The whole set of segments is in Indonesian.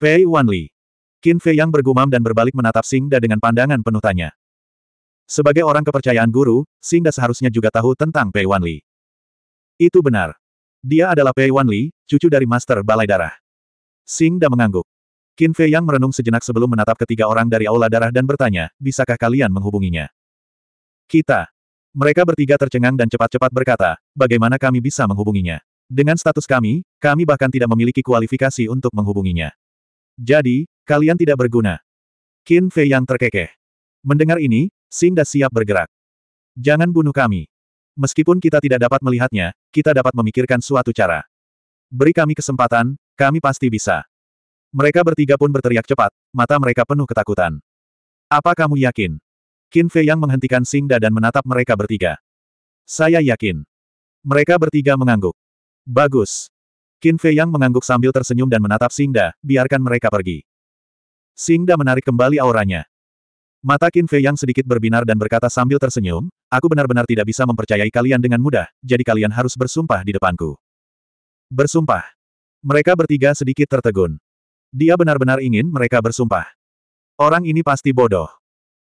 Pei Wanli. Qin Fei yang bergumam dan berbalik menatap Singda dengan pandangan penuh tanya. Sebagai orang kepercayaan guru, Singda seharusnya juga tahu tentang Pei Wanli. Itu benar. Dia adalah Pei Wanli, cucu dari Master Balai Darah. Singda mengangguk. Qin Fei yang merenung sejenak sebelum menatap ketiga orang dari Aula Darah dan bertanya, bisakah kalian menghubunginya? Kita. Mereka bertiga tercengang dan cepat-cepat berkata, bagaimana kami bisa menghubunginya? Dengan status kami, kami bahkan tidak memiliki kualifikasi untuk menghubunginya. Jadi, kalian tidak berguna. Qin Fei yang terkekeh. Mendengar ini, Sing Da siap bergerak. Jangan bunuh kami. Meskipun kita tidak dapat melihatnya, kita dapat memikirkan suatu cara. Beri kami kesempatan, kami pasti bisa. Mereka bertiga pun berteriak cepat, mata mereka penuh ketakutan. Apa kamu yakin? Qin Fei yang menghentikan Sing Da dan menatap mereka bertiga. Saya yakin. Mereka bertiga mengangguk. Bagus. Qin Fei Yang mengangguk sambil tersenyum dan menatap Singda, biarkan mereka pergi. Singda menarik kembali auranya. Mata Qin Fei Yang sedikit berbinar dan berkata sambil tersenyum, aku benar-benar tidak bisa mempercayai kalian dengan mudah, jadi kalian harus bersumpah di depanku. Bersumpah. Mereka bertiga sedikit tertegun. Dia benar-benar ingin mereka bersumpah. Orang ini pasti bodoh.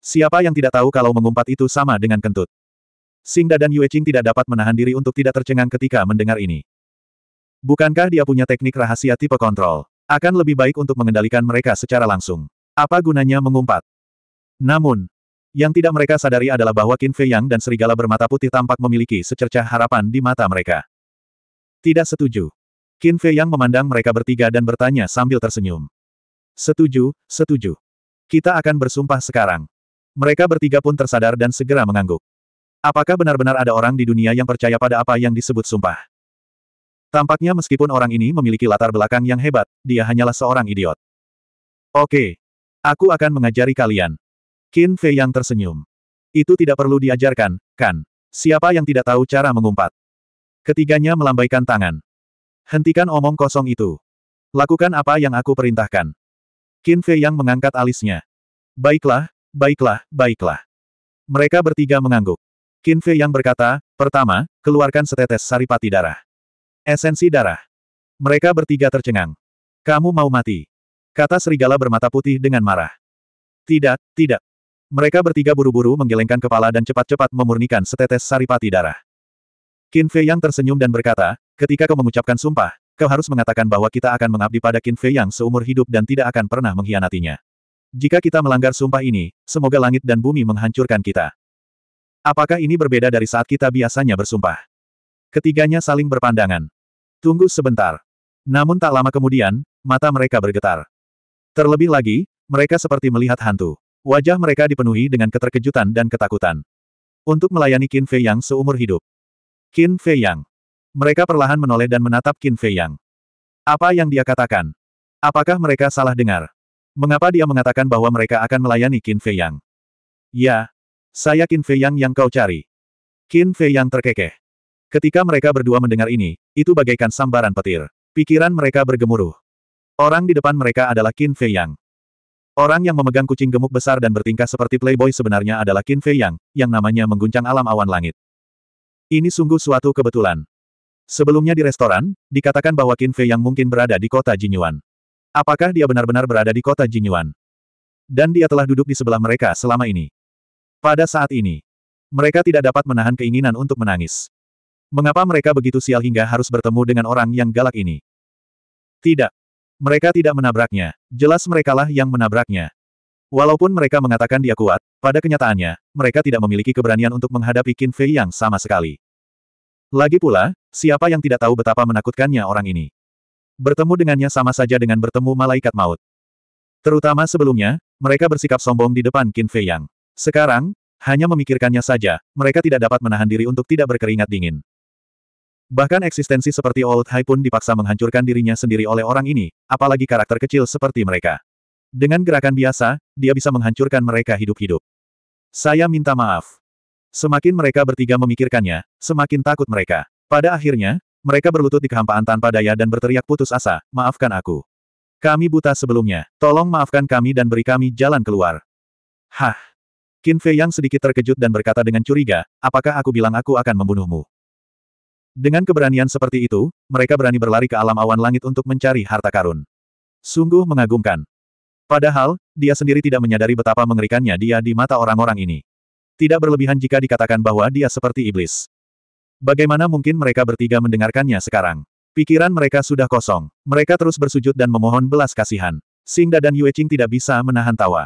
Siapa yang tidak tahu kalau mengumpat itu sama dengan kentut. Singda dan Yue Qing tidak dapat menahan diri untuk tidak tercengang ketika mendengar ini. Bukankah dia punya teknik rahasia tipe kontrol? Akan lebih baik untuk mengendalikan mereka secara langsung. Apa gunanya mengumpat? Namun, yang tidak mereka sadari adalah bahwa Qin Fei Yang dan serigala bermata putih tampak memiliki secercah harapan di mata mereka. Tidak setuju. Qin Fei Yang memandang mereka bertiga dan bertanya sambil tersenyum. Setuju, setuju. Kita akan bersumpah sekarang. Mereka bertiga pun tersadar dan segera mengangguk. Apakah benar-benar ada orang di dunia yang percaya pada apa yang disebut sumpah? Tampaknya meskipun orang ini memiliki latar belakang yang hebat, dia hanyalah seorang idiot. Oke. Aku akan mengajari kalian. Qin Fei yang tersenyum. Itu tidak perlu diajarkan, kan? Siapa yang tidak tahu cara mengumpat? Ketiganya melambaikan tangan. Hentikan omong kosong itu. Lakukan apa yang aku perintahkan. Qin Fei yang mengangkat alisnya. Baiklah, baiklah, baiklah. Mereka bertiga mengangguk. Qin Fei yang berkata, pertama, keluarkan setetes saripati darah. Esensi darah. Mereka bertiga tercengang. Kamu mau mati. Kata serigala bermata putih dengan marah. Tidak, tidak. Mereka bertiga buru-buru menggelengkan kepala dan cepat-cepat memurnikan setetes saripati darah. Qin Fei Yang tersenyum dan berkata, ketika kau mengucapkan sumpah, kau harus mengatakan bahwa kita akan mengabdi pada Qin Fei Yang seumur hidup dan tidak akan pernah mengkhianatinya. Jika kita melanggar sumpah ini, semoga langit dan bumi menghancurkan kita. Apakah ini berbeda dari saat kita biasanya bersumpah? Ketiganya saling berpandangan. Tunggu sebentar. Namun tak lama kemudian, mata mereka bergetar. Terlebih lagi, mereka seperti melihat hantu. Wajah mereka dipenuhi dengan keterkejutan dan ketakutan. Untuk melayani Qin Fei Yang seumur hidup. Qin Fei Yang. Mereka perlahan menoleh dan menatap Qin Fei Yang. Apa yang dia katakan? Apakah mereka salah dengar? Mengapa dia mengatakan bahwa mereka akan melayani Qin Fei Yang? Ya. Saya Qin Fei Yang yang kau cari. Qin Fei Yang terkekeh. Ketika mereka berdua mendengar ini, itu bagaikan sambaran petir. Pikiran mereka bergemuruh. Orang di depan mereka adalah Qin Fei Yang. Orang yang memegang kucing gemuk besar dan bertingkah seperti playboy sebenarnya adalah Qin Fei Yang, yang namanya mengguncang alam awan langit. Ini sungguh suatu kebetulan. Sebelumnya di restoran, dikatakan bahwa Qin Fei Yang mungkin berada di kota Jinyuan. Apakah dia benar-benar berada di kota Jinyuan? Dan dia telah duduk di sebelah mereka selama ini. Pada saat ini, mereka tidak dapat menahan keinginan untuk menangis. Mengapa mereka begitu sial hingga harus bertemu dengan orang yang galak ini? Tidak. Mereka tidak menabraknya. Jelas merekalah yang menabraknya. Walaupun mereka mengatakan dia kuat, pada kenyataannya, mereka tidak memiliki keberanian untuk menghadapi Qin Fei yang sama sekali. Lagi pula, siapa yang tidak tahu betapa menakutkannya orang ini? Bertemu dengannya sama saja dengan bertemu malaikat maut. Terutama sebelumnya, mereka bersikap sombong di depan Qin Fei Yang. Sekarang, hanya memikirkannya saja, mereka tidak dapat menahan diri untuk tidak berkeringat dingin. Bahkan eksistensi seperti Old High pun dipaksa menghancurkan dirinya sendiri oleh orang ini, apalagi karakter kecil seperti mereka. Dengan gerakan biasa, dia bisa menghancurkan mereka hidup-hidup. Saya minta maaf. Semakin mereka bertiga memikirkannya, semakin takut mereka. Pada akhirnya, mereka berlutut di kehampaan tanpa daya dan berteriak putus asa, maafkan aku. Kami buta sebelumnya, tolong maafkan kami dan beri kami jalan keluar. Hah! Qin Fei yang sedikit terkejut dan berkata dengan curiga, apakah aku bilang aku akan membunuhmu? Dengan keberanian seperti itu, mereka berani berlari ke alam awan langit untuk mencari harta karun. Sungguh mengagumkan. Padahal, dia sendiri tidak menyadari betapa mengerikannya dia di mata orang-orang ini. Tidak berlebihan jika dikatakan bahwa dia seperti iblis. Bagaimana mungkin mereka bertiga mendengarkannya sekarang? Pikiran mereka sudah kosong. Mereka terus bersujud dan memohon belas kasihan. Singda dan Yue Qing tidak bisa menahan tawa.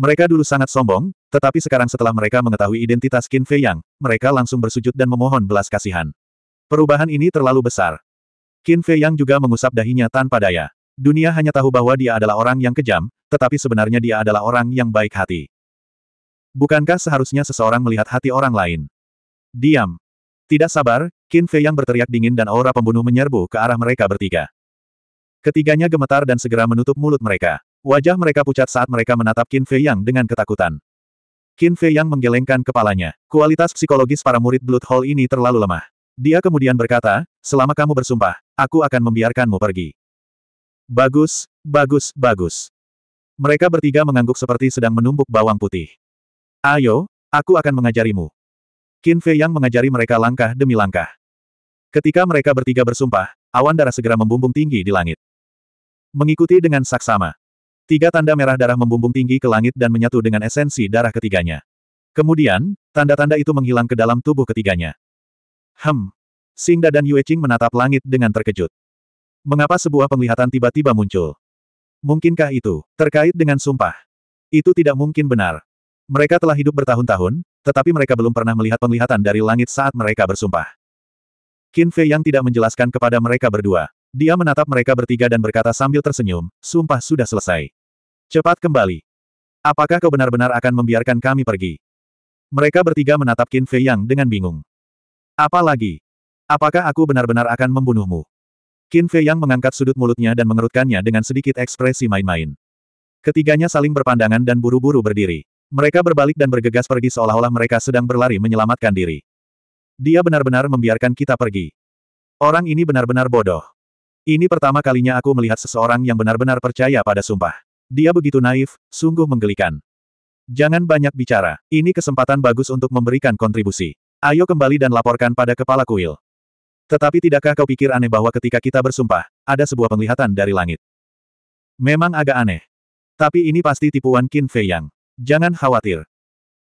Mereka dulu sangat sombong, tetapi sekarang setelah mereka mengetahui identitas Qin Fei Yang, mereka langsung bersujud dan memohon belas kasihan. Perubahan ini terlalu besar. Qin Fei Yang juga mengusap dahinya tanpa daya. Dunia hanya tahu bahwa dia adalah orang yang kejam, tetapi sebenarnya dia adalah orang yang baik hati. Bukankah seharusnya seseorang melihat hati orang lain? Diam. Tidak sabar, Qin Fei yang berteriak dingin dan aura pembunuh menyerbu ke arah mereka bertiga. Ketiganya gemetar dan segera menutup mulut mereka. Wajah mereka pucat saat mereka menatap Qin Fei yang dengan ketakutan. Qin Fei yang menggelengkan kepalanya. Kualitas psikologis para murid Blood Hall ini terlalu lemah. Dia kemudian berkata, selama kamu bersumpah, aku akan membiarkanmu pergi. Bagus, bagus, bagus. Mereka bertiga mengangguk seperti sedang menumbuk bawang putih. Ayo, aku akan mengajarimu. Qin Fei Yang mengajari mereka langkah demi langkah. Ketika mereka bertiga bersumpah, awan darah segera membumbung tinggi di langit. Mengikuti dengan saksama. Tiga tanda merah darah membumbung tinggi ke langit dan menyatu dengan esensi darah ketiganya. Kemudian, tanda-tanda itu menghilang ke dalam tubuh ketiganya. Hem. Singda dan Yue Qing menatap langit dengan terkejut. Mengapa sebuah penglihatan tiba-tiba muncul? Mungkinkah itu, terkait dengan sumpah? Itu tidak mungkin benar. Mereka telah hidup bertahun-tahun, tetapi mereka belum pernah melihat penglihatan dari langit saat mereka bersumpah. Qin Fei yang tidak menjelaskan kepada mereka berdua. Dia menatap mereka bertiga dan berkata sambil tersenyum, sumpah sudah selesai. Cepat kembali. Apakah kau benar-benar akan membiarkan kami pergi? Mereka bertiga menatap Qin Fei Yang dengan bingung. Apalagi? Apakah aku benar-benar akan membunuhmu? Qin Fei Yang mengangkat sudut mulutnya dan mengerutkannya dengan sedikit ekspresi main-main. Ketiganya saling berpandangan dan buru-buru berdiri. Mereka berbalik dan bergegas pergi seolah-olah mereka sedang berlari menyelamatkan diri. Dia benar-benar membiarkan kita pergi. Orang ini benar-benar bodoh. Ini pertama kalinya aku melihat seseorang yang benar-benar percaya pada sumpah. Dia begitu naif, sungguh menggelikan. Jangan banyak bicara, ini kesempatan bagus untuk memberikan kontribusi. Ayo kembali dan laporkan pada kepala kuil. Tetapi tidakkah kau pikir aneh bahwa ketika kita bersumpah, ada sebuah penglihatan dari langit? Memang agak aneh. Tapi ini pasti tipuan Qin Fei Yang. Jangan khawatir.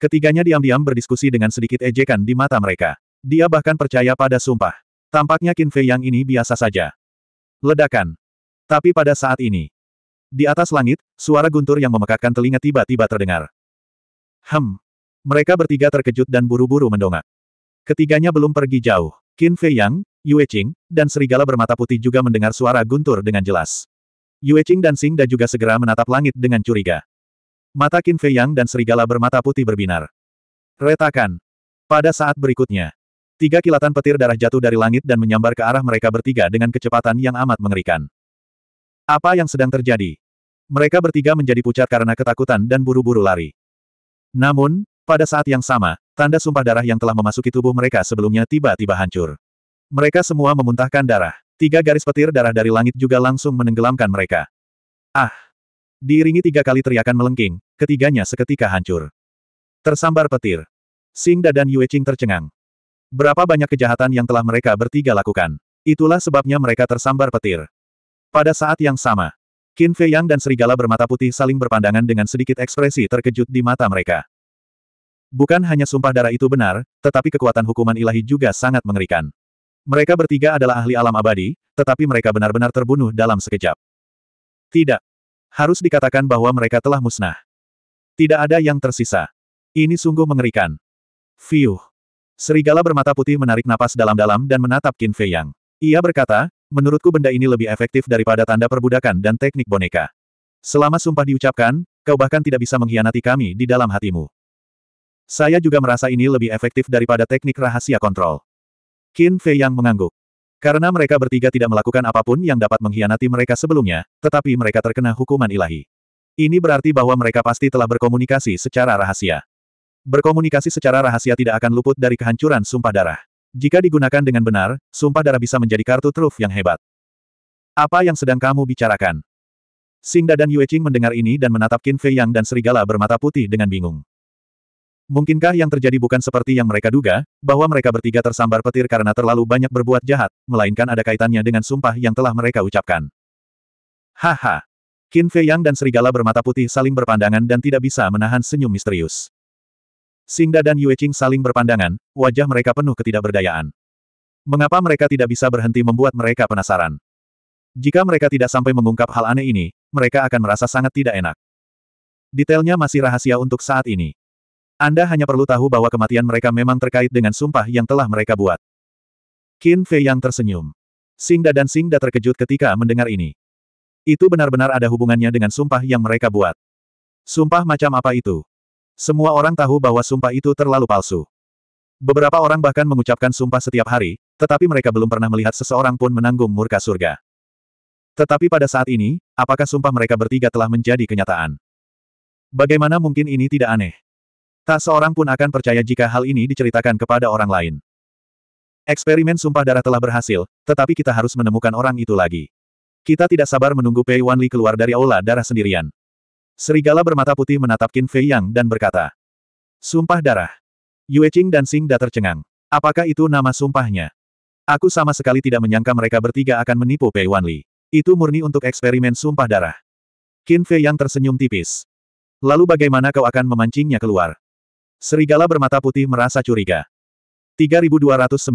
Ketiganya diam-diam berdiskusi dengan sedikit ejekan di mata mereka. Dia bahkan percaya pada sumpah. Tampaknya Qin Fei Yang ini biasa saja. Ledakan. Tapi pada saat ini. Di atas langit, suara guntur yang memekakkan telinga tiba-tiba terdengar. Hem. Mereka bertiga terkejut dan buru-buru mendongak. Ketiganya belum pergi jauh. Qin Fei Yang, Yue Qing, dan serigala bermata putih juga mendengar suara guntur dengan jelas. Yue Qing dan Xing Da juga segera menatap langit dengan curiga. Mata Qin Fei Yang dan serigala bermata putih berbinar. Retakan. Pada saat berikutnya, tiga kilatan petir darah jatuh dari langit dan menyambar ke arah mereka bertiga dengan kecepatan yang amat mengerikan. Apa yang sedang terjadi? Mereka bertiga menjadi pucat karena ketakutan dan buru-buru lari. Namun, pada saat yang sama, Tanda sumpah darah yang telah memasuki tubuh mereka sebelumnya tiba-tiba hancur. Mereka semua memuntahkan darah. Tiga garis petir darah dari langit juga langsung menenggelamkan mereka. Ah! Diiringi tiga kali teriakan melengking, ketiganya seketika hancur. Tersambar petir. Singda dan Yue Qing tercengang. Berapa banyak kejahatan yang telah mereka bertiga lakukan. Itulah sebabnya mereka tersambar petir. Pada saat yang sama, Qin Fei Yang dan Serigala bermata putih saling berpandangan dengan sedikit ekspresi terkejut di mata mereka. Bukan hanya sumpah darah itu benar, tetapi kekuatan hukuman ilahi juga sangat mengerikan. Mereka bertiga adalah ahli alam abadi, tetapi mereka benar-benar terbunuh dalam sekejap. Tidak. Harus dikatakan bahwa mereka telah musnah. Tidak ada yang tersisa. Ini sungguh mengerikan. Fiuh. Serigala bermata putih menarik napas dalam-dalam dan menatap Qin Fei Yang. Ia berkata, menurutku benda ini lebih efektif daripada tanda perbudakan dan teknik boneka. Selama sumpah diucapkan, kau bahkan tidak bisa mengkhianati kami di dalam hatimu. Saya juga merasa ini lebih efektif daripada teknik rahasia kontrol. Qin Fei yang mengangguk. Karena mereka bertiga tidak melakukan apapun yang dapat mengkhianati mereka sebelumnya, tetapi mereka terkena hukuman ilahi. Ini berarti bahwa mereka pasti telah berkomunikasi secara rahasia. Berkomunikasi secara rahasia tidak akan luput dari kehancuran sumpah darah. Jika digunakan dengan benar, sumpah darah bisa menjadi kartu truf yang hebat. Apa yang sedang kamu bicarakan? Singda dan Yue Qing mendengar ini dan menatap Qin Fei Yang dan Serigala bermata putih dengan bingung. Mungkinkah yang terjadi bukan seperti yang mereka duga, bahwa mereka bertiga tersambar petir karena terlalu banyak berbuat jahat, melainkan ada kaitannya dengan sumpah yang telah mereka ucapkan. Haha. Qin Fei Yang dan serigala bermata putih saling berpandangan dan tidak bisa menahan senyum misterius. Singda dan Yue Qing saling berpandangan, wajah mereka penuh ketidakberdayaan. Mengapa mereka tidak bisa berhenti membuat mereka penasaran? Jika mereka tidak sampai mengungkap hal aneh ini, mereka akan merasa sangat tidak enak. Detailnya masih rahasia untuk saat ini. Anda hanya perlu tahu bahwa kematian mereka memang terkait dengan sumpah yang telah mereka buat. Qin Fei yang tersenyum. Singda dan Singda terkejut ketika mendengar ini. Itu benar-benar ada hubungannya dengan sumpah yang mereka buat. Sumpah macam apa itu? Semua orang tahu bahwa sumpah itu terlalu palsu. Beberapa orang bahkan mengucapkan sumpah setiap hari, tetapi mereka belum pernah melihat seseorang pun menanggung murka surga. Tetapi pada saat ini, apakah sumpah mereka bertiga telah menjadi kenyataan? Bagaimana mungkin ini tidak aneh? Tak seorang pun akan percaya jika hal ini diceritakan kepada orang lain. Eksperimen sumpah darah telah berhasil, tetapi kita harus menemukan orang itu lagi. Kita tidak sabar menunggu Pei Wanli keluar dari aula darah sendirian. Serigala bermata putih menatap Qin Fei Yang dan berkata, Sumpah darah. Yue Qing dan Xing Da tercengang. Apakah itu nama sumpahnya? Aku sama sekali tidak menyangka mereka bertiga akan menipu Pei Wanli. Itu murni untuk eksperimen sumpah darah. Qin Fei Yang tersenyum tipis. Lalu bagaimana kau akan memancingnya keluar? Serigala bermata putih merasa curiga. 3293.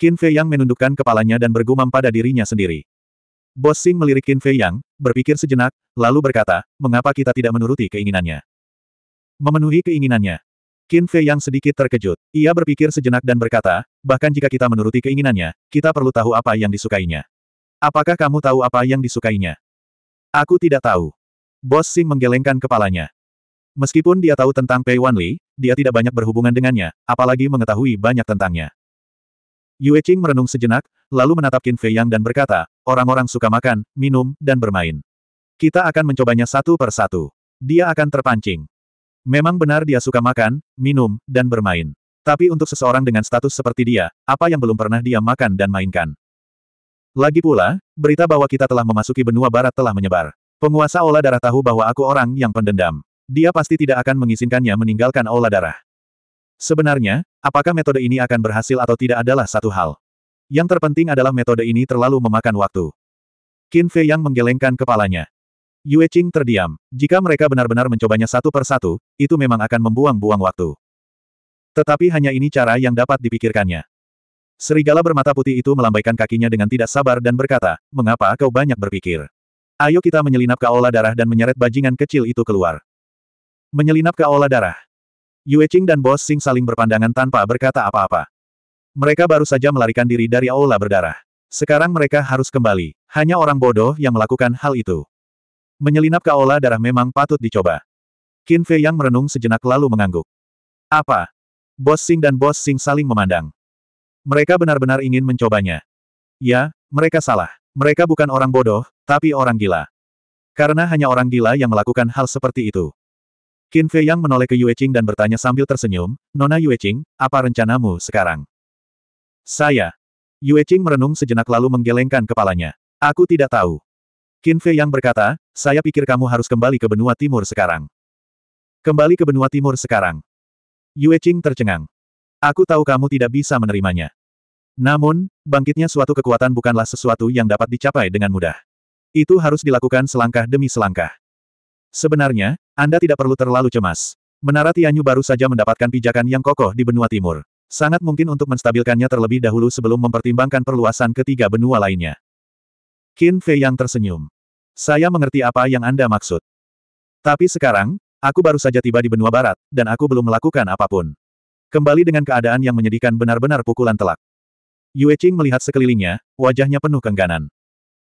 Qin Fei Yang menundukkan kepalanya dan bergumam pada dirinya sendiri. Bos Sing melirik Qin Fei Yang, berpikir sejenak, lalu berkata, mengapa kita tidak menuruti keinginannya? Memenuhi keinginannya. Qin Fei Yang sedikit terkejut. Ia berpikir sejenak dan berkata, bahkan jika kita menuruti keinginannya, kita perlu tahu apa yang disukainya. Apakah kamu tahu apa yang disukainya? Aku tidak tahu. Bos Sing menggelengkan kepalanya. Meskipun dia tahu tentang Pei Wanli, dia tidak banyak berhubungan dengannya, apalagi mengetahui banyak tentangnya. Yue Qing merenung sejenak, lalu menatap Qin Fei Yang dan berkata, orang-orang suka makan, minum, dan bermain. Kita akan mencobanya satu per satu. Dia akan terpancing. Memang benar dia suka makan, minum, dan bermain. Tapi untuk seseorang dengan status seperti dia, apa yang belum pernah dia makan dan mainkan? Lagi pula, berita bahwa kita telah memasuki benua barat telah menyebar. Penguasa olah darah tahu bahwa aku orang yang pendendam. Dia pasti tidak akan mengizinkannya meninggalkan aula darah. Sebenarnya, apakah metode ini akan berhasil atau tidak adalah satu hal. Yang terpenting adalah metode ini terlalu memakan waktu. Qin Fei yang menggelengkan kepalanya. Yue Qing terdiam. Jika mereka benar-benar mencobanya satu per satu, itu memang akan membuang-buang waktu. Tetapi hanya ini cara yang dapat dipikirkannya. Serigala bermata putih itu melambaikan kakinya dengan tidak sabar dan berkata, Mengapa kau banyak berpikir? Ayo kita menyelinap ke aula darah dan menyeret bajingan kecil itu keluar. Menyelinap ke aula darah. Yue Qing dan Bos Sing saling berpandangan tanpa berkata apa-apa. Mereka baru saja melarikan diri dari aula berdarah. Sekarang mereka harus kembali. Hanya orang bodoh yang melakukan hal itu. Menyelinap ke aula darah memang patut dicoba. Qin Fei yang merenung sejenak lalu mengangguk. Apa? Bos Sing dan Bos Sing saling memandang. Mereka benar-benar ingin mencobanya. Ya, mereka salah. Mereka bukan orang bodoh, tapi orang gila. Karena hanya orang gila yang melakukan hal seperti itu. Qin Fei Yang menoleh ke Yue Qing dan bertanya sambil tersenyum, Nona Yue Qing, apa rencanamu sekarang? Saya. Yue Qing merenung sejenak lalu menggelengkan kepalanya. Aku tidak tahu. Qin Fei Yang berkata, saya pikir kamu harus kembali ke benua timur sekarang. Kembali ke benua timur sekarang. Yue Qing tercengang. Aku tahu kamu tidak bisa menerimanya. Namun, bangkitnya suatu kekuatan bukanlah sesuatu yang dapat dicapai dengan mudah. Itu harus dilakukan selangkah demi selangkah. Sebenarnya, Anda tidak perlu terlalu cemas. Menara Tianyu baru saja mendapatkan pijakan yang kokoh di benua timur. Sangat mungkin untuk menstabilkannya terlebih dahulu sebelum mempertimbangkan perluasan ketiga benua lainnya. Qin Fei yang tersenyum. Saya mengerti apa yang Anda maksud. Tapi sekarang, aku baru saja tiba di benua barat, dan aku belum melakukan apapun. Kembali dengan keadaan yang menyedihkan benar-benar pukulan telak. Yue Qing melihat sekelilingnya, wajahnya penuh kengganan.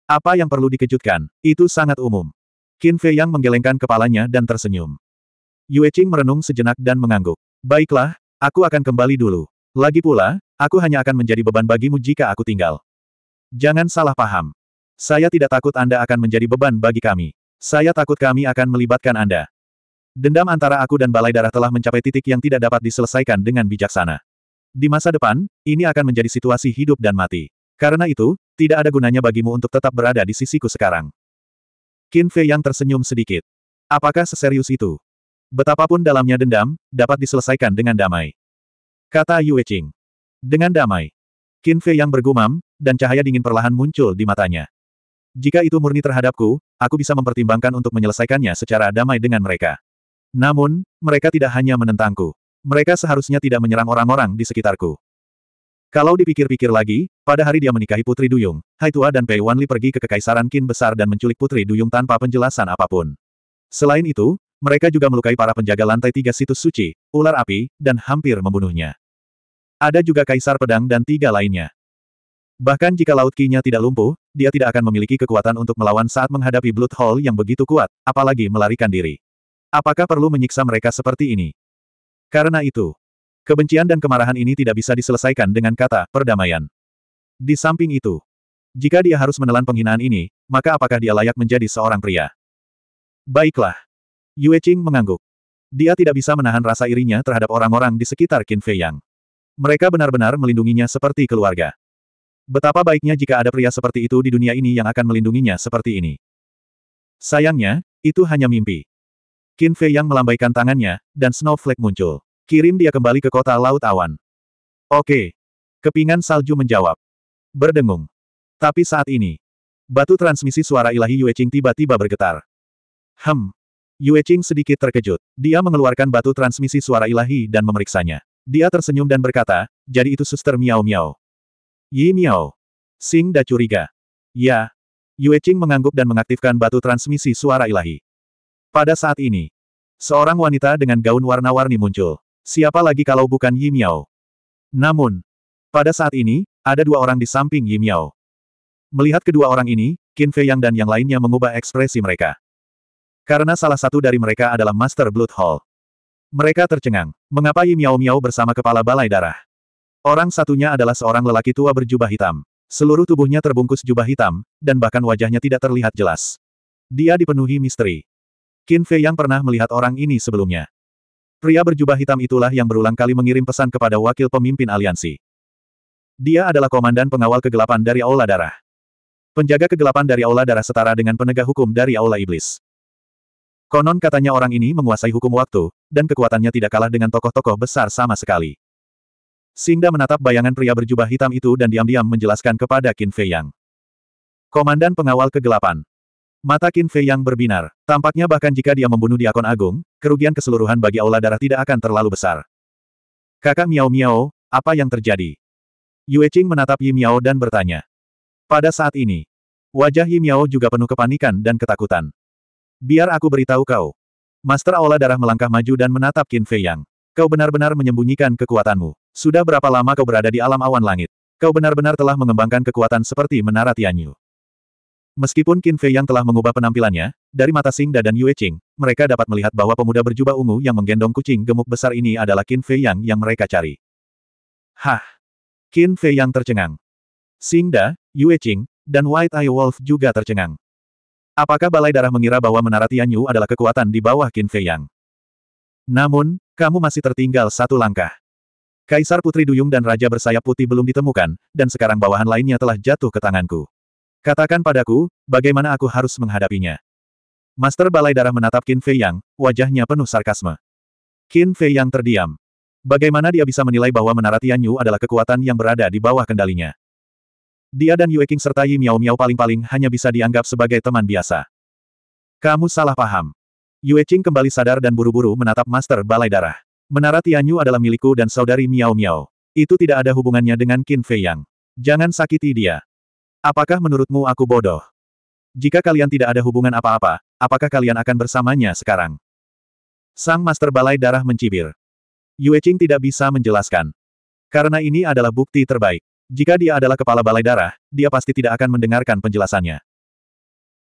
Apa yang perlu dikejutkan, itu sangat umum. Qin Fei Yang menggelengkan kepalanya dan tersenyum. Yue Qing merenung sejenak dan mengangguk. Baiklah, aku akan kembali dulu. Lagi pula, aku hanya akan menjadi beban bagimu jika aku tinggal. Jangan salah paham. Saya tidak takut Anda akan menjadi beban bagi kami. Saya takut kami akan melibatkan Anda. Dendam antara aku dan Balai Darah telah mencapai titik yang tidak dapat diselesaikan dengan bijaksana. Di masa depan, ini akan menjadi situasi hidup dan mati. Karena itu, tidak ada gunanya bagimu untuk tetap berada di sisiku sekarang. Qin Fei yang tersenyum sedikit. Apakah seserius itu? Betapapun dalamnya dendam, dapat diselesaikan dengan damai. Kata Yue Qing. Dengan damai. Qin Fei yang bergumam, dan cahaya dingin perlahan muncul di matanya. Jika itu murni terhadapku, aku bisa mempertimbangkan untuk menyelesaikannya secara damai dengan mereka. Namun, mereka tidak hanya menentangku. Mereka seharusnya tidak menyerang orang-orang di sekitarku. Kalau dipikir-pikir lagi, pada hari dia menikahi Putri Duyung, Tua dan Pei Wanli pergi ke Kekaisaran Qin Besar dan menculik Putri Duyung tanpa penjelasan apapun. Selain itu, mereka juga melukai para penjaga lantai tiga situs suci, ular api, dan hampir membunuhnya. Ada juga Kaisar Pedang dan tiga lainnya. Bahkan jika Laut Kinya tidak lumpuh, dia tidak akan memiliki kekuatan untuk melawan saat menghadapi Blood Hall yang begitu kuat, apalagi melarikan diri. Apakah perlu menyiksa mereka seperti ini? Karena itu, Kebencian dan kemarahan ini tidak bisa diselesaikan dengan kata perdamaian. Di samping itu, jika dia harus menelan penghinaan ini, maka apakah dia layak menjadi seorang pria? Baiklah. Yue Qing mengangguk. Dia tidak bisa menahan rasa irinya terhadap orang-orang di sekitar Qin Fei Yang. Mereka benar-benar melindunginya seperti keluarga. Betapa baiknya jika ada pria seperti itu di dunia ini yang akan melindunginya seperti ini. Sayangnya, itu hanya mimpi. Qin Fei Yang melambaikan tangannya, dan Snowflake muncul. Kirim dia kembali ke kota Laut Awan. Oke. Kepingan salju menjawab. Berdengung. Tapi saat ini, batu transmisi suara ilahi Yue Qing tiba-tiba bergetar. Hem. Yue Qing sedikit terkejut. Dia mengeluarkan batu transmisi suara ilahi dan memeriksanya. Dia tersenyum dan berkata, jadi itu suster Miao Miao. Yi Miao. Sing da curiga. Ya. Yue Qing mengangguk dan mengaktifkan batu transmisi suara ilahi. Pada saat ini, seorang wanita dengan gaun warna-warni muncul. Siapa lagi kalau bukan Yi Miao? Namun, pada saat ini, ada dua orang di samping Yi Miao. Melihat kedua orang ini, Qin Fei Yang dan yang lainnya mengubah ekspresi mereka. Karena salah satu dari mereka adalah Master Blood Hall. Mereka tercengang. Mengapa Yi Miao Miao bersama kepala balai darah? Orang satunya adalah seorang lelaki tua berjubah hitam. Seluruh tubuhnya terbungkus jubah hitam, dan bahkan wajahnya tidak terlihat jelas. Dia dipenuhi misteri. Qin Fei Yang pernah melihat orang ini sebelumnya. Pria berjubah hitam itulah yang berulang kali mengirim pesan kepada wakil pemimpin aliansi. Dia adalah komandan pengawal kegelapan dari Aula Darah. Penjaga kegelapan dari Aula Darah setara dengan penegak hukum dari Aula Iblis. Konon katanya orang ini menguasai hukum waktu, dan kekuatannya tidak kalah dengan tokoh-tokoh besar sama sekali. Singda menatap bayangan pria berjubah hitam itu dan diam-diam menjelaskan kepada Qin Fei Yang. Komandan pengawal kegelapan. Mata Qin Fei yang berbinar. Tampaknya bahkan jika dia membunuh Diakon Agung, kerugian keseluruhan bagi Aula Darah tidak akan terlalu besar. Kakak Miao Miao, apa yang terjadi? Yue Qing menatap Yi Miao dan bertanya. Pada saat ini, wajah Yi Miao juga penuh kepanikan dan ketakutan. Biar aku beritahu kau. Master Aula Darah melangkah maju dan menatap Qin Fei Yang. Kau benar-benar menyembunyikan kekuatanmu. Sudah berapa lama kau berada di alam awan langit? Kau benar-benar telah mengembangkan kekuatan seperti menara Tianyu. Meskipun Qin Fei yang telah mengubah penampilannya, dari mata Singda dan Yue Qing, mereka dapat melihat bahwa pemuda berjubah ungu yang menggendong kucing gemuk besar ini adalah Qin Fei yang yang mereka cari. Hah! Qin Fei yang tercengang. Singda, Yue Qing, dan White Eye Wolf juga tercengang. Apakah Balai Darah mengira bahwa Menara Tianyu adalah kekuatan di bawah Qin Fei Yang? Namun, kamu masih tertinggal satu langkah. Kaisar Putri Duyung dan Raja Bersayap Putih belum ditemukan, dan sekarang bawahan lainnya telah jatuh ke tanganku. Katakan padaku, bagaimana aku harus menghadapinya. Master Balai Darah menatap Qin Fei Yang, wajahnya penuh sarkasme. Qin Fei Yang terdiam. Bagaimana dia bisa menilai bahwa menara Tianyu adalah kekuatan yang berada di bawah kendalinya? Dia dan Yue King serta Yi Miao Miao paling-paling hanya bisa dianggap sebagai teman biasa. Kamu salah paham. Yue Qing kembali sadar dan buru-buru menatap Master Balai Darah. Menara Tianyu adalah milikku dan saudari Miao Miao. Itu tidak ada hubungannya dengan Qin Fei Yang. Jangan sakiti dia. Apakah menurutmu aku bodoh? Jika kalian tidak ada hubungan apa-apa, apakah kalian akan bersamanya sekarang? Sang Master Balai Darah mencibir. Yue Qing tidak bisa menjelaskan. Karena ini adalah bukti terbaik. Jika dia adalah kepala balai darah, dia pasti tidak akan mendengarkan penjelasannya.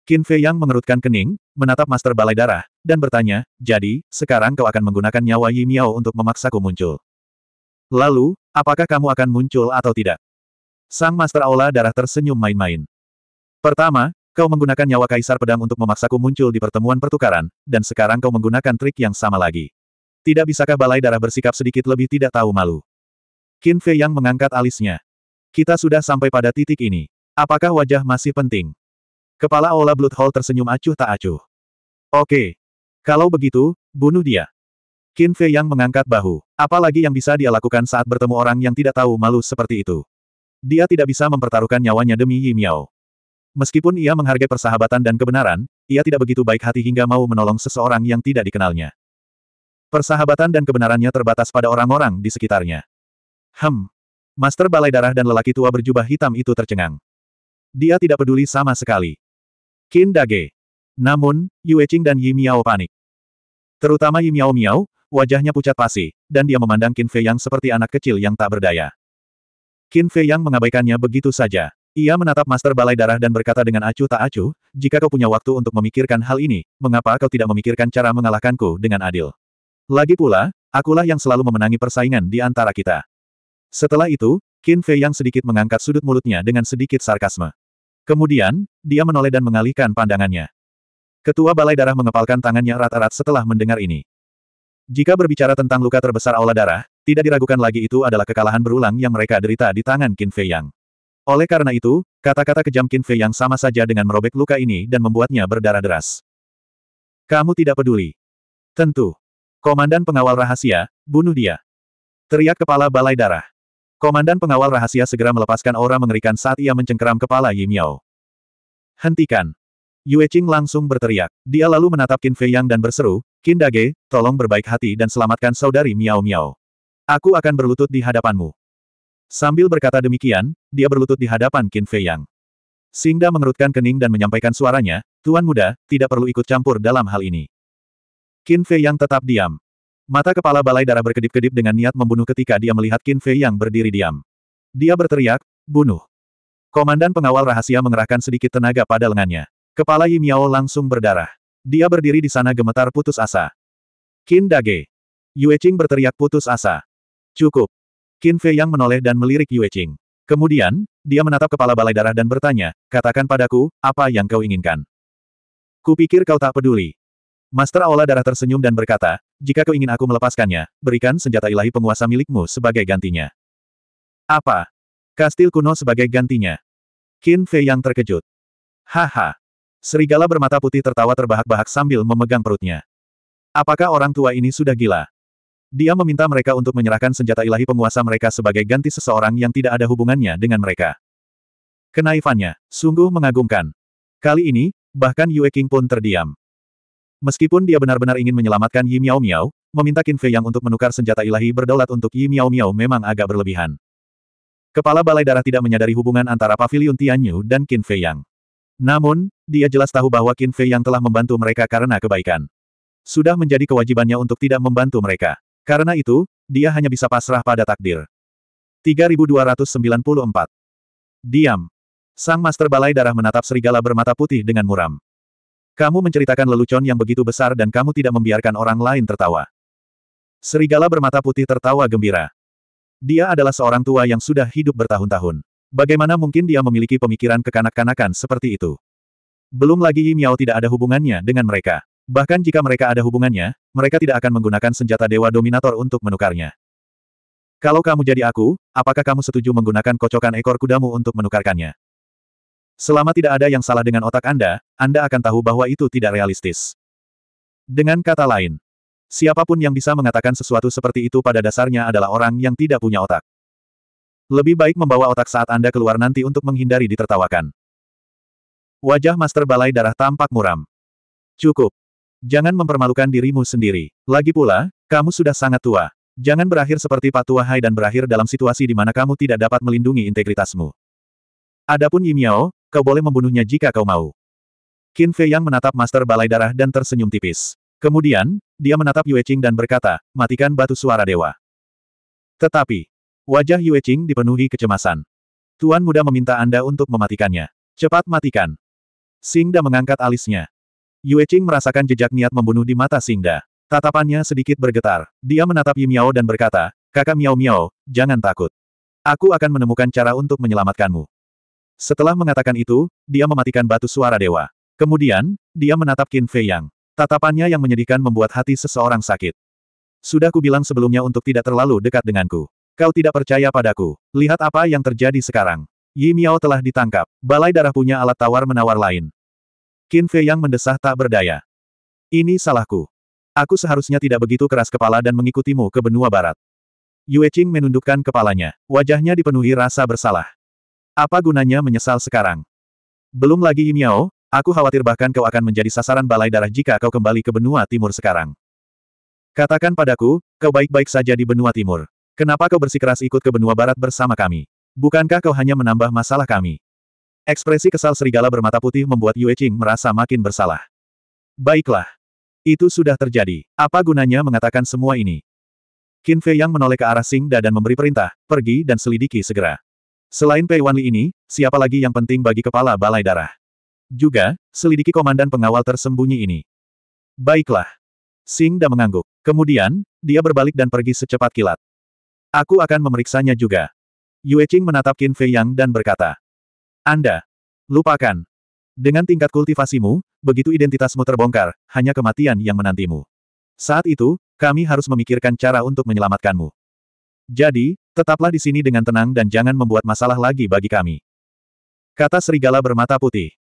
Qin Fei Yang mengerutkan kening, menatap Master Balai Darah, dan bertanya, jadi, sekarang kau akan menggunakan nyawa Yi Miao untuk memaksaku muncul. Lalu, apakah kamu akan muncul atau tidak? Sang Master Aula Darah tersenyum main-main. Pertama, kau menggunakan nyawa Kaisar Pedang untuk memaksaku muncul di pertemuan pertukaran, dan sekarang kau menggunakan trik yang sama lagi. Tidak bisakah Balai Darah bersikap sedikit lebih tidak tahu malu? Qin Fei yang mengangkat alisnya. Kita sudah sampai pada titik ini. Apakah wajah masih penting? Kepala Aula Blood tersenyum acuh tak acuh. Oke. Kalau begitu, bunuh dia. Qin Fei yang mengangkat bahu. Apalagi yang bisa dia lakukan saat bertemu orang yang tidak tahu malu seperti itu. Dia tidak bisa mempertaruhkan nyawanya demi Yi Miao. Meskipun ia menghargai persahabatan dan kebenaran, ia tidak begitu baik hati hingga mau menolong seseorang yang tidak dikenalnya. Persahabatan dan kebenarannya terbatas pada orang-orang di sekitarnya. Hem. Master Balai Darah dan lelaki tua berjubah hitam itu tercengang. Dia tidak peduli sama sekali. Qin Dage. Namun, Yue Qing dan Yi Miao panik. Terutama Yi Miao Miao, wajahnya pucat pasi, dan dia memandang Qin Fei yang seperti anak kecil yang tak berdaya. Qin Fei Yang mengabaikannya begitu saja. Ia menatap Master Balai Darah dan berkata dengan acuh tak acuh, jika kau punya waktu untuk memikirkan hal ini, mengapa kau tidak memikirkan cara mengalahkanku dengan adil? Lagi pula, akulah yang selalu memenangi persaingan di antara kita. Setelah itu, Qin Fei Yang sedikit mengangkat sudut mulutnya dengan sedikit sarkasme. Kemudian, dia menoleh dan mengalihkan pandangannya. Ketua Balai Darah mengepalkan tangannya rata-rata setelah mendengar ini. Jika berbicara tentang luka terbesar Aula Darah, tidak diragukan lagi itu adalah kekalahan berulang yang mereka derita di tangan Qin Fei Yang. Oleh karena itu, kata-kata kejam Qin Fei Yang sama saja dengan merobek luka ini dan membuatnya berdarah deras. Kamu tidak peduli. Tentu. Komandan pengawal rahasia, bunuh dia. Teriak kepala balai darah. Komandan pengawal rahasia segera melepaskan aura mengerikan saat ia mencengkeram kepala Yi Miao. Hentikan. Yue Qing langsung berteriak. Dia lalu menatap Qin Fei Yang dan berseru, Qin Dage, tolong berbaik hati dan selamatkan saudari Miao Miao. Aku akan berlutut di hadapanmu. Sambil berkata demikian, dia berlutut di hadapan Qin Fei Yang. Singda mengerutkan kening dan menyampaikan suaranya, Tuan Muda, tidak perlu ikut campur dalam hal ini. Qin Fei Yang tetap diam. Mata kepala balai darah berkedip-kedip dengan niat membunuh ketika dia melihat Qin Fei Yang berdiri diam. Dia berteriak, bunuh. Komandan pengawal rahasia mengerahkan sedikit tenaga pada lengannya. Kepala Yi Miao langsung berdarah. Dia berdiri di sana gemetar putus asa. Qin Dage. Yue Qing berteriak putus asa. Cukup. Qin Fei yang menoleh dan melirik Yue Qing. Kemudian, dia menatap kepala balai darah dan bertanya, katakan padaku, apa yang kau inginkan? Kupikir kau tak peduli. Master Aula Darah tersenyum dan berkata, jika kau ingin aku melepaskannya, berikan senjata ilahi penguasa milikmu sebagai gantinya. Apa? Kastil kuno sebagai gantinya. Qin Fei yang terkejut. Haha. Serigala bermata putih tertawa terbahak-bahak sambil memegang perutnya. Apakah orang tua ini sudah gila? Dia meminta mereka untuk menyerahkan senjata ilahi penguasa mereka sebagai ganti seseorang yang tidak ada hubungannya dengan mereka. Kenaifannya, sungguh mengagumkan. Kali ini, bahkan Yue King pun terdiam. Meskipun dia benar-benar ingin menyelamatkan Yi Miao Miao, meminta Qin Fei Yang untuk menukar senjata ilahi berdaulat untuk Yi Miao Miao memang agak berlebihan. Kepala Balai Darah tidak menyadari hubungan antara Pavilion Tianyu dan Qin Fei Yang. Namun, dia jelas tahu bahwa Qin Fei Yang telah membantu mereka karena kebaikan. Sudah menjadi kewajibannya untuk tidak membantu mereka. Karena itu, dia hanya bisa pasrah pada takdir. 3294. Diam. Sang Master Balai Darah menatap serigala bermata putih dengan muram. Kamu menceritakan lelucon yang begitu besar dan kamu tidak membiarkan orang lain tertawa. Serigala bermata putih tertawa gembira. Dia adalah seorang tua yang sudah hidup bertahun-tahun. Bagaimana mungkin dia memiliki pemikiran kekanak-kanakan seperti itu? Belum lagi Yi Miao tidak ada hubungannya dengan mereka. Bahkan jika mereka ada hubungannya, mereka tidak akan menggunakan senjata Dewa Dominator untuk menukarnya. Kalau kamu jadi aku, apakah kamu setuju menggunakan kocokan ekor kudamu untuk menukarkannya? Selama tidak ada yang salah dengan otak Anda, Anda akan tahu bahwa itu tidak realistis. Dengan kata lain, siapapun yang bisa mengatakan sesuatu seperti itu pada dasarnya adalah orang yang tidak punya otak. Lebih baik membawa otak saat Anda keluar nanti untuk menghindari ditertawakan. Wajah Master Balai Darah tampak muram. Cukup. Jangan mempermalukan dirimu sendiri. Lagi pula, kamu sudah sangat tua. Jangan berakhir seperti Pak Tua Hai dan berakhir dalam situasi di mana kamu tidak dapat melindungi integritasmu. Adapun Miao, kau boleh membunuhnya jika kau mau. Qin Fei Yang menatap Master Balai Darah dan tersenyum tipis. Kemudian, dia menatap Yue Qing dan berkata, matikan batu suara dewa. Tetapi, wajah Yue Qing dipenuhi kecemasan. Tuan muda meminta Anda untuk mematikannya. Cepat matikan. Singda mengangkat alisnya. Yue Qing merasakan jejak niat membunuh di mata Singda. Tatapannya sedikit bergetar. Dia menatap Yi Miao dan berkata, Kakak Miao Miao, jangan takut. Aku akan menemukan cara untuk menyelamatkanmu. Setelah mengatakan itu, dia mematikan batu suara dewa. Kemudian, dia menatap Qin Fei Yang. Tatapannya yang menyedihkan membuat hati seseorang sakit. Sudah kubilang sebelumnya untuk tidak terlalu dekat denganku. Kau tidak percaya padaku. Lihat apa yang terjadi sekarang. Yi Miao telah ditangkap. Balai darah punya alat tawar-menawar lain. Qin Fei yang mendesah tak berdaya. Ini salahku. Aku seharusnya tidak begitu keras kepala dan mengikutimu ke benua barat. Yue Qing menundukkan kepalanya. Wajahnya dipenuhi rasa bersalah. Apa gunanya menyesal sekarang? Belum lagi Im Yao, aku khawatir bahkan kau akan menjadi sasaran balai darah jika kau kembali ke benua timur sekarang. Katakan padaku, kau baik-baik saja di benua timur. Kenapa kau bersikeras ikut ke benua barat bersama kami? Bukankah kau hanya menambah masalah kami? Ekspresi kesal serigala bermata putih membuat Yue Qing merasa makin bersalah. Baiklah. Itu sudah terjadi. Apa gunanya mengatakan semua ini? Qin Fei Yang menoleh ke arah Sing Da dan memberi perintah, pergi dan selidiki segera. Selain Pei Wanli ini, siapa lagi yang penting bagi kepala balai darah? Juga, selidiki komandan pengawal tersembunyi ini. Baiklah. Sing Da mengangguk. Kemudian, dia berbalik dan pergi secepat kilat. Aku akan memeriksanya juga. Yue Qing menatap Qin Fei Yang dan berkata, anda. Lupakan. Dengan tingkat kultivasimu, begitu identitasmu terbongkar, hanya kematian yang menantimu. Saat itu, kami harus memikirkan cara untuk menyelamatkanmu. Jadi, tetaplah di sini dengan tenang dan jangan membuat masalah lagi bagi kami. Kata serigala bermata putih.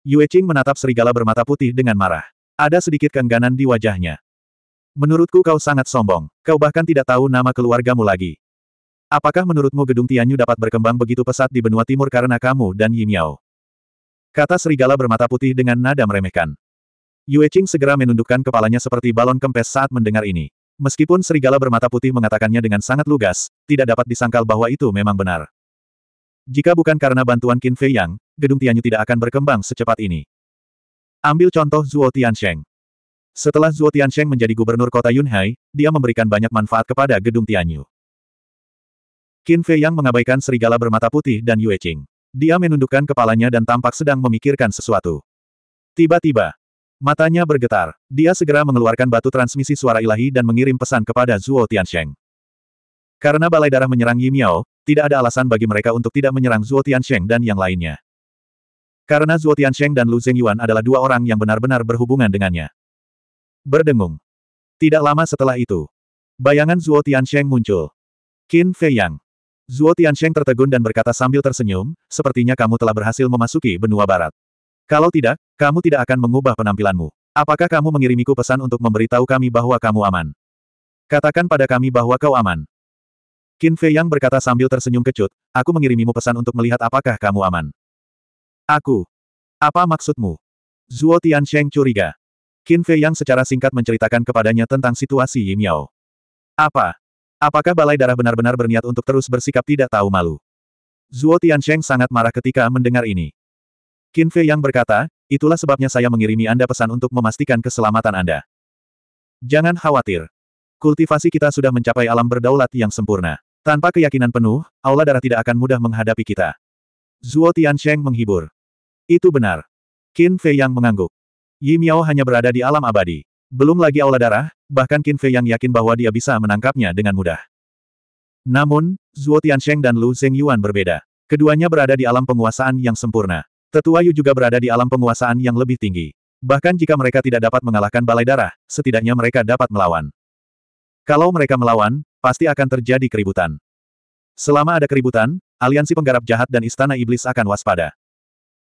Yue Qing menatap serigala bermata putih dengan marah. Ada sedikit keengganan di wajahnya. Menurutku kau sangat sombong. Kau bahkan tidak tahu nama keluargamu lagi. Apakah menurutmu gedung Tianyu dapat berkembang begitu pesat di benua timur karena kamu dan Yimiao? Kata serigala bermata putih dengan nada meremehkan. Yue Qing segera menundukkan kepalanya seperti balon kempes saat mendengar ini. Meskipun serigala bermata putih mengatakannya dengan sangat lugas, tidak dapat disangkal bahwa itu memang benar. Jika bukan karena bantuan Qin Fei Yang, gedung Tianyu tidak akan berkembang secepat ini. Ambil contoh Zuo Tiansheng. Setelah Zuo Tiansheng menjadi gubernur kota Yunhai, dia memberikan banyak manfaat kepada gedung Tianyu. Qin Fei Yang mengabaikan serigala bermata putih dan Yue Qing. Dia menundukkan kepalanya dan tampak sedang memikirkan sesuatu. Tiba-tiba, matanya bergetar. Dia segera mengeluarkan batu transmisi suara ilahi dan mengirim pesan kepada Zhuo Tiansheng. Karena Balai Darah menyerang Yi Miao, tidak ada alasan bagi mereka untuk tidak menyerang Zhuo Tiansheng dan yang lainnya. Karena Zhuo Tiansheng dan Lu Zhengyuan adalah dua orang yang benar-benar berhubungan dengannya. Berdengung. Tidak lama setelah itu, bayangan Zhuo Tiansheng muncul. Qin Fei Yang. Zuo Tiansheng tertegun dan berkata sambil tersenyum, sepertinya kamu telah berhasil memasuki benua barat. Kalau tidak, kamu tidak akan mengubah penampilanmu. Apakah kamu mengirimiku pesan untuk memberitahu kami bahwa kamu aman? Katakan pada kami bahwa kau aman. Qin Fei Yang berkata sambil tersenyum kecut, aku mengirimimu pesan untuk melihat apakah kamu aman. Aku. Apa maksudmu? Zuo Tiansheng curiga. Qin Fei Yang secara singkat menceritakan kepadanya tentang situasi Yimiao. Apa? Apakah Balai Darah benar-benar berniat untuk terus bersikap tidak tahu malu? Zuo Tiansheng sangat marah ketika mendengar ini. Qin Fei yang berkata, itulah sebabnya saya mengirimi Anda pesan untuk memastikan keselamatan Anda. Jangan khawatir. Kultivasi kita sudah mencapai alam berdaulat yang sempurna. Tanpa keyakinan penuh, aula darah tidak akan mudah menghadapi kita. Zuo Tiansheng menghibur. Itu benar. Qin Fei yang mengangguk. Yi Miao hanya berada di alam abadi. Belum lagi aula darah, bahkan Qin Fei yang yakin bahwa dia bisa menangkapnya dengan mudah. Namun, Zhuo Tiansheng dan Lu Yuan berbeda. Keduanya berada di alam penguasaan yang sempurna. Tetua Yu juga berada di alam penguasaan yang lebih tinggi. Bahkan jika mereka tidak dapat mengalahkan balai darah, setidaknya mereka dapat melawan. Kalau mereka melawan, pasti akan terjadi keributan. Selama ada keributan, aliansi penggarap jahat dan istana iblis akan waspada.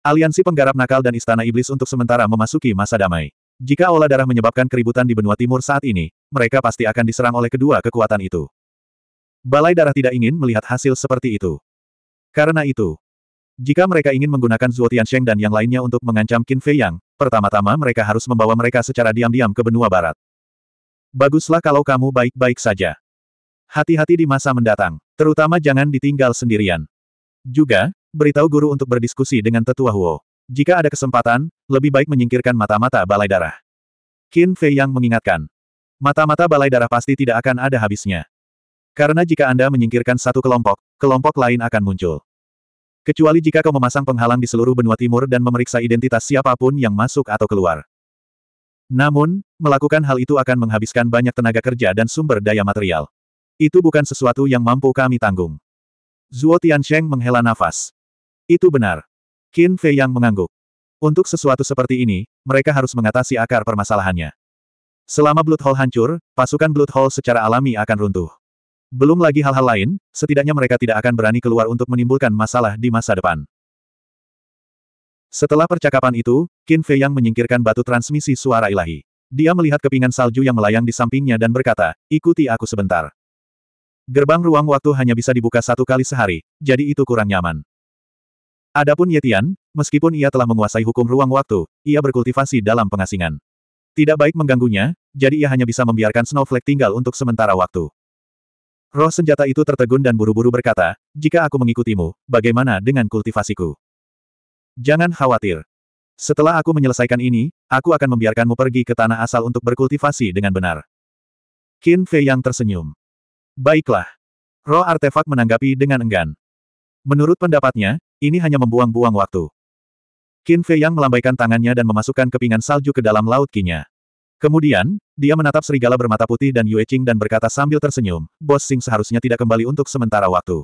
Aliansi penggarap nakal dan istana iblis untuk sementara memasuki masa damai. Jika olah darah menyebabkan keributan di benua timur saat ini, mereka pasti akan diserang oleh kedua kekuatan itu. Balai darah tidak ingin melihat hasil seperti itu. Karena itu, jika mereka ingin menggunakan Zuo Tiansheng dan yang lainnya untuk mengancam Qin Fei Yang, pertama-tama mereka harus membawa mereka secara diam-diam ke benua barat. Baguslah kalau kamu baik-baik saja. Hati-hati di masa mendatang, terutama jangan ditinggal sendirian. Juga, beritahu guru untuk berdiskusi dengan tetua Huo. Jika ada kesempatan, lebih baik menyingkirkan mata-mata balai darah. Qin Fei yang mengingatkan. Mata-mata balai darah pasti tidak akan ada habisnya. Karena jika Anda menyingkirkan satu kelompok, kelompok lain akan muncul. Kecuali jika kau memasang penghalang di seluruh benua timur dan memeriksa identitas siapapun yang masuk atau keluar. Namun, melakukan hal itu akan menghabiskan banyak tenaga kerja dan sumber daya material. Itu bukan sesuatu yang mampu kami tanggung. Zuo Tiansheng menghela nafas. Itu benar. Qin Fei yang mengangguk. Untuk sesuatu seperti ini, mereka harus mengatasi akar permasalahannya. Selama Blood Hall hancur, pasukan Blood Hall secara alami akan runtuh. Belum lagi hal-hal lain, setidaknya mereka tidak akan berani keluar untuk menimbulkan masalah di masa depan. Setelah percakapan itu, Qin Fei yang menyingkirkan batu transmisi suara ilahi. Dia melihat kepingan salju yang melayang di sampingnya dan berkata, ikuti aku sebentar. Gerbang ruang waktu hanya bisa dibuka satu kali sehari, jadi itu kurang nyaman. Adapun Yetian, meskipun ia telah menguasai hukum ruang waktu, ia berkultivasi dalam pengasingan. Tidak baik mengganggunya, jadi ia hanya bisa membiarkan Snowflake tinggal untuk sementara waktu. Roh senjata itu tertegun dan buru-buru berkata, jika aku mengikutimu, bagaimana dengan kultivasiku? Jangan khawatir. Setelah aku menyelesaikan ini, aku akan membiarkanmu pergi ke tanah asal untuk berkultivasi dengan benar. Qin Fei yang tersenyum. Baiklah. Roh artefak menanggapi dengan enggan. Menurut pendapatnya, ini hanya membuang-buang waktu. Qin Fei Yang melambaikan tangannya dan memasukkan kepingan salju ke dalam laut kinya. Kemudian, dia menatap serigala bermata putih dan Yue Qing dan berkata sambil tersenyum, Bos Sing seharusnya tidak kembali untuk sementara waktu.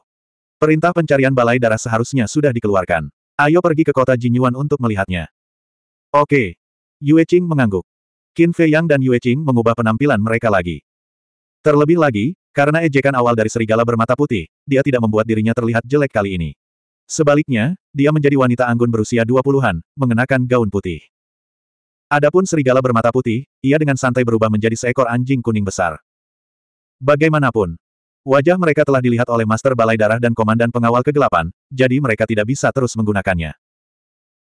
Perintah pencarian balai darah seharusnya sudah dikeluarkan. Ayo pergi ke kota Jinyuan untuk melihatnya. Oke. Yue Qing mengangguk. Qin Fei Yang dan Yue Qing mengubah penampilan mereka lagi. Terlebih lagi, karena ejekan awal dari serigala bermata putih, dia tidak membuat dirinya terlihat jelek kali ini. Sebaliknya, dia menjadi wanita anggun berusia dua puluhan, mengenakan gaun putih. Adapun serigala bermata putih, ia dengan santai berubah menjadi seekor anjing kuning besar. Bagaimanapun, wajah mereka telah dilihat oleh Master Balai Darah dan Komandan Pengawal Kegelapan, jadi mereka tidak bisa terus menggunakannya.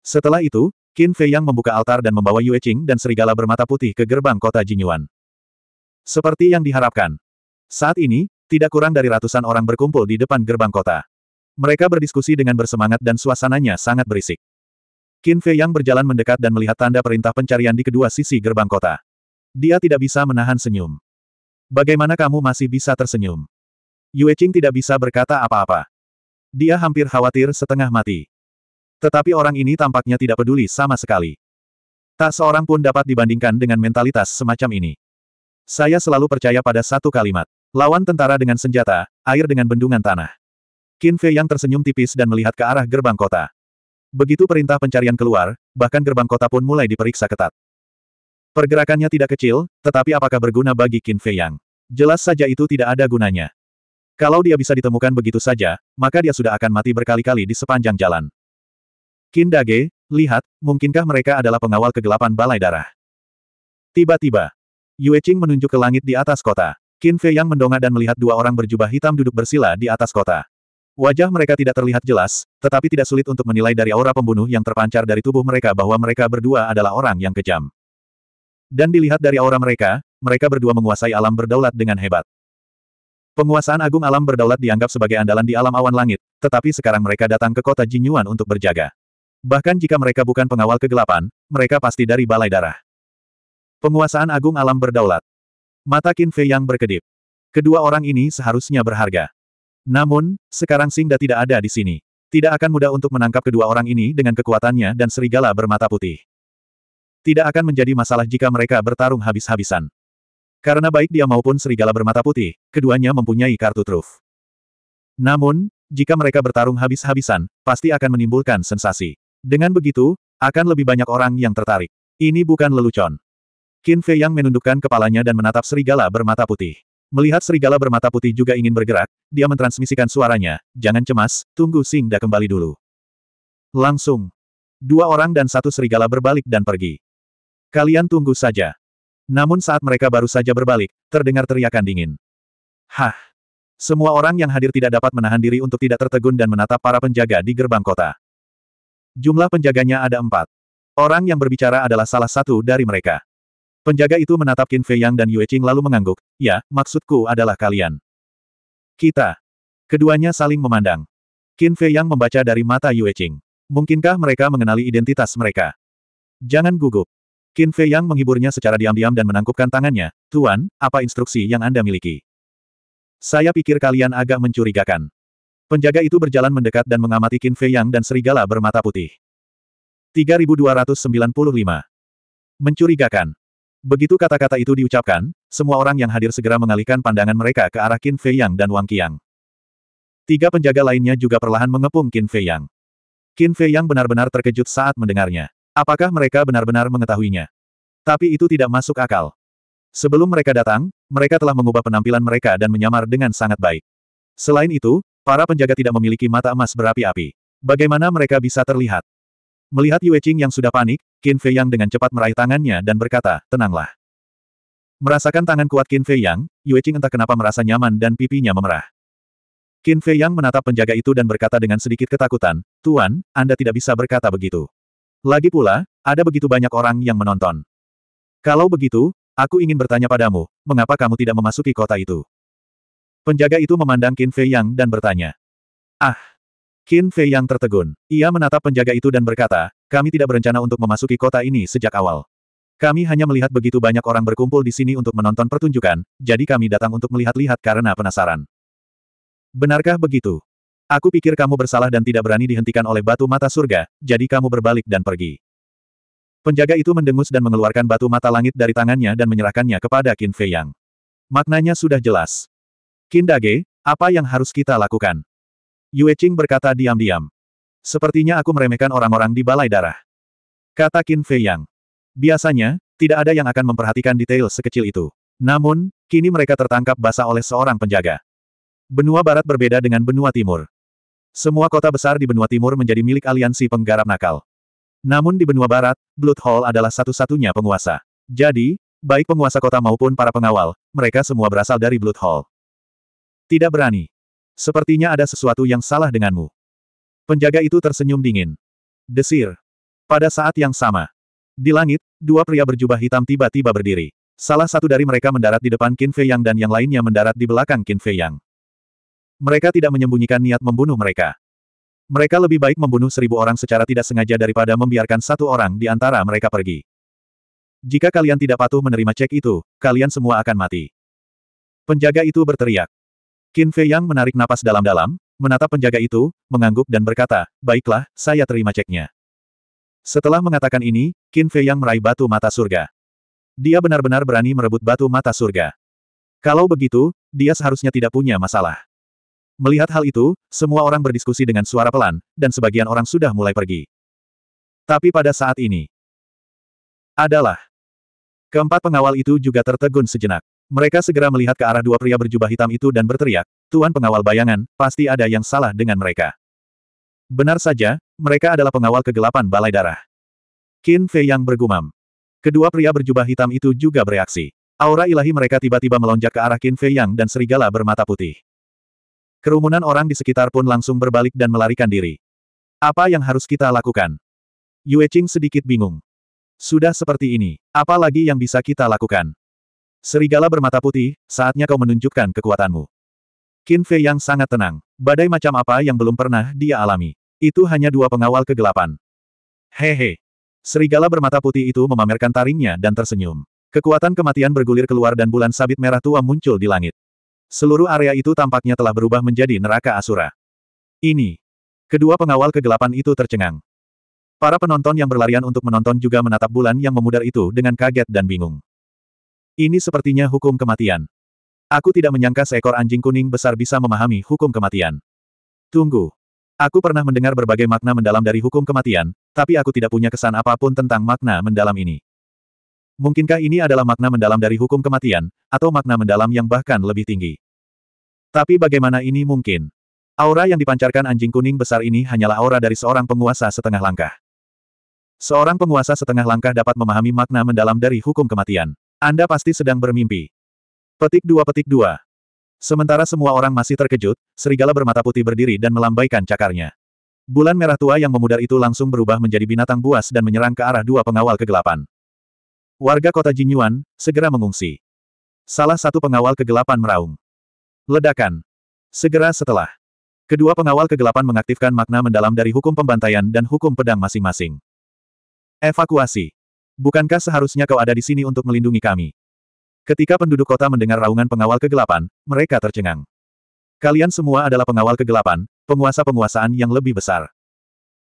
Setelah itu, Qin Fei Yang membuka altar dan membawa Yue Qing dan serigala bermata putih ke gerbang kota Jinyuan. Seperti yang diharapkan. Saat ini, tidak kurang dari ratusan orang berkumpul di depan gerbang kota. Mereka berdiskusi dengan bersemangat dan suasananya sangat berisik. Qin Fei Yang berjalan mendekat dan melihat tanda perintah pencarian di kedua sisi gerbang kota. Dia tidak bisa menahan senyum. Bagaimana kamu masih bisa tersenyum? Yue Qing tidak bisa berkata apa-apa. Dia hampir khawatir setengah mati. Tetapi orang ini tampaknya tidak peduli sama sekali. Tak seorang pun dapat dibandingkan dengan mentalitas semacam ini. Saya selalu percaya pada satu kalimat. Lawan tentara dengan senjata, air dengan bendungan tanah. Qin Fei yang tersenyum tipis dan melihat ke arah gerbang kota. Begitu perintah pencarian keluar, bahkan gerbang kota pun mulai diperiksa ketat. Pergerakannya tidak kecil, tetapi apakah berguna bagi Qin Fei Yang? Jelas saja itu tidak ada gunanya. Kalau dia bisa ditemukan begitu saja, maka dia sudah akan mati berkali-kali di sepanjang jalan. Qin Dage, lihat, mungkinkah mereka adalah pengawal kegelapan balai darah? Tiba-tiba, Yue Qing menunjuk ke langit di atas kota. Qin Fei Yang mendongak dan melihat dua orang berjubah hitam duduk bersila di atas kota. Wajah mereka tidak terlihat jelas, tetapi tidak sulit untuk menilai dari aura pembunuh yang terpancar dari tubuh mereka bahwa mereka berdua adalah orang yang kejam. Dan dilihat dari aura mereka, mereka berdua menguasai alam berdaulat dengan hebat. Penguasaan agung alam berdaulat dianggap sebagai andalan di alam awan langit, tetapi sekarang mereka datang ke kota Jinyuan untuk berjaga. Bahkan jika mereka bukan pengawal kegelapan, mereka pasti dari balai darah. Penguasaan agung alam berdaulat. Mata Qin Fei yang berkedip. Kedua orang ini seharusnya berharga. Namun, sekarang Singda tidak ada di sini. Tidak akan mudah untuk menangkap kedua orang ini dengan kekuatannya dan serigala bermata putih. Tidak akan menjadi masalah jika mereka bertarung habis-habisan. Karena baik dia maupun serigala bermata putih, keduanya mempunyai kartu truf. Namun, jika mereka bertarung habis-habisan, pasti akan menimbulkan sensasi. Dengan begitu, akan lebih banyak orang yang tertarik. Ini bukan lelucon. Qin Fei Yang menundukkan kepalanya dan menatap serigala bermata putih. Melihat serigala bermata putih juga ingin bergerak, dia mentransmisikan suaranya, jangan cemas, tunggu Singda kembali dulu. Langsung. Dua orang dan satu serigala berbalik dan pergi. Kalian tunggu saja. Namun saat mereka baru saja berbalik, terdengar teriakan dingin. Hah. Semua orang yang hadir tidak dapat menahan diri untuk tidak tertegun dan menatap para penjaga di gerbang kota. Jumlah penjaganya ada empat. Orang yang berbicara adalah salah satu dari mereka. Penjaga itu menatap Qin Fei Yang dan Yue Qing lalu mengangguk, ya, maksudku adalah kalian. Kita. Keduanya saling memandang. Qin Fei Yang membaca dari mata Yue Qing. Mungkinkah mereka mengenali identitas mereka? Jangan gugup. Qin Fei Yang menghiburnya secara diam-diam dan menangkupkan tangannya, Tuan, apa instruksi yang Anda miliki? Saya pikir kalian agak mencurigakan. Penjaga itu berjalan mendekat dan mengamati Qin Fei Yang dan serigala bermata putih. 3295. Mencurigakan. Begitu kata-kata itu diucapkan, semua orang yang hadir segera mengalihkan pandangan mereka ke arah Qin Fei Yang dan Wang Qiang. Tiga penjaga lainnya juga perlahan mengepung Qin Fei Yang. Qin Fei Yang benar-benar terkejut saat mendengarnya. Apakah mereka benar-benar mengetahuinya? Tapi itu tidak masuk akal. Sebelum mereka datang, mereka telah mengubah penampilan mereka dan menyamar dengan sangat baik. Selain itu, para penjaga tidak memiliki mata emas berapi-api. Bagaimana mereka bisa terlihat? Melihat Yue Qing yang sudah panik, Qin Fei Yang dengan cepat meraih tangannya dan berkata, tenanglah. Merasakan tangan kuat Qin Fei Yang, Yue Qing entah kenapa merasa nyaman dan pipinya memerah. Qin Fei Yang menatap penjaga itu dan berkata dengan sedikit ketakutan, Tuan, Anda tidak bisa berkata begitu. Lagi pula, ada begitu banyak orang yang menonton. Kalau begitu, aku ingin bertanya padamu, mengapa kamu tidak memasuki kota itu? Penjaga itu memandang Qin Fei Yang dan bertanya. Ah, Qin Fei yang tertegun. Ia menatap penjaga itu dan berkata, kami tidak berencana untuk memasuki kota ini sejak awal. Kami hanya melihat begitu banyak orang berkumpul di sini untuk menonton pertunjukan, jadi kami datang untuk melihat-lihat karena penasaran. Benarkah begitu? Aku pikir kamu bersalah dan tidak berani dihentikan oleh batu mata surga, jadi kamu berbalik dan pergi. Penjaga itu mendengus dan mengeluarkan batu mata langit dari tangannya dan menyerahkannya kepada Qin Fei Yang. Maknanya sudah jelas. Qin Dage, apa yang harus kita lakukan? Yue Qing berkata diam-diam. Sepertinya aku meremehkan orang-orang di balai darah. Kata Qin Fei Yang. Biasanya, tidak ada yang akan memperhatikan detail sekecil itu. Namun, kini mereka tertangkap basah oleh seorang penjaga. Benua barat berbeda dengan benua timur. Semua kota besar di benua timur menjadi milik aliansi penggarap nakal. Namun di benua barat, Blood Hall adalah satu-satunya penguasa. Jadi, baik penguasa kota maupun para pengawal, mereka semua berasal dari Blood Hall. Tidak berani. Sepertinya ada sesuatu yang salah denganmu. Penjaga itu tersenyum dingin. Desir. Pada saat yang sama. Di langit, dua pria berjubah hitam tiba-tiba berdiri. Salah satu dari mereka mendarat di depan Qin Fei Yang dan yang lainnya mendarat di belakang Qin Fei Yang. Mereka tidak menyembunyikan niat membunuh mereka. Mereka lebih baik membunuh seribu orang secara tidak sengaja daripada membiarkan satu orang di antara mereka pergi. Jika kalian tidak patuh menerima cek itu, kalian semua akan mati. Penjaga itu berteriak. Qin Fei Yang menarik napas dalam-dalam, menatap penjaga itu, mengangguk dan berkata, baiklah, saya terima ceknya. Setelah mengatakan ini, Qin Fei Yang meraih batu mata surga. Dia benar-benar berani merebut batu mata surga. Kalau begitu, dia seharusnya tidak punya masalah. Melihat hal itu, semua orang berdiskusi dengan suara pelan, dan sebagian orang sudah mulai pergi. Tapi pada saat ini, adalah keempat pengawal itu juga tertegun sejenak. Mereka segera melihat ke arah dua pria berjubah hitam itu dan berteriak, Tuan pengawal bayangan, pasti ada yang salah dengan mereka. Benar saja, mereka adalah pengawal kegelapan balai darah. Qin Fei yang bergumam. Kedua pria berjubah hitam itu juga bereaksi. Aura ilahi mereka tiba-tiba melonjak ke arah Qin Fei yang dan serigala bermata putih. Kerumunan orang di sekitar pun langsung berbalik dan melarikan diri. Apa yang harus kita lakukan? Yue Qing sedikit bingung. Sudah seperti ini, apa lagi yang bisa kita lakukan? Serigala bermata putih, saatnya kau menunjukkan kekuatanmu. Qin Fei yang sangat tenang. Badai macam apa yang belum pernah dia alami. Itu hanya dua pengawal kegelapan. Hehe. Serigala bermata putih itu memamerkan taringnya dan tersenyum. Kekuatan kematian bergulir keluar dan bulan sabit merah tua muncul di langit. Seluruh area itu tampaknya telah berubah menjadi neraka asura. Ini. Kedua pengawal kegelapan itu tercengang. Para penonton yang berlarian untuk menonton juga menatap bulan yang memudar itu dengan kaget dan bingung. Ini sepertinya hukum kematian. Aku tidak menyangka seekor anjing kuning besar bisa memahami hukum kematian. Tunggu. Aku pernah mendengar berbagai makna mendalam dari hukum kematian, tapi aku tidak punya kesan apapun tentang makna mendalam ini. Mungkinkah ini adalah makna mendalam dari hukum kematian, atau makna mendalam yang bahkan lebih tinggi? Tapi bagaimana ini mungkin? Aura yang dipancarkan anjing kuning besar ini hanyalah aura dari seorang penguasa setengah langkah. Seorang penguasa setengah langkah dapat memahami makna mendalam dari hukum kematian. Anda pasti sedang bermimpi. Petik dua petik dua. Sementara semua orang masih terkejut, serigala bermata putih berdiri dan melambaikan cakarnya. Bulan merah tua yang memudar itu langsung berubah menjadi binatang buas dan menyerang ke arah dua pengawal kegelapan. Warga kota Jinyuan, segera mengungsi. Salah satu pengawal kegelapan meraung. Ledakan. Segera setelah. Kedua pengawal kegelapan mengaktifkan makna mendalam dari hukum pembantaian dan hukum pedang masing-masing. Evakuasi. Bukankah seharusnya kau ada di sini untuk melindungi kami? Ketika penduduk kota mendengar raungan pengawal kegelapan, mereka tercengang. Kalian semua adalah pengawal kegelapan, penguasa-penguasaan yang lebih besar.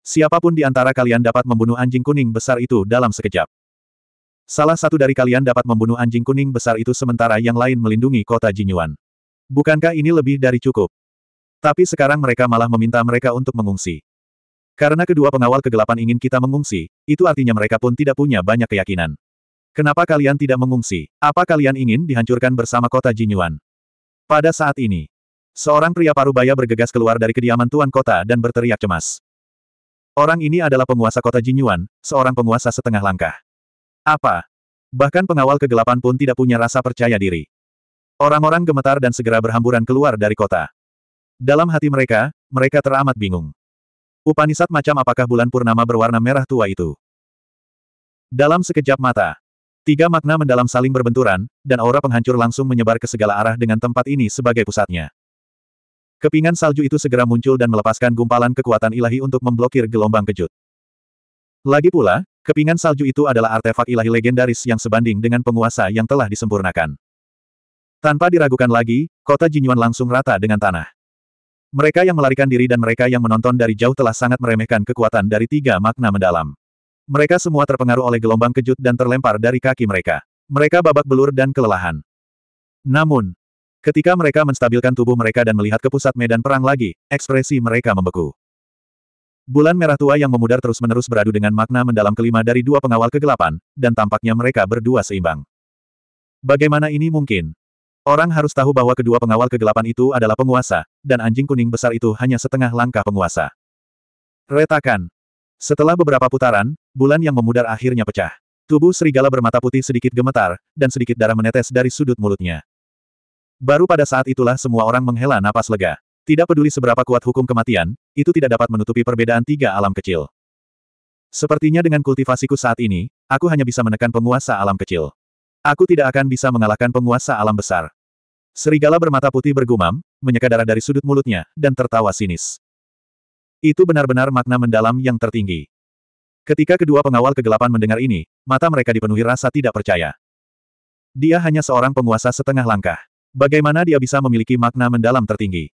Siapapun di antara kalian dapat membunuh anjing kuning besar itu dalam sekejap. Salah satu dari kalian dapat membunuh anjing kuning besar itu sementara yang lain melindungi kota Jinyuan. Bukankah ini lebih dari cukup? Tapi sekarang mereka malah meminta mereka untuk mengungsi. Karena kedua pengawal kegelapan ingin kita mengungsi, itu artinya mereka pun tidak punya banyak keyakinan. Kenapa kalian tidak mengungsi? Apa kalian ingin dihancurkan bersama kota Jinyuan? Pada saat ini, seorang pria parubaya bergegas keluar dari kediaman tuan kota dan berteriak cemas. Orang ini adalah penguasa kota Jinyuan, seorang penguasa setengah langkah. Apa? Bahkan pengawal kegelapan pun tidak punya rasa percaya diri. Orang-orang gemetar dan segera berhamburan keluar dari kota. Dalam hati mereka, mereka teramat bingung. Upanisat macam apakah bulan purnama berwarna merah tua itu? Dalam sekejap mata, tiga makna mendalam saling berbenturan, dan aura penghancur langsung menyebar ke segala arah dengan tempat ini sebagai pusatnya. Kepingan salju itu segera muncul dan melepaskan gumpalan kekuatan ilahi untuk memblokir gelombang kejut. Lagi pula, kepingan salju itu adalah artefak ilahi legendaris yang sebanding dengan penguasa yang telah disempurnakan. Tanpa diragukan lagi, kota Jinyuan langsung rata dengan tanah. Mereka yang melarikan diri dan mereka yang menonton dari jauh telah sangat meremehkan kekuatan dari tiga makna mendalam. Mereka semua terpengaruh oleh gelombang kejut dan terlempar dari kaki mereka. Mereka babak belur dan kelelahan. Namun, ketika mereka menstabilkan tubuh mereka dan melihat ke pusat medan perang lagi, ekspresi mereka membeku. Bulan merah tua yang memudar terus-menerus beradu dengan makna mendalam kelima dari dua pengawal kegelapan, dan tampaknya mereka berdua seimbang. Bagaimana ini mungkin? Orang harus tahu bahwa kedua pengawal kegelapan itu adalah penguasa, dan anjing kuning besar itu hanya setengah langkah penguasa. Retakan. Setelah beberapa putaran, bulan yang memudar akhirnya pecah. Tubuh serigala bermata putih sedikit gemetar, dan sedikit darah menetes dari sudut mulutnya. Baru pada saat itulah semua orang menghela napas lega. Tidak peduli seberapa kuat hukum kematian, itu tidak dapat menutupi perbedaan tiga alam kecil. Sepertinya dengan kultivasiku saat ini, aku hanya bisa menekan penguasa alam kecil. Aku tidak akan bisa mengalahkan penguasa alam besar. Serigala bermata putih bergumam, menyeka darah dari sudut mulutnya, dan tertawa sinis. Itu benar-benar makna mendalam yang tertinggi. Ketika kedua pengawal kegelapan mendengar ini, mata mereka dipenuhi rasa tidak percaya. Dia hanya seorang penguasa setengah langkah. Bagaimana dia bisa memiliki makna mendalam tertinggi?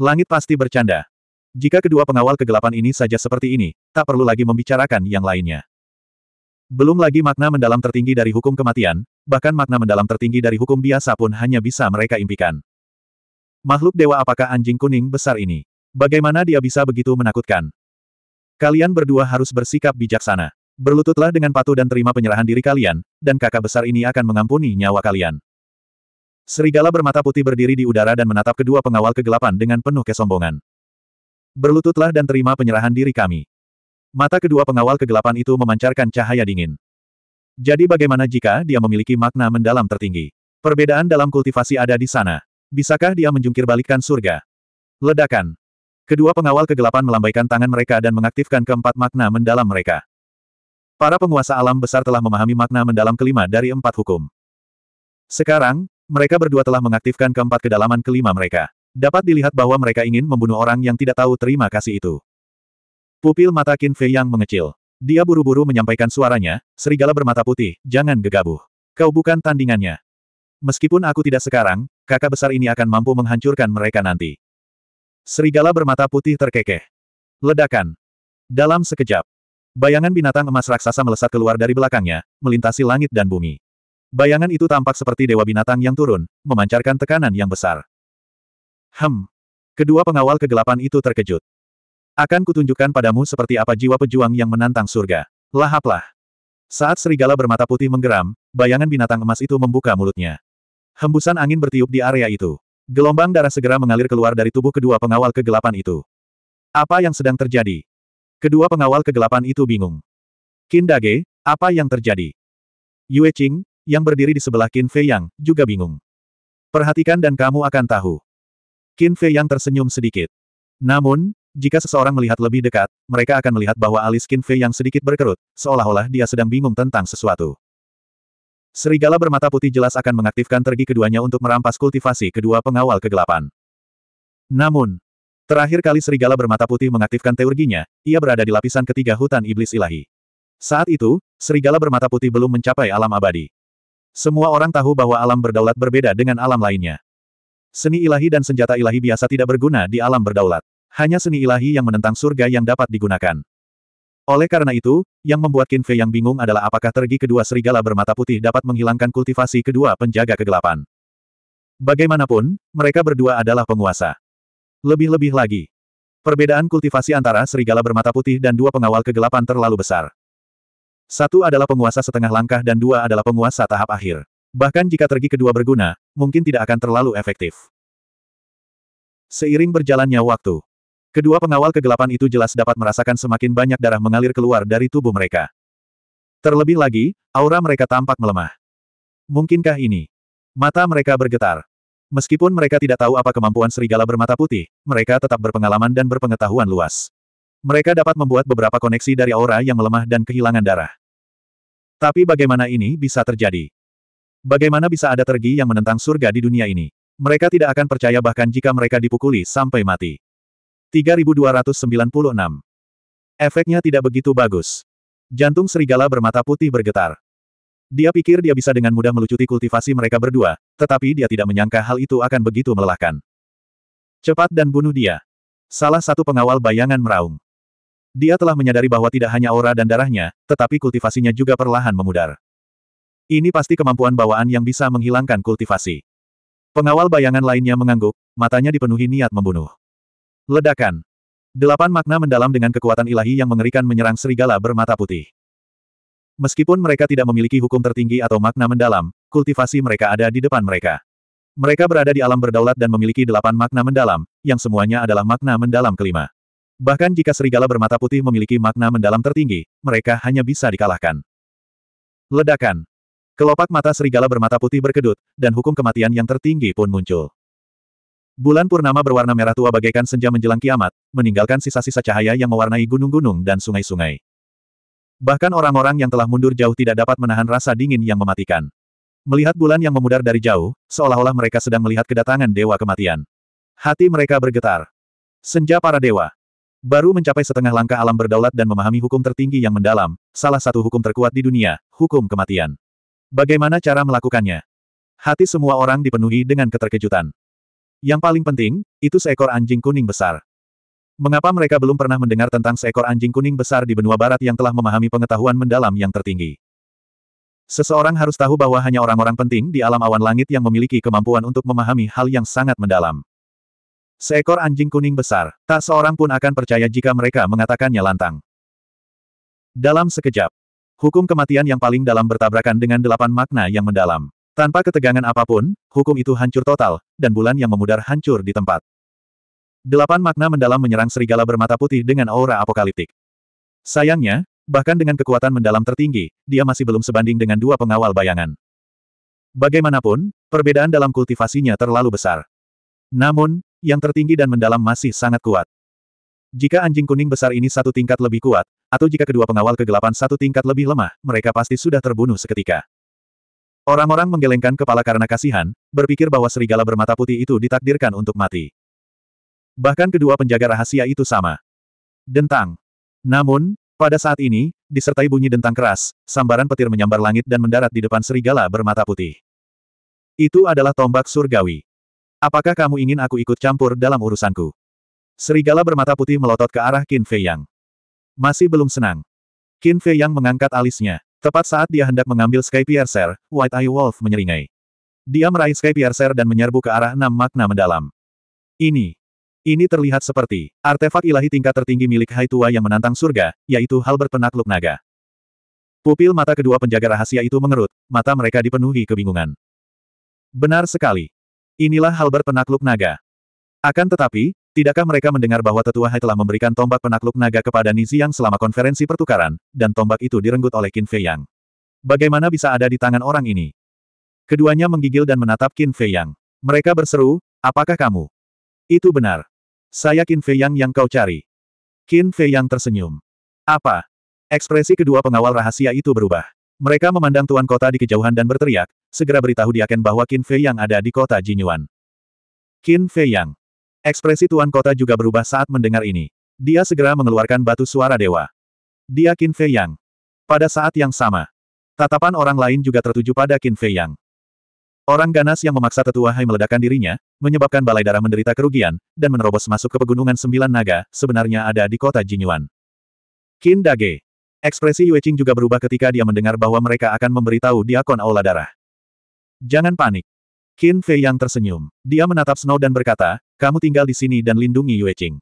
Langit pasti bercanda. Jika kedua pengawal kegelapan ini saja seperti ini, tak perlu lagi membicarakan yang lainnya. Belum lagi makna mendalam tertinggi dari hukum kematian, bahkan makna mendalam tertinggi dari hukum biasa pun hanya bisa mereka impikan. Makhluk dewa apakah anjing kuning besar ini? Bagaimana dia bisa begitu menakutkan? Kalian berdua harus bersikap bijaksana. Berlututlah dengan patuh dan terima penyerahan diri kalian, dan kakak besar ini akan mengampuni nyawa kalian. Serigala bermata putih berdiri di udara dan menatap kedua pengawal kegelapan dengan penuh kesombongan. Berlututlah dan terima penyerahan diri kami. Mata kedua pengawal kegelapan itu memancarkan cahaya dingin. Jadi bagaimana jika dia memiliki makna mendalam tertinggi? Perbedaan dalam kultivasi ada di sana. Bisakah dia menjungkir surga? Ledakan. Kedua pengawal kegelapan melambaikan tangan mereka dan mengaktifkan keempat makna mendalam mereka. Para penguasa alam besar telah memahami makna mendalam kelima dari empat hukum. Sekarang, mereka berdua telah mengaktifkan keempat kedalaman kelima mereka. Dapat dilihat bahwa mereka ingin membunuh orang yang tidak tahu terima kasih itu. Pupil mata Qin Fei yang mengecil. Dia buru-buru menyampaikan suaranya, serigala bermata putih, jangan gegabuh. Kau bukan tandingannya. Meskipun aku tidak sekarang, kakak besar ini akan mampu menghancurkan mereka nanti. Serigala bermata putih terkekeh. Ledakan. Dalam sekejap, bayangan binatang emas raksasa melesat keluar dari belakangnya, melintasi langit dan bumi. Bayangan itu tampak seperti dewa binatang yang turun, memancarkan tekanan yang besar. Hem. Kedua pengawal kegelapan itu terkejut. Akan kutunjukkan padamu seperti apa jiwa pejuang yang menantang surga. Lahaplah. Saat serigala bermata putih menggeram, bayangan binatang emas itu membuka mulutnya. Hembusan angin bertiup di area itu. Gelombang darah segera mengalir keluar dari tubuh kedua pengawal kegelapan itu. Apa yang sedang terjadi? Kedua pengawal kegelapan itu bingung. Kindage, apa yang terjadi? Yue Qing, yang berdiri di sebelah Qin Fei Yang, juga bingung. Perhatikan dan kamu akan tahu. Qin Fei Yang tersenyum sedikit. Namun, jika seseorang melihat lebih dekat, mereka akan melihat bahwa alis Qin Fei yang sedikit berkerut, seolah-olah dia sedang bingung tentang sesuatu. Serigala bermata putih jelas akan mengaktifkan tergi keduanya untuk merampas kultivasi kedua pengawal kegelapan. Namun, terakhir kali serigala bermata putih mengaktifkan teurginya, ia berada di lapisan ketiga hutan iblis ilahi. Saat itu, serigala bermata putih belum mencapai alam abadi. Semua orang tahu bahwa alam berdaulat berbeda dengan alam lainnya. Seni ilahi dan senjata ilahi biasa tidak berguna di alam berdaulat. Hanya seni ilahi yang menentang surga yang dapat digunakan. Oleh karena itu, yang membuat Qin Fei yang bingung adalah apakah tergi kedua serigala bermata putih dapat menghilangkan kultivasi kedua penjaga kegelapan. Bagaimanapun, mereka berdua adalah penguasa. Lebih-lebih lagi. Perbedaan kultivasi antara serigala bermata putih dan dua pengawal kegelapan terlalu besar. Satu adalah penguasa setengah langkah dan dua adalah penguasa tahap akhir. Bahkan jika tergi kedua berguna, mungkin tidak akan terlalu efektif. Seiring berjalannya waktu, Kedua pengawal kegelapan itu jelas dapat merasakan semakin banyak darah mengalir keluar dari tubuh mereka. Terlebih lagi, aura mereka tampak melemah. Mungkinkah ini? Mata mereka bergetar. Meskipun mereka tidak tahu apa kemampuan serigala bermata putih, mereka tetap berpengalaman dan berpengetahuan luas. Mereka dapat membuat beberapa koneksi dari aura yang melemah dan kehilangan darah. Tapi bagaimana ini bisa terjadi? Bagaimana bisa ada tergi yang menentang surga di dunia ini? Mereka tidak akan percaya bahkan jika mereka dipukuli sampai mati. 3296. Efeknya tidak begitu bagus. Jantung serigala bermata putih bergetar. Dia pikir dia bisa dengan mudah melucuti kultivasi mereka berdua, tetapi dia tidak menyangka hal itu akan begitu melelahkan. Cepat dan bunuh dia. Salah satu pengawal bayangan meraung. Dia telah menyadari bahwa tidak hanya aura dan darahnya, tetapi kultivasinya juga perlahan memudar. Ini pasti kemampuan bawaan yang bisa menghilangkan kultivasi. Pengawal bayangan lainnya mengangguk, matanya dipenuhi niat membunuh. Ledakan. Delapan makna mendalam dengan kekuatan ilahi yang mengerikan menyerang serigala bermata putih. Meskipun mereka tidak memiliki hukum tertinggi atau makna mendalam, kultivasi mereka ada di depan mereka. Mereka berada di alam berdaulat dan memiliki delapan makna mendalam, yang semuanya adalah makna mendalam kelima. Bahkan jika serigala bermata putih memiliki makna mendalam tertinggi, mereka hanya bisa dikalahkan. Ledakan. Kelopak mata serigala bermata putih berkedut, dan hukum kematian yang tertinggi pun muncul. Bulan purnama berwarna merah tua bagaikan senja menjelang kiamat, meninggalkan sisa-sisa cahaya yang mewarnai gunung-gunung dan sungai-sungai. Bahkan orang-orang yang telah mundur jauh tidak dapat menahan rasa dingin yang mematikan. Melihat bulan yang memudar dari jauh, seolah-olah mereka sedang melihat kedatangan dewa kematian. Hati mereka bergetar. Senja para dewa. Baru mencapai setengah langkah alam berdaulat dan memahami hukum tertinggi yang mendalam, salah satu hukum terkuat di dunia, hukum kematian. Bagaimana cara melakukannya? Hati semua orang dipenuhi dengan keterkejutan. Yang paling penting, itu seekor anjing kuning besar. Mengapa mereka belum pernah mendengar tentang seekor anjing kuning besar di benua barat yang telah memahami pengetahuan mendalam yang tertinggi? Seseorang harus tahu bahwa hanya orang-orang penting di alam awan langit yang memiliki kemampuan untuk memahami hal yang sangat mendalam. Seekor anjing kuning besar, tak seorang pun akan percaya jika mereka mengatakannya lantang. Dalam sekejap, hukum kematian yang paling dalam bertabrakan dengan delapan makna yang mendalam. Tanpa ketegangan apapun, hukum itu hancur total, dan bulan yang memudar hancur di tempat. Delapan makna mendalam menyerang serigala bermata putih dengan aura apokaliptik. Sayangnya, bahkan dengan kekuatan mendalam tertinggi, dia masih belum sebanding dengan dua pengawal bayangan. Bagaimanapun, perbedaan dalam kultivasinya terlalu besar. Namun, yang tertinggi dan mendalam masih sangat kuat. Jika anjing kuning besar ini satu tingkat lebih kuat, atau jika kedua pengawal kegelapan satu tingkat lebih lemah, mereka pasti sudah terbunuh seketika. Orang-orang menggelengkan kepala karena kasihan, berpikir bahwa serigala bermata putih itu ditakdirkan untuk mati. Bahkan kedua penjaga rahasia itu sama. Dentang. Namun, pada saat ini, disertai bunyi dentang keras, sambaran petir menyambar langit dan mendarat di depan serigala bermata putih. Itu adalah tombak surgawi. Apakah kamu ingin aku ikut campur dalam urusanku? Serigala bermata putih melotot ke arah Qin Fei Yang. Masih belum senang. Qin Fei Yang mengangkat alisnya. Tepat saat dia hendak mengambil Sky Piercer, White Eye Wolf menyeringai. Dia meraih Sky Piercer dan menyerbu ke arah enam makna mendalam. Ini. Ini terlihat seperti artefak ilahi tingkat tertinggi milik Hai Tua yang menantang surga, yaitu hal berpenakluk naga. Pupil mata kedua penjaga rahasia itu mengerut, mata mereka dipenuhi kebingungan. Benar sekali. Inilah hal berpenakluk naga. Akan tetapi, Tidakkah mereka mendengar bahwa tetua Hai telah memberikan tombak penakluk naga kepada yang selama konferensi pertukaran, dan tombak itu direnggut oleh Qin Fei Yang? Bagaimana bisa ada di tangan orang ini? Keduanya menggigil dan menatap Qin Fei Yang. Mereka berseru, apakah kamu? Itu benar. Saya Qin Fei Yang yang kau cari. Qin Fei Yang tersenyum. Apa? Ekspresi kedua pengawal rahasia itu berubah. Mereka memandang tuan kota di kejauhan dan berteriak, segera beritahu Diaken bahwa Qin Fei Yang ada di kota Jinyuan. Qin Fei Yang, Ekspresi Tuan Kota juga berubah saat mendengar ini. Dia segera mengeluarkan batu suara dewa. Dia Qin Fei Yang. Pada saat yang sama, tatapan orang lain juga tertuju pada Qin Fei Yang. Orang ganas yang memaksa tetua Hai meledakkan dirinya, menyebabkan balai darah menderita kerugian, dan menerobos masuk ke pegunungan sembilan naga, sebenarnya ada di kota Jinyuan. Qin Dage. Ekspresi Yue Qing juga berubah ketika dia mendengar bahwa mereka akan memberitahu diakon Aula Darah. Jangan panik. Qin Fei Yang tersenyum. Dia menatap Snow dan berkata, kamu tinggal di sini dan lindungi Yue Qing.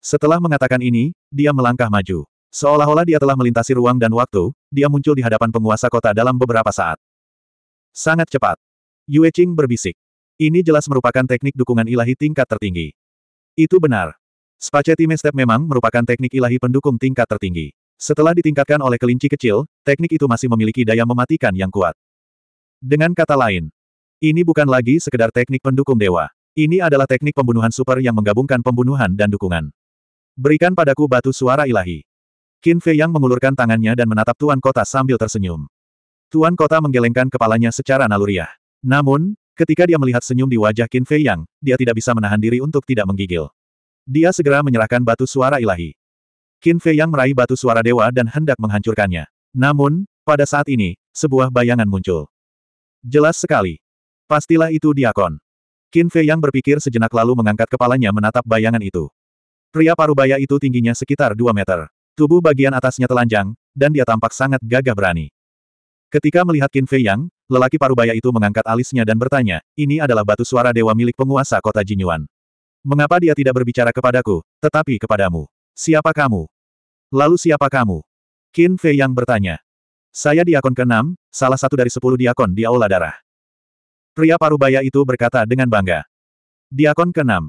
Setelah mengatakan ini, dia melangkah maju. Seolah-olah dia telah melintasi ruang dan waktu, dia muncul di hadapan penguasa kota dalam beberapa saat. Sangat cepat. Yue Qing berbisik. Ini jelas merupakan teknik dukungan ilahi tingkat tertinggi. Itu benar. Spacetime Step memang merupakan teknik ilahi pendukung tingkat tertinggi. Setelah ditingkatkan oleh kelinci kecil, teknik itu masih memiliki daya mematikan yang kuat. Dengan kata lain, ini bukan lagi sekedar teknik pendukung dewa. Ini adalah teknik pembunuhan super yang menggabungkan pembunuhan dan dukungan. Berikan padaku batu suara ilahi. Qin Fei Yang mengulurkan tangannya dan menatap Tuan Kota sambil tersenyum. Tuan Kota menggelengkan kepalanya secara naluriah. Namun, ketika dia melihat senyum di wajah Qin Fei Yang, dia tidak bisa menahan diri untuk tidak menggigil. Dia segera menyerahkan batu suara ilahi. Qin Fei Yang meraih batu suara dewa dan hendak menghancurkannya. Namun, pada saat ini, sebuah bayangan muncul. Jelas sekali. Pastilah itu Diakon. Qin Fei yang berpikir sejenak lalu mengangkat kepalanya menatap bayangan itu. Pria parubaya itu tingginya sekitar 2 meter. Tubuh bagian atasnya telanjang, dan dia tampak sangat gagah berani. Ketika melihat Qin Fei Yang, lelaki parubaya itu mengangkat alisnya dan bertanya, ini adalah batu suara dewa milik penguasa kota Jinyuan. Mengapa dia tidak berbicara kepadaku, tetapi kepadamu? Siapa kamu? Lalu siapa kamu? Qin Fei Yang bertanya. Saya diakon ke-6, salah satu dari sepuluh diakon di Aula Darah. Pria parubaya itu berkata dengan bangga. Diakon ke-6.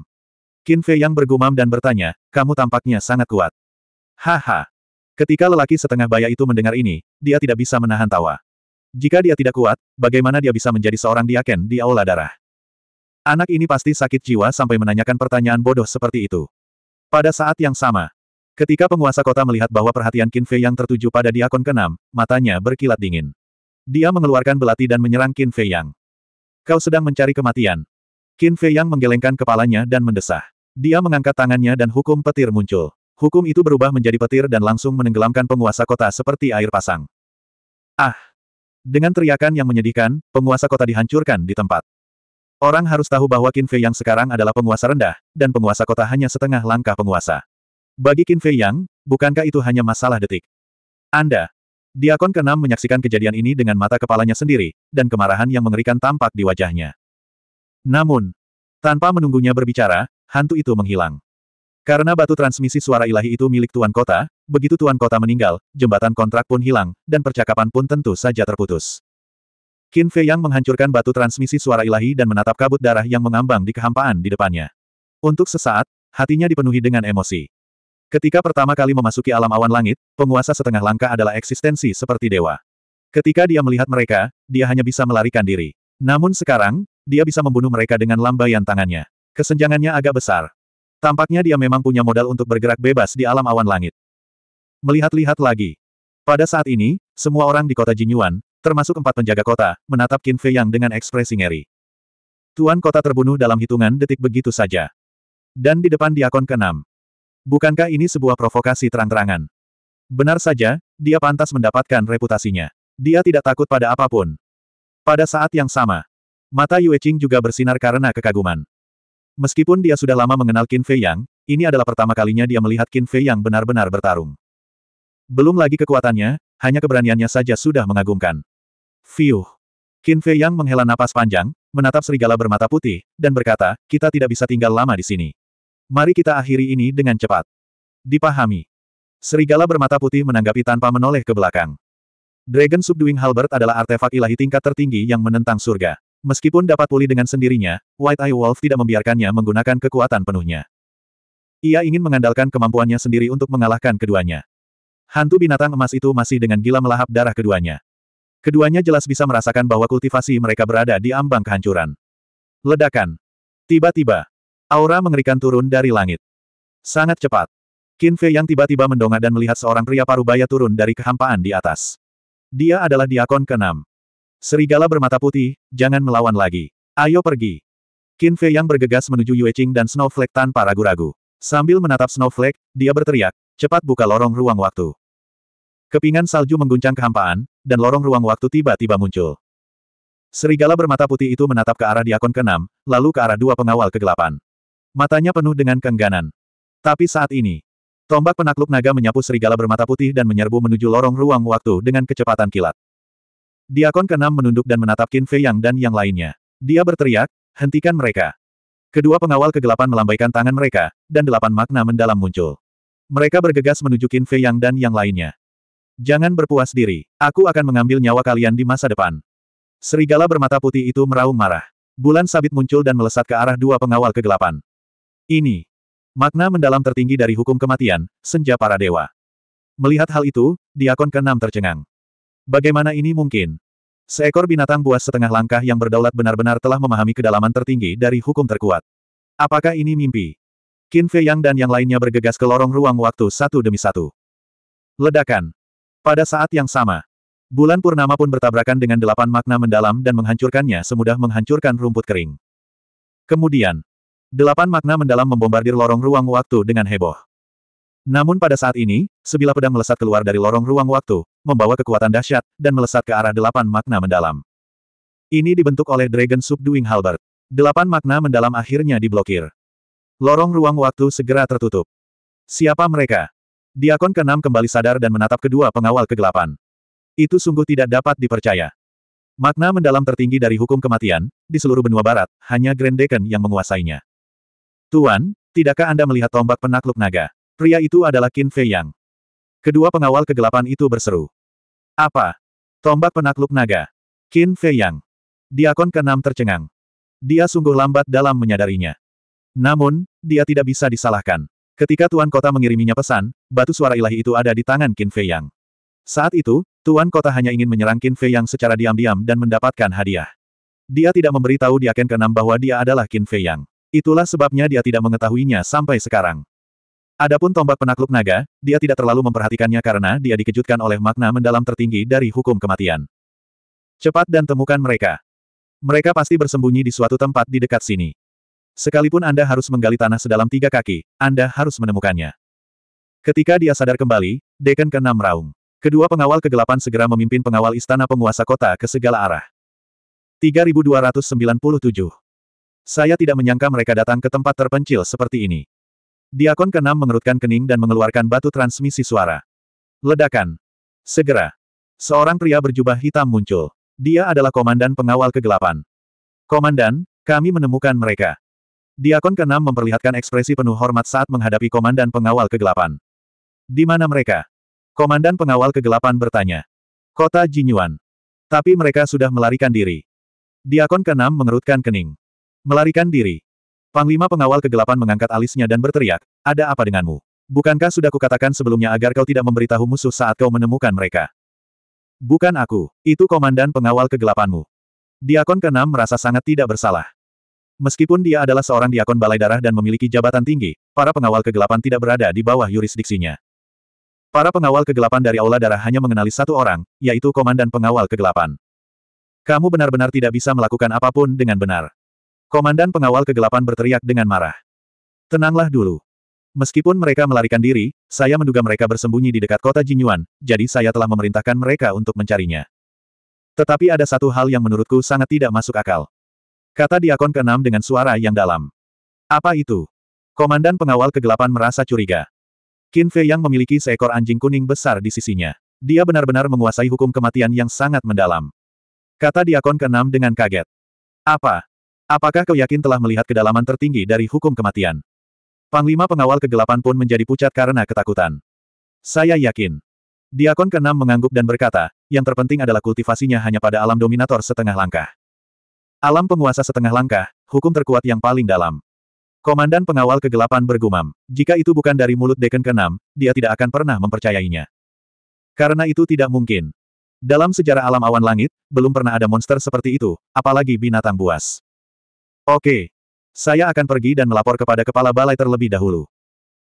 Qin Fei yang bergumam dan bertanya, kamu tampaknya sangat kuat. Haha. Ketika lelaki setengah baya itu mendengar ini, dia tidak bisa menahan tawa. Jika dia tidak kuat, bagaimana dia bisa menjadi seorang diaken di aula darah? Anak ini pasti sakit jiwa sampai menanyakan pertanyaan bodoh seperti itu. Pada saat yang sama, ketika penguasa kota melihat bahwa perhatian Qin Fei yang tertuju pada diakon keenam, matanya berkilat dingin. Dia mengeluarkan belati dan menyerang Qin Fei Yang. Kau sedang mencari kematian. Qin Fei Yang menggelengkan kepalanya dan mendesah. Dia mengangkat tangannya dan hukum petir muncul. Hukum itu berubah menjadi petir dan langsung menenggelamkan penguasa kota seperti air pasang. Ah! Dengan teriakan yang menyedihkan, penguasa kota dihancurkan di tempat. Orang harus tahu bahwa Qin Fei Yang sekarang adalah penguasa rendah, dan penguasa kota hanya setengah langkah penguasa. Bagi Qin Fei Yang, bukankah itu hanya masalah detik? Anda, Diakon ke keenam menyaksikan kejadian ini dengan mata kepalanya sendiri, dan kemarahan yang mengerikan tampak di wajahnya. Namun, tanpa menunggunya berbicara, hantu itu menghilang. Karena batu transmisi suara ilahi itu milik Tuan Kota, begitu Tuan Kota meninggal, jembatan kontrak pun hilang, dan percakapan pun tentu saja terputus. Qin Fei Yang menghancurkan batu transmisi suara ilahi dan menatap kabut darah yang mengambang di kehampaan di depannya. Untuk sesaat, hatinya dipenuhi dengan emosi. Ketika pertama kali memasuki alam awan langit, penguasa setengah langkah adalah eksistensi seperti dewa. Ketika dia melihat mereka, dia hanya bisa melarikan diri. Namun sekarang, dia bisa membunuh mereka dengan lambaian tangannya. Kesenjangannya agak besar. Tampaknya dia memang punya modal untuk bergerak bebas di alam awan langit. Melihat-lihat lagi. Pada saat ini, semua orang di kota Jinyuan, termasuk empat penjaga kota, menatap Qin Fei Yang dengan ekspresi ngeri. Tuan kota terbunuh dalam hitungan detik begitu saja. Dan di depan diakon keenam, Bukankah ini sebuah provokasi terang-terangan? Benar saja, dia pantas mendapatkan reputasinya. Dia tidak takut pada apapun. Pada saat yang sama, mata Yue Qing juga bersinar karena kekaguman. Meskipun dia sudah lama mengenal Qin Fei Yang, ini adalah pertama kalinya dia melihat Qin Fei Yang benar-benar bertarung. Belum lagi kekuatannya, hanya keberaniannya saja sudah mengagumkan. Fiuh! Qin Fei Yang menghela napas panjang, menatap serigala bermata putih, dan berkata, kita tidak bisa tinggal lama di sini. Mari kita akhiri ini dengan cepat. Dipahami. Serigala bermata putih menanggapi tanpa menoleh ke belakang. Dragon Subduing halbert adalah artefak ilahi tingkat tertinggi yang menentang surga. Meskipun dapat pulih dengan sendirinya, White Eye Wolf tidak membiarkannya menggunakan kekuatan penuhnya. Ia ingin mengandalkan kemampuannya sendiri untuk mengalahkan keduanya. Hantu binatang emas itu masih dengan gila melahap darah keduanya. Keduanya jelas bisa merasakan bahwa kultivasi mereka berada di ambang kehancuran. Ledakan. Tiba-tiba, Aura mengerikan turun dari langit. Sangat cepat. Qin Fei yang tiba-tiba mendongak dan melihat seorang pria parubaya turun dari kehampaan di atas. Dia adalah diakon keenam. Serigala bermata putih, jangan melawan lagi. Ayo pergi. Qin Fei yang bergegas menuju Yue Qing dan Snowflake tanpa ragu-ragu. Sambil menatap Snowflake, dia berteriak, cepat buka lorong ruang waktu. Kepingan salju mengguncang kehampaan, dan lorong ruang waktu tiba-tiba muncul. Serigala bermata putih itu menatap ke arah diakon keenam, lalu ke arah dua pengawal kegelapan. Matanya penuh dengan kengganan. Tapi saat ini, tombak penakluk naga menyapu serigala bermata putih dan menyerbu menuju lorong ruang waktu dengan kecepatan kilat. Diakon keenam menunduk dan menatap Qin Fei Yang dan yang lainnya. Dia berteriak, hentikan mereka. Kedua pengawal kegelapan melambaikan tangan mereka, dan delapan makna mendalam muncul. Mereka bergegas menuju Qin Fei Yang dan yang lainnya. Jangan berpuas diri, aku akan mengambil nyawa kalian di masa depan. Serigala bermata putih itu meraung marah. Bulan sabit muncul dan melesat ke arah dua pengawal kegelapan. Ini. Makna mendalam tertinggi dari hukum kematian, senja para dewa. Melihat hal itu, diakon keenam tercengang. Bagaimana ini mungkin? Seekor binatang buas setengah langkah yang berdaulat benar-benar telah memahami kedalaman tertinggi dari hukum terkuat. Apakah ini mimpi? Qin Fei Yang dan yang lainnya bergegas ke lorong ruang waktu satu demi satu. Ledakan. Pada saat yang sama, bulan purnama pun bertabrakan dengan delapan makna mendalam dan menghancurkannya semudah menghancurkan rumput kering. Kemudian, Delapan makna mendalam membombardir lorong ruang waktu dengan heboh. Namun pada saat ini, sebilah pedang melesat keluar dari lorong ruang waktu, membawa kekuatan dahsyat, dan melesat ke arah delapan makna mendalam. Ini dibentuk oleh Dragon Subduing Halbert. Delapan makna mendalam akhirnya diblokir. Lorong ruang waktu segera tertutup. Siapa mereka? Diakon keenam kembali sadar dan menatap kedua pengawal kegelapan. Itu sungguh tidak dapat dipercaya. Makna mendalam tertinggi dari hukum kematian, di seluruh benua barat, hanya Grand Deacon yang menguasainya. Tuan, tidakkah Anda melihat tombak penakluk naga? Pria itu adalah Qin Fei Yang. Kedua pengawal kegelapan itu berseru. Apa? Tombak penakluk naga. Qin Fei Yang. Diakon ke-6 tercengang. Dia sungguh lambat dalam menyadarinya. Namun, dia tidak bisa disalahkan. Ketika Tuan Kota mengiriminya pesan, batu suara ilahi itu ada di tangan Qin Fei Yang. Saat itu, Tuan Kota hanya ingin menyerang Qin Fei Yang secara diam-diam dan mendapatkan hadiah. Dia tidak memberitahu Diaken ke-6 bahwa dia adalah Qin Fei Yang. Itulah sebabnya dia tidak mengetahuinya sampai sekarang. Adapun tombak penakluk naga, dia tidak terlalu memperhatikannya karena dia dikejutkan oleh makna mendalam tertinggi dari hukum kematian. Cepat dan temukan mereka. Mereka pasti bersembunyi di suatu tempat di dekat sini. Sekalipun Anda harus menggali tanah sedalam tiga kaki, Anda harus menemukannya. Ketika dia sadar kembali, Deken keenam meraung. Kedua pengawal kegelapan segera memimpin pengawal istana penguasa kota ke segala arah. 3297 saya tidak menyangka mereka datang ke tempat terpencil seperti ini. Diakon keenam mengerutkan kening dan mengeluarkan batu transmisi suara. Ledakan. Segera. Seorang pria berjubah hitam muncul. Dia adalah komandan pengawal kegelapan. Komandan, kami menemukan mereka. Diakon keenam memperlihatkan ekspresi penuh hormat saat menghadapi komandan pengawal kegelapan. Di mana mereka? Komandan pengawal kegelapan bertanya. Kota Jinyuan. Tapi mereka sudah melarikan diri. Diakon keenam mengerutkan kening. Melarikan diri. Panglima pengawal kegelapan mengangkat alisnya dan berteriak, ada apa denganmu? Bukankah sudah kukatakan sebelumnya agar kau tidak memberitahu musuh saat kau menemukan mereka? Bukan aku, itu komandan pengawal kegelapanmu. Diakon keenam merasa sangat tidak bersalah. Meskipun dia adalah seorang diakon balai darah dan memiliki jabatan tinggi, para pengawal kegelapan tidak berada di bawah yurisdiksinya. Para pengawal kegelapan dari Aula Darah hanya mengenali satu orang, yaitu komandan pengawal kegelapan. Kamu benar-benar tidak bisa melakukan apapun dengan benar. Komandan pengawal kegelapan berteriak dengan marah. Tenanglah dulu. Meskipun mereka melarikan diri, saya menduga mereka bersembunyi di dekat kota Jinyuan, jadi saya telah memerintahkan mereka untuk mencarinya. Tetapi ada satu hal yang menurutku sangat tidak masuk akal. Kata diakon keenam dengan suara yang dalam. Apa itu? Komandan pengawal kegelapan merasa curiga. Qin Fei yang memiliki seekor anjing kuning besar di sisinya. Dia benar-benar menguasai hukum kematian yang sangat mendalam. Kata diakon keenam dengan kaget. Apa? Apakah kau yakin telah melihat kedalaman tertinggi dari hukum kematian? Panglima pengawal kegelapan pun menjadi pucat karena ketakutan. Saya yakin. Diakon keenam mengangguk dan berkata, yang terpenting adalah kultivasinya hanya pada alam dominator setengah langkah. Alam penguasa setengah langkah, hukum terkuat yang paling dalam. Komandan pengawal kegelapan bergumam, jika itu bukan dari mulut Deken keenam, dia tidak akan pernah mempercayainya. Karena itu tidak mungkin. Dalam sejarah alam awan langit, belum pernah ada monster seperti itu, apalagi binatang buas. Oke. Saya akan pergi dan melapor kepada kepala balai terlebih dahulu.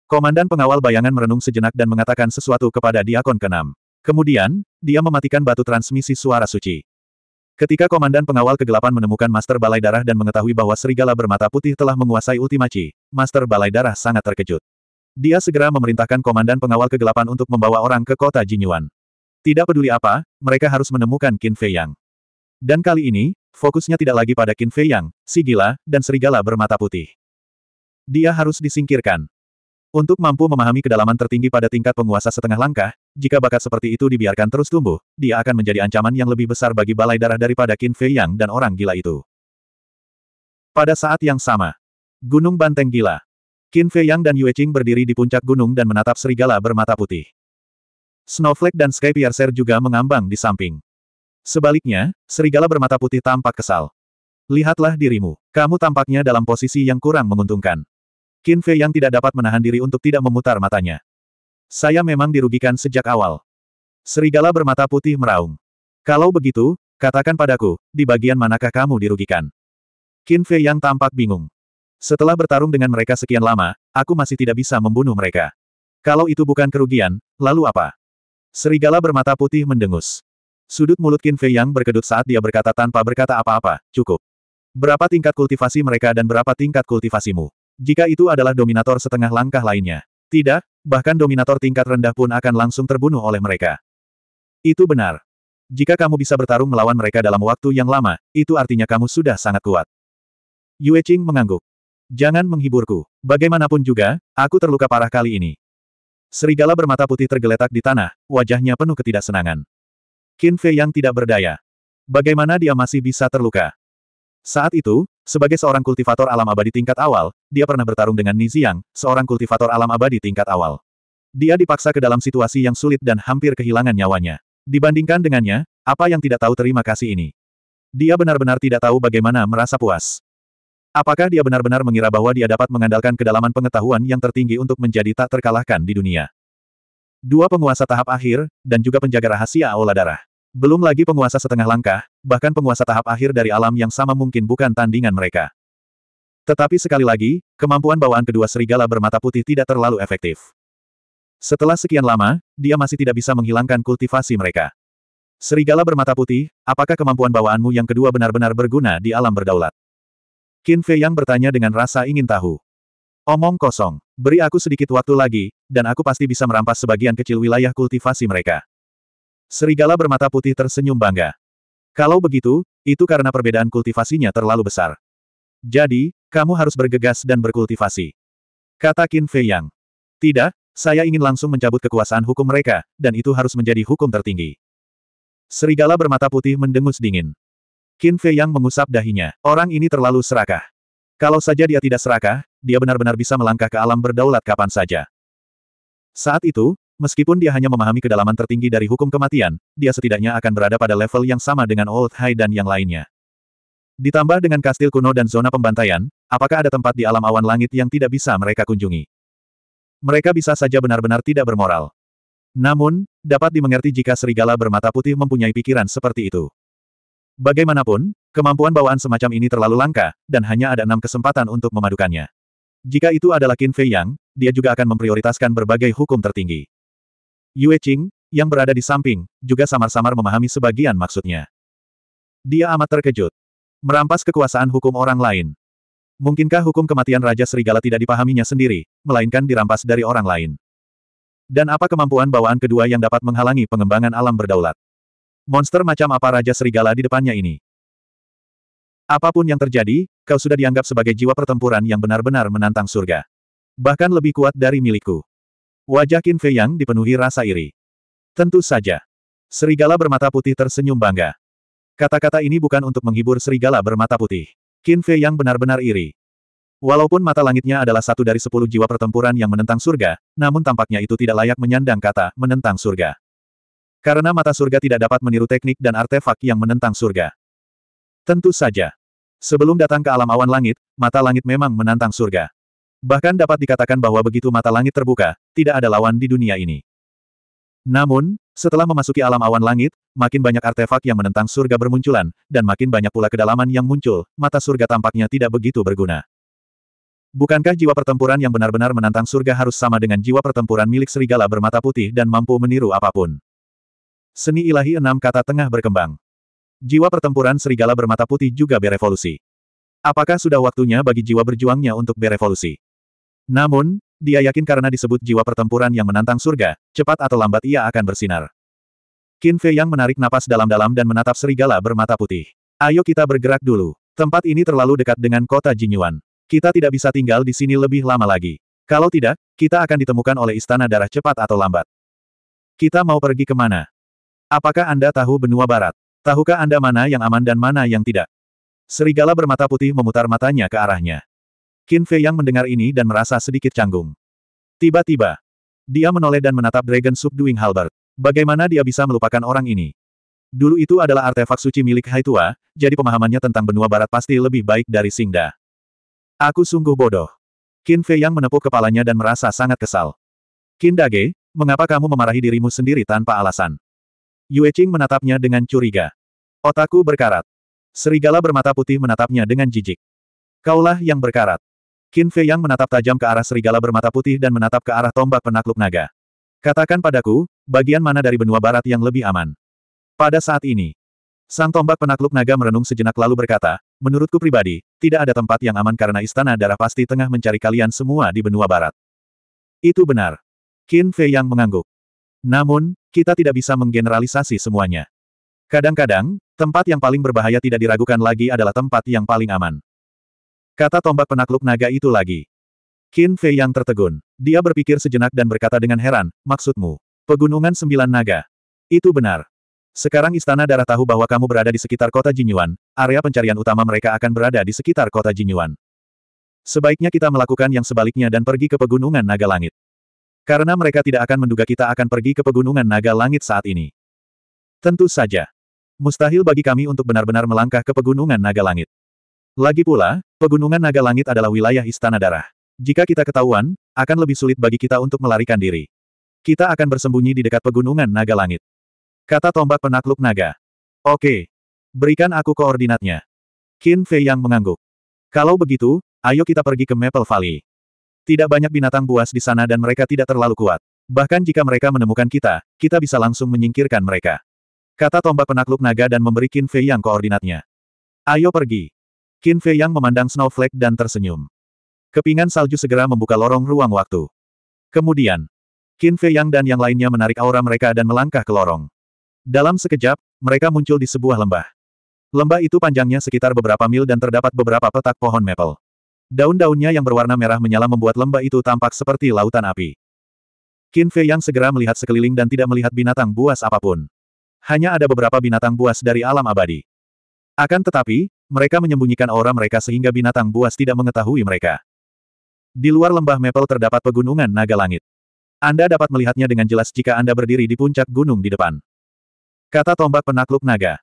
Komandan pengawal bayangan merenung sejenak dan mengatakan sesuatu kepada diakon keenam. Kemudian, dia mematikan batu transmisi suara suci. Ketika komandan pengawal kegelapan menemukan Master Balai Darah dan mengetahui bahwa serigala bermata putih telah menguasai Ultimaci, Master Balai Darah sangat terkejut. Dia segera memerintahkan komandan pengawal kegelapan untuk membawa orang ke kota Jinyuan. Tidak peduli apa, mereka harus menemukan Qin Fei Yang. Dan kali ini, Fokusnya tidak lagi pada Qin Fei Yang, si gila, dan serigala bermata putih. Dia harus disingkirkan. Untuk mampu memahami kedalaman tertinggi pada tingkat penguasa setengah langkah, jika bakat seperti itu dibiarkan terus tumbuh, dia akan menjadi ancaman yang lebih besar bagi balai darah daripada Qin Fei Yang dan orang gila itu. Pada saat yang sama, Gunung Banteng Gila. Qin Fei Yang dan Yue Qing berdiri di puncak gunung dan menatap serigala bermata putih. Snowflake dan Sky Piercer juga mengambang di samping. Sebaliknya, serigala bermata putih tampak kesal. Lihatlah dirimu. Kamu tampaknya dalam posisi yang kurang menguntungkan. Qin Fei yang tidak dapat menahan diri untuk tidak memutar matanya. Saya memang dirugikan sejak awal. Serigala bermata putih meraung. Kalau begitu, katakan padaku, di bagian manakah kamu dirugikan? Qin Fei yang tampak bingung. Setelah bertarung dengan mereka sekian lama, aku masih tidak bisa membunuh mereka. Kalau itu bukan kerugian, lalu apa? Serigala bermata putih mendengus. Sudut mulut Qin Fei Yang berkedut saat dia berkata tanpa berkata apa-apa, cukup. Berapa tingkat kultivasi mereka dan berapa tingkat kultivasimu? Jika itu adalah dominator setengah langkah lainnya. Tidak, bahkan dominator tingkat rendah pun akan langsung terbunuh oleh mereka. Itu benar. Jika kamu bisa bertarung melawan mereka dalam waktu yang lama, itu artinya kamu sudah sangat kuat. Yue Qing mengangguk. Jangan menghiburku. Bagaimanapun juga, aku terluka parah kali ini. Serigala bermata putih tergeletak di tanah, wajahnya penuh ketidaksenangan. Qin Fei yang tidak berdaya. Bagaimana dia masih bisa terluka? Saat itu, sebagai seorang kultivator alam abadi tingkat awal, dia pernah bertarung dengan Niziang, seorang kultivator alam abadi tingkat awal. Dia dipaksa ke dalam situasi yang sulit dan hampir kehilangan nyawanya. Dibandingkan dengannya, apa yang tidak tahu terima kasih ini? Dia benar-benar tidak tahu bagaimana merasa puas. Apakah dia benar-benar mengira bahwa dia dapat mengandalkan kedalaman pengetahuan yang tertinggi untuk menjadi tak terkalahkan di dunia? Dua penguasa tahap akhir, dan juga penjaga rahasia Aula Darah. Belum lagi penguasa setengah langkah, bahkan penguasa tahap akhir dari alam yang sama mungkin bukan tandingan mereka. Tetapi sekali lagi, kemampuan bawaan kedua serigala bermata putih tidak terlalu efektif. Setelah sekian lama, dia masih tidak bisa menghilangkan kultivasi mereka. Serigala bermata putih, apakah kemampuan bawaanmu yang kedua benar-benar berguna di alam berdaulat? Qin Fei Yang bertanya dengan rasa ingin tahu. Omong kosong, beri aku sedikit waktu lagi, dan aku pasti bisa merampas sebagian kecil wilayah kultivasi mereka. Serigala bermata putih tersenyum bangga. Kalau begitu, itu karena perbedaan kultivasinya terlalu besar. Jadi, kamu harus bergegas dan berkultivasi. Kata Qin Fei Yang. Tidak, saya ingin langsung mencabut kekuasaan hukum mereka, dan itu harus menjadi hukum tertinggi. Serigala bermata putih mendengus dingin. Qin Fei Yang mengusap dahinya. Orang ini terlalu serakah. Kalau saja dia tidak serakah, dia benar-benar bisa melangkah ke alam berdaulat kapan saja. Saat itu, Meskipun dia hanya memahami kedalaman tertinggi dari hukum kematian, dia setidaknya akan berada pada level yang sama dengan Old High dan yang lainnya. Ditambah dengan kastil kuno dan zona pembantaian, apakah ada tempat di alam awan langit yang tidak bisa mereka kunjungi? Mereka bisa saja benar-benar tidak bermoral. Namun, dapat dimengerti jika serigala bermata putih mempunyai pikiran seperti itu. Bagaimanapun, kemampuan bawaan semacam ini terlalu langka, dan hanya ada enam kesempatan untuk memadukannya. Jika itu adalah Qin Fei Yang, dia juga akan memprioritaskan berbagai hukum tertinggi. Yue Qing, yang berada di samping, juga samar-samar memahami sebagian maksudnya. Dia amat terkejut. Merampas kekuasaan hukum orang lain. Mungkinkah hukum kematian Raja Serigala tidak dipahaminya sendiri, melainkan dirampas dari orang lain? Dan apa kemampuan bawaan kedua yang dapat menghalangi pengembangan alam berdaulat? Monster macam apa Raja Serigala di depannya ini? Apapun yang terjadi, kau sudah dianggap sebagai jiwa pertempuran yang benar-benar menantang surga. Bahkan lebih kuat dari milikku. Wajah Qin Fei Yang dipenuhi rasa iri. Tentu saja. Serigala bermata putih tersenyum bangga. Kata-kata ini bukan untuk menghibur serigala bermata putih. Qin Fei Yang benar-benar iri. Walaupun mata langitnya adalah satu dari sepuluh jiwa pertempuran yang menentang surga, namun tampaknya itu tidak layak menyandang kata menentang surga. Karena mata surga tidak dapat meniru teknik dan artefak yang menentang surga. Tentu saja. Sebelum datang ke alam awan langit, mata langit memang menantang surga. Bahkan dapat dikatakan bahwa begitu mata langit terbuka, tidak ada lawan di dunia ini. Namun, setelah memasuki alam awan langit, makin banyak artefak yang menentang surga bermunculan, dan makin banyak pula kedalaman yang muncul, mata surga tampaknya tidak begitu berguna. Bukankah jiwa pertempuran yang benar-benar menantang surga harus sama dengan jiwa pertempuran milik serigala bermata putih dan mampu meniru apapun? Seni ilahi enam kata tengah berkembang. Jiwa pertempuran serigala bermata putih juga berevolusi. Apakah sudah waktunya bagi jiwa berjuangnya untuk berevolusi? Namun, dia yakin karena disebut jiwa pertempuran yang menantang surga, cepat atau lambat ia akan bersinar. Qin Fei yang menarik napas dalam-dalam dan menatap serigala bermata putih. Ayo kita bergerak dulu. Tempat ini terlalu dekat dengan kota Jinyuan. Kita tidak bisa tinggal di sini lebih lama lagi. Kalau tidak, kita akan ditemukan oleh istana darah cepat atau lambat. Kita mau pergi kemana? Apakah Anda tahu benua barat? Tahukah Anda mana yang aman dan mana yang tidak? Serigala bermata putih memutar matanya ke arahnya. Qin Fei yang mendengar ini dan merasa sedikit canggung. Tiba-tiba, dia menoleh dan menatap Dragon Subduing Halbert. Halberd. Bagaimana dia bisa melupakan orang ini? Dulu itu adalah artefak suci milik Hai Tua, jadi pemahamannya tentang benua barat pasti lebih baik dari Singda. Aku sungguh bodoh. Qin Fei yang menepuk kepalanya dan merasa sangat kesal. Qin Dage, mengapa kamu memarahi dirimu sendiri tanpa alasan? Yue Qing menatapnya dengan curiga. Otaku berkarat. Serigala bermata putih menatapnya dengan jijik. Kaulah yang berkarat. Qin Fei Yang menatap tajam ke arah serigala bermata putih dan menatap ke arah tombak penakluk naga. Katakan padaku, bagian mana dari benua barat yang lebih aman? Pada saat ini, sang tombak penakluk naga merenung sejenak lalu berkata, menurutku pribadi, tidak ada tempat yang aman karena istana darah pasti tengah mencari kalian semua di benua barat. Itu benar. Qin Fei Yang mengangguk. Namun, kita tidak bisa menggeneralisasi semuanya. Kadang-kadang, tempat yang paling berbahaya tidak diragukan lagi adalah tempat yang paling aman. Kata tombak penakluk naga itu lagi. Qin Fei yang tertegun. Dia berpikir sejenak dan berkata dengan heran, maksudmu, pegunungan sembilan naga. Itu benar. Sekarang Istana Darah tahu bahwa kamu berada di sekitar kota Jinyuan, area pencarian utama mereka akan berada di sekitar kota Jinyuan. Sebaiknya kita melakukan yang sebaliknya dan pergi ke pegunungan naga langit. Karena mereka tidak akan menduga kita akan pergi ke pegunungan naga langit saat ini. Tentu saja. Mustahil bagi kami untuk benar-benar melangkah ke pegunungan naga langit. Lagi pula, Pegunungan Naga Langit adalah wilayah Istana Darah. Jika kita ketahuan, akan lebih sulit bagi kita untuk melarikan diri. Kita akan bersembunyi di dekat Pegunungan Naga Langit. Kata tombak penakluk naga. Oke. Berikan aku koordinatnya. Qin Fei yang mengangguk. Kalau begitu, ayo kita pergi ke Maple Valley. Tidak banyak binatang buas di sana dan mereka tidak terlalu kuat. Bahkan jika mereka menemukan kita, kita bisa langsung menyingkirkan mereka. Kata tombak penakluk naga dan memberi Qin Fei yang koordinatnya. Ayo pergi. Qin Fei Yang memandang Snowflake dan tersenyum. Kepingan salju segera membuka lorong ruang waktu. Kemudian, Qin Fei Yang dan yang lainnya menarik aura mereka dan melangkah ke lorong. Dalam sekejap, mereka muncul di sebuah lembah. Lembah itu panjangnya sekitar beberapa mil dan terdapat beberapa petak pohon maple. Daun-daunnya yang berwarna merah menyala membuat lembah itu tampak seperti lautan api. Qin Fei Yang segera melihat sekeliling dan tidak melihat binatang buas apapun. Hanya ada beberapa binatang buas dari alam abadi. Akan tetapi, mereka menyembunyikan aura mereka sehingga binatang buas tidak mengetahui mereka. Di luar lembah Maple terdapat pegunungan naga langit. Anda dapat melihatnya dengan jelas jika Anda berdiri di puncak gunung di depan. Kata tombak penakluk naga.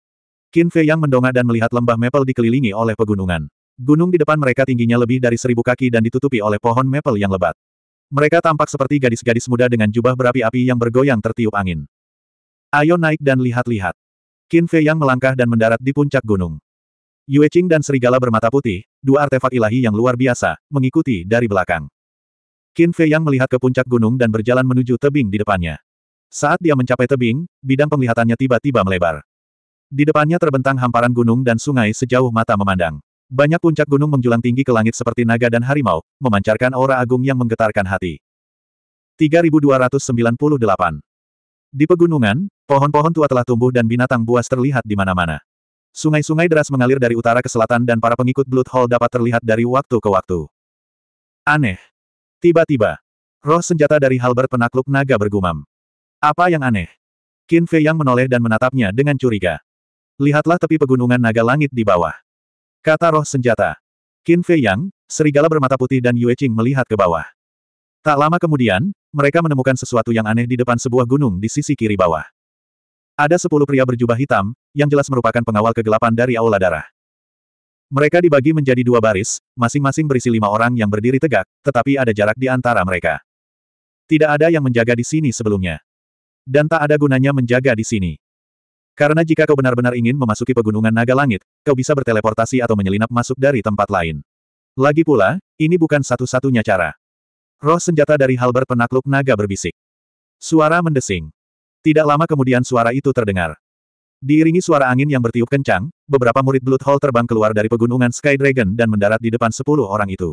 Qin Fei yang mendongak dan melihat lembah Maple dikelilingi oleh pegunungan. Gunung di depan mereka tingginya lebih dari seribu kaki dan ditutupi oleh pohon Maple yang lebat. Mereka tampak seperti gadis-gadis muda dengan jubah berapi-api yang bergoyang tertiup angin. Ayo naik dan lihat-lihat. Qin Fei yang melangkah dan mendarat di puncak gunung. Yue Qing dan serigala bermata putih, dua artefak ilahi yang luar biasa, mengikuti dari belakang. Qin Fei yang melihat ke puncak gunung dan berjalan menuju tebing di depannya. Saat dia mencapai tebing, bidang penglihatannya tiba-tiba melebar. Di depannya terbentang hamparan gunung dan sungai sejauh mata memandang. Banyak puncak gunung menjulang tinggi ke langit seperti naga dan harimau, memancarkan aura agung yang menggetarkan hati. 3298 Di pegunungan, pohon-pohon tua telah tumbuh dan binatang buas terlihat di mana-mana. Sungai-sungai deras mengalir dari utara ke selatan dan para pengikut Blood Hall dapat terlihat dari waktu ke waktu. Aneh. Tiba-tiba, roh senjata dari Halbert penakluk naga bergumam. Apa yang aneh? Qin Fei yang menoleh dan menatapnya dengan curiga. Lihatlah tepi pegunungan naga langit di bawah. Kata roh senjata. Qin Fei Yang, serigala bermata putih dan Yue Qing melihat ke bawah. Tak lama kemudian, mereka menemukan sesuatu yang aneh di depan sebuah gunung di sisi kiri bawah. Ada sepuluh pria berjubah hitam, yang jelas merupakan pengawal kegelapan dari Aula Darah. Mereka dibagi menjadi dua baris, masing-masing berisi lima orang yang berdiri tegak, tetapi ada jarak di antara mereka. Tidak ada yang menjaga di sini sebelumnya. Dan tak ada gunanya menjaga di sini. Karena jika kau benar-benar ingin memasuki pegunungan naga langit, kau bisa berteleportasi atau menyelinap masuk dari tempat lain. Lagi pula, ini bukan satu-satunya cara. Roh senjata dari Halber penakluk naga berbisik. Suara mendesing. Tidak lama kemudian suara itu terdengar. Diiringi suara angin yang bertiup kencang, beberapa murid Blood Hall terbang keluar dari pegunungan Sky Dragon dan mendarat di depan sepuluh orang itu.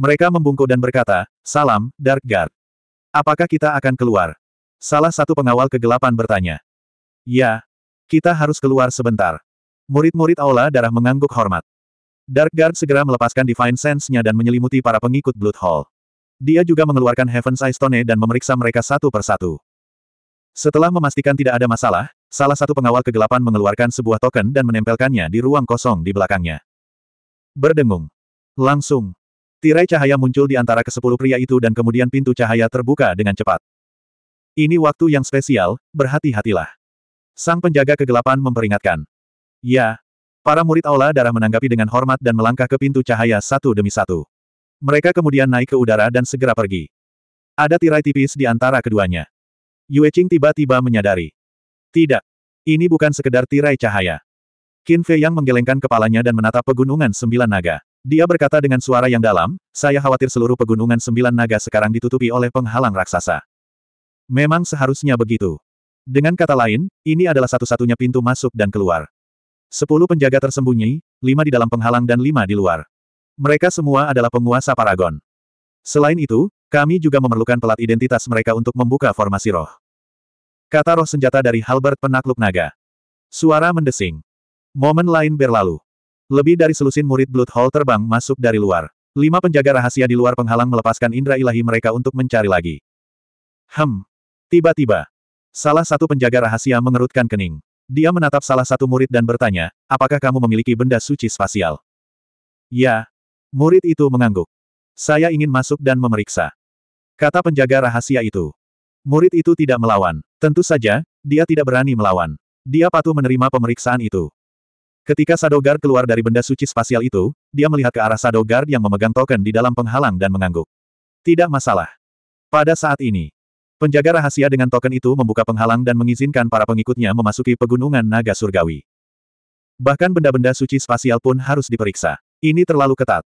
Mereka membungkuk dan berkata, Salam, Dark Guard. Apakah kita akan keluar? Salah satu pengawal kegelapan bertanya. Ya, kita harus keluar sebentar. Murid-murid Aula Darah mengangguk hormat. Dark Guard segera melepaskan Divine Sense-nya dan menyelimuti para pengikut Blood Hall. Dia juga mengeluarkan Heaven's Eye Stone dan memeriksa mereka satu persatu. Setelah memastikan tidak ada masalah, salah satu pengawal kegelapan mengeluarkan sebuah token dan menempelkannya di ruang kosong di belakangnya. Berdengung. Langsung. Tirai cahaya muncul di antara kesepuluh pria itu dan kemudian pintu cahaya terbuka dengan cepat. Ini waktu yang spesial, berhati-hatilah. Sang penjaga kegelapan memperingatkan. Ya. Para murid aula darah menanggapi dengan hormat dan melangkah ke pintu cahaya satu demi satu. Mereka kemudian naik ke udara dan segera pergi. Ada tirai tipis di antara keduanya. Yue Qing tiba-tiba menyadari. Tidak. Ini bukan sekedar tirai cahaya. Qin Fei yang menggelengkan kepalanya dan menatap pegunungan sembilan naga. Dia berkata dengan suara yang dalam, saya khawatir seluruh pegunungan sembilan naga sekarang ditutupi oleh penghalang raksasa. Memang seharusnya begitu. Dengan kata lain, ini adalah satu-satunya pintu masuk dan keluar. Sepuluh penjaga tersembunyi, lima di dalam penghalang dan lima di luar. Mereka semua adalah penguasa Paragon. Selain itu, kami juga memerlukan pelat identitas mereka untuk membuka formasi roh. Kata roh senjata dari Halbert penakluk naga. Suara mendesing. Momen lain berlalu. Lebih dari selusin murid Blood Hall terbang masuk dari luar. Lima penjaga rahasia di luar penghalang melepaskan indera ilahi mereka untuk mencari lagi. Hem. Tiba-tiba. Salah satu penjaga rahasia mengerutkan kening. Dia menatap salah satu murid dan bertanya, apakah kamu memiliki benda suci spasial? Ya. Murid itu mengangguk. Saya ingin masuk dan memeriksa. Kata penjaga rahasia itu. Murid itu tidak melawan. Tentu saja, dia tidak berani melawan. Dia patuh menerima pemeriksaan itu. Ketika sadogar keluar dari benda suci spasial itu, dia melihat ke arah sadogar yang memegang token di dalam penghalang dan mengangguk. Tidak masalah. Pada saat ini, penjaga rahasia dengan token itu membuka penghalang dan mengizinkan para pengikutnya memasuki pegunungan naga surgawi. Bahkan benda-benda suci spasial pun harus diperiksa. Ini terlalu ketat.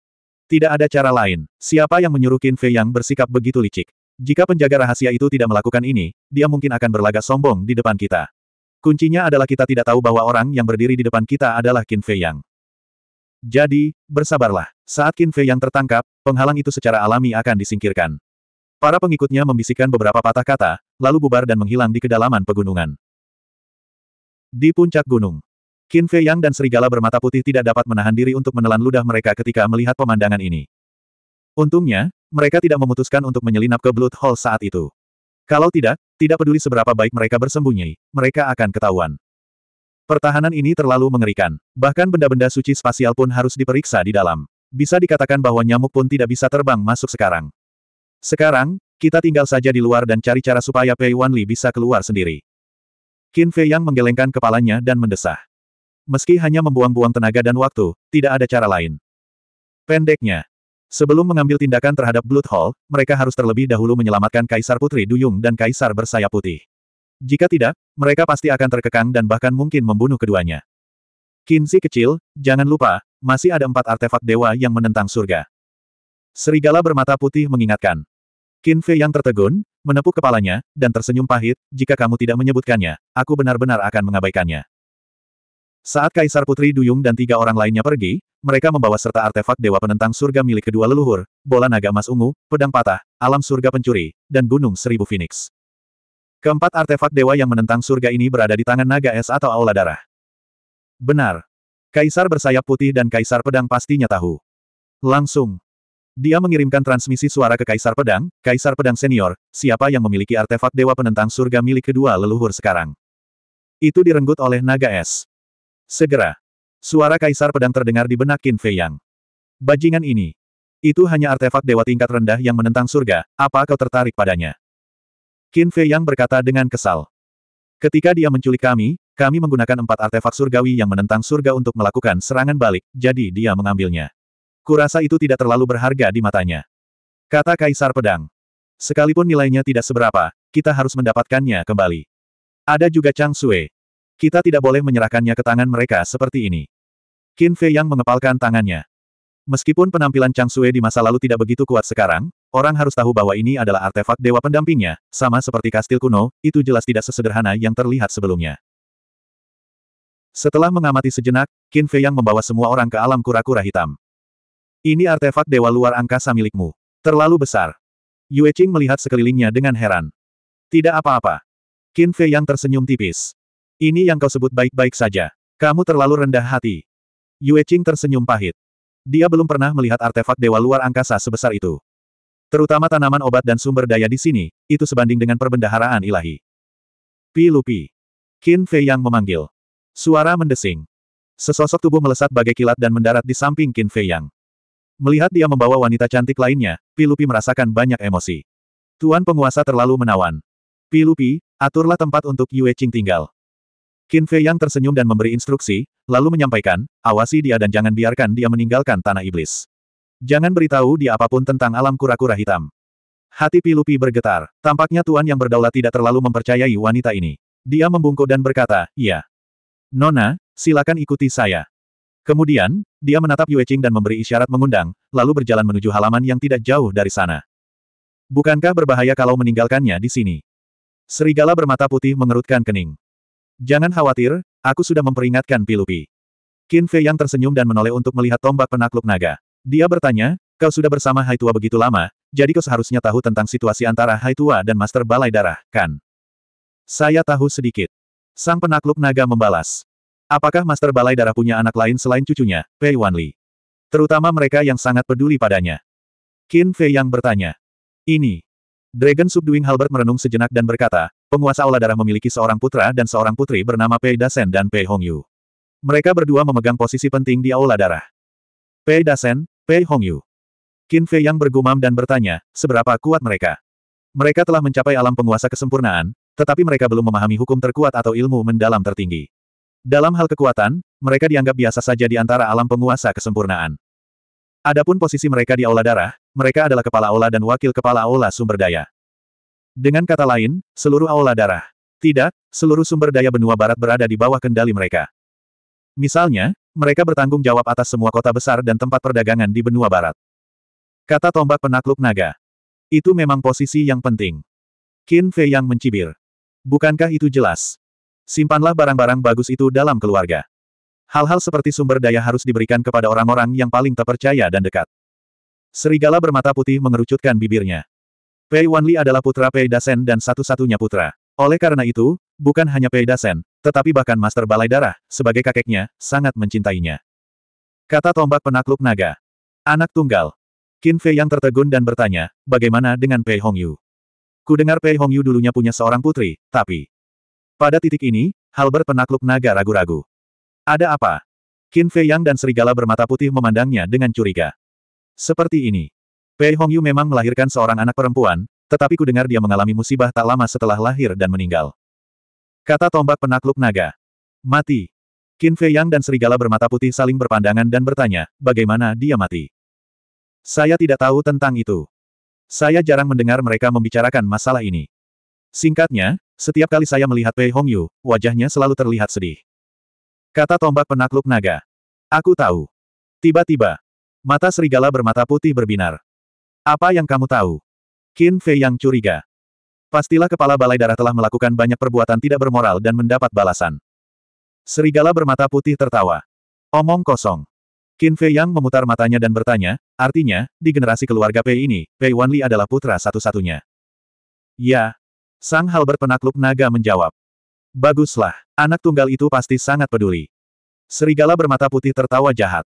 Tidak ada cara lain. Siapa yang menyuruh Qin Fei yang bersikap begitu licik? Jika penjaga rahasia itu tidak melakukan ini, dia mungkin akan berlagak sombong di depan kita. Kuncinya adalah kita tidak tahu bahwa orang yang berdiri di depan kita adalah Qin Fei Yang. Jadi, bersabarlah. Saat Qin Fei Yang tertangkap, penghalang itu secara alami akan disingkirkan. Para pengikutnya membisikkan beberapa patah kata, lalu bubar dan menghilang di kedalaman pegunungan. Di puncak gunung, Qin Fei Yang dan serigala bermata putih tidak dapat menahan diri untuk menelan ludah mereka ketika melihat pemandangan ini. Untungnya, mereka tidak memutuskan untuk menyelinap ke Blood Hall saat itu. Kalau tidak, tidak peduli seberapa baik mereka bersembunyi, mereka akan ketahuan. Pertahanan ini terlalu mengerikan. Bahkan benda-benda suci spasial pun harus diperiksa di dalam. Bisa dikatakan bahwa nyamuk pun tidak bisa terbang masuk sekarang. Sekarang, kita tinggal saja di luar dan cari cara supaya Pei Wanli bisa keluar sendiri. Qin Fei Yang menggelengkan kepalanya dan mendesah. Meski hanya membuang-buang tenaga dan waktu, tidak ada cara lain. Pendeknya, sebelum mengambil tindakan terhadap Blood Hall, mereka harus terlebih dahulu menyelamatkan Kaisar Putri Duyung dan Kaisar Bersayap Putih. Jika tidak, mereka pasti akan terkekang dan bahkan mungkin membunuh keduanya. Kinsi kecil, jangan lupa, masih ada empat artefak dewa yang menentang surga. Serigala bermata putih mengingatkan. Kinfe yang tertegun, menepuk kepalanya, dan tersenyum pahit, jika kamu tidak menyebutkannya, aku benar-benar akan mengabaikannya. Saat Kaisar Putri Duyung dan tiga orang lainnya pergi, mereka membawa serta artefak Dewa Penentang Surga milik kedua leluhur, bola naga emas ungu, pedang patah, alam surga pencuri, dan gunung seribu phoenix. Keempat artefak dewa yang menentang surga ini berada di tangan naga es atau aula darah. Benar. Kaisar bersayap putih dan Kaisar Pedang pastinya tahu. Langsung. Dia mengirimkan transmisi suara ke Kaisar Pedang, Kaisar Pedang Senior, siapa yang memiliki artefak Dewa Penentang Surga milik kedua leluhur sekarang. Itu direnggut oleh naga es. Segera. Suara kaisar pedang terdengar di benak Qin Fei Yang. Bajingan ini. Itu hanya artefak dewa tingkat rendah yang menentang surga, apa kau tertarik padanya? Qin Fei Yang berkata dengan kesal. Ketika dia menculik kami, kami menggunakan empat artefak surgawi yang menentang surga untuk melakukan serangan balik, jadi dia mengambilnya. Kurasa itu tidak terlalu berharga di matanya. Kata Kaisar Pedang. Sekalipun nilainya tidak seberapa, kita harus mendapatkannya kembali. Ada juga Chang Sui. Kita tidak boleh menyerahkannya ke tangan mereka seperti ini. Qin Fei Yang mengepalkan tangannya. Meskipun penampilan Chang Sue di masa lalu tidak begitu kuat sekarang, orang harus tahu bahwa ini adalah artefak dewa pendampingnya, sama seperti kastil kuno, itu jelas tidak sesederhana yang terlihat sebelumnya. Setelah mengamati sejenak, Qin Fei Yang membawa semua orang ke alam kura-kura hitam. Ini artefak dewa luar angkasa milikmu. Terlalu besar. Yue Qing melihat sekelilingnya dengan heran. Tidak apa-apa. Qin Fei Yang tersenyum tipis. Ini yang kau sebut baik-baik saja. Kamu terlalu rendah hati. Yue Qing tersenyum pahit. Dia belum pernah melihat artefak dewa luar angkasa sebesar itu. Terutama tanaman obat dan sumber daya di sini, itu sebanding dengan perbendaharaan ilahi. Pi Lupi. Qin Fei Yang memanggil. Suara mendesing. Sesosok tubuh melesat bagai kilat dan mendarat di samping Qin Fei Yang. Melihat dia membawa wanita cantik lainnya, Lupi merasakan banyak emosi. Tuan penguasa terlalu menawan. Lupi, aturlah tempat untuk Yue Qing tinggal. Qin Fei Yang tersenyum dan memberi instruksi, lalu menyampaikan, awasi dia dan jangan biarkan dia meninggalkan tanah iblis. Jangan beritahu dia apapun tentang alam kura-kura hitam. Hati Pilupi bergetar. Tampaknya Tuan yang berdaulat tidak terlalu mempercayai wanita ini. Dia membungkuk dan berkata, iya. Nona, silakan ikuti saya. Kemudian, dia menatap Yue Qing dan memberi isyarat mengundang, lalu berjalan menuju halaman yang tidak jauh dari sana. Bukankah berbahaya kalau meninggalkannya di sini? Serigala bermata putih mengerutkan kening. Jangan khawatir, aku sudah memperingatkan Pilupi. Qin Fei yang tersenyum dan menoleh untuk melihat tombak penakluk naga. Dia bertanya, kau sudah bersama Hai Tua begitu lama, jadi kau seharusnya tahu tentang situasi antara Hai Tua dan Master Balai Darah, kan? Saya tahu sedikit. Sang penakluk naga membalas. Apakah Master Balai Darah punya anak lain selain cucunya, Pei Wanli? Terutama mereka yang sangat peduli padanya. Qin Fei yang bertanya. Ini, Dragon Subduing Halbert merenung sejenak dan berkata, penguasa Aula Darah memiliki seorang putra dan seorang putri bernama Pei Dasen dan Pei Hongyu. Mereka berdua memegang posisi penting di Aula Darah. Pei Dasen, Pei Hongyu. Qin Fei yang bergumam dan bertanya, seberapa kuat mereka? Mereka telah mencapai alam penguasa kesempurnaan, tetapi mereka belum memahami hukum terkuat atau ilmu mendalam tertinggi. Dalam hal kekuatan, mereka dianggap biasa saja di antara alam penguasa kesempurnaan. Adapun posisi mereka di aula darah, mereka adalah kepala aula dan wakil kepala aula sumber daya. Dengan kata lain, seluruh aula darah. Tidak, seluruh sumber daya benua barat berada di bawah kendali mereka. Misalnya, mereka bertanggung jawab atas semua kota besar dan tempat perdagangan di benua barat. Kata tombak penakluk naga. Itu memang posisi yang penting. Qin Fei yang mencibir. Bukankah itu jelas? Simpanlah barang-barang bagus itu dalam keluarga. Hal-hal seperti sumber daya harus diberikan kepada orang-orang yang paling terpercaya dan dekat. Serigala bermata putih mengerucutkan bibirnya. Pei Wanli adalah putra Pei Dasen dan satu-satunya putra. Oleh karena itu, bukan hanya Pei Dasen, tetapi bahkan Master Balai Darah, sebagai kakeknya, sangat mencintainya. Kata tombak penakluk naga. Anak tunggal. Qin Fei yang tertegun dan bertanya, bagaimana dengan Pei Hongyu? dengar Pei Hongyu dulunya punya seorang putri, tapi... Pada titik ini, Halber penakluk naga ragu-ragu. Ada apa? Qin Fei Yang dan serigala bermata putih memandangnya dengan curiga. Seperti ini. Pei Hongyu memang melahirkan seorang anak perempuan, tetapi kudengar dia mengalami musibah tak lama setelah lahir dan meninggal. Kata tombak penakluk naga. Mati. Qin Fei Yang dan serigala bermata putih saling berpandangan dan bertanya, bagaimana dia mati? Saya tidak tahu tentang itu. Saya jarang mendengar mereka membicarakan masalah ini. Singkatnya, setiap kali saya melihat Pei Hongyu, wajahnya selalu terlihat sedih. Kata tombak penakluk naga. Aku tahu. Tiba-tiba, Mata serigala bermata putih berbinar. Apa yang kamu tahu? Qin Fei yang curiga. Pastilah kepala balai darah telah melakukan banyak perbuatan tidak bermoral dan mendapat balasan. Serigala bermata putih tertawa. Omong kosong. Qin Fei Yang memutar matanya dan bertanya, artinya, di generasi keluarga Pei ini, Pei Wanli adalah putra satu-satunya. Ya. Sang Halbert penakluk naga menjawab. Baguslah, anak tunggal itu pasti sangat peduli. Serigala bermata putih tertawa jahat.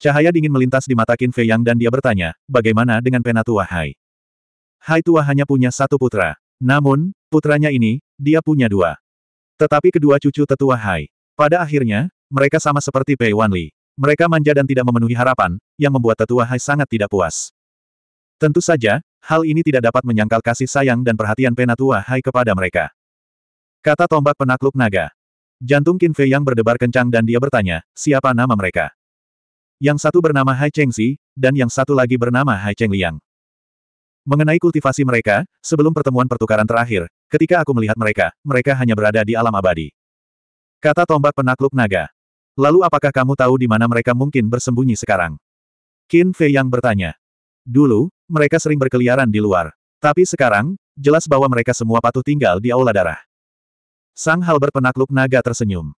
Cahaya dingin melintas di mata Qin Fei Yang dan dia bertanya, bagaimana dengan Penatua Hai? Hai Tua hanya punya satu putra. Namun, putranya ini, dia punya dua. Tetapi kedua cucu tetua Hai. Pada akhirnya, mereka sama seperti Pei Wanli. Mereka manja dan tidak memenuhi harapan, yang membuat tetua Hai sangat tidak puas. Tentu saja, hal ini tidak dapat menyangkal kasih sayang dan perhatian Penatua Hai kepada mereka. Kata tombak penakluk naga. Jantung Qin Fei Yang berdebar kencang dan dia bertanya, siapa nama mereka? Yang satu bernama Hai Cheng Xi, dan yang satu lagi bernama Hai Cheng Liang. Mengenai kultivasi mereka, sebelum pertemuan pertukaran terakhir, ketika aku melihat mereka, mereka hanya berada di alam abadi. Kata tombak penakluk naga. Lalu apakah kamu tahu di mana mereka mungkin bersembunyi sekarang? Qin Fei yang bertanya. Dulu, mereka sering berkeliaran di luar. Tapi sekarang, jelas bahwa mereka semua patuh tinggal di aula darah. Sang halber penakluk naga tersenyum.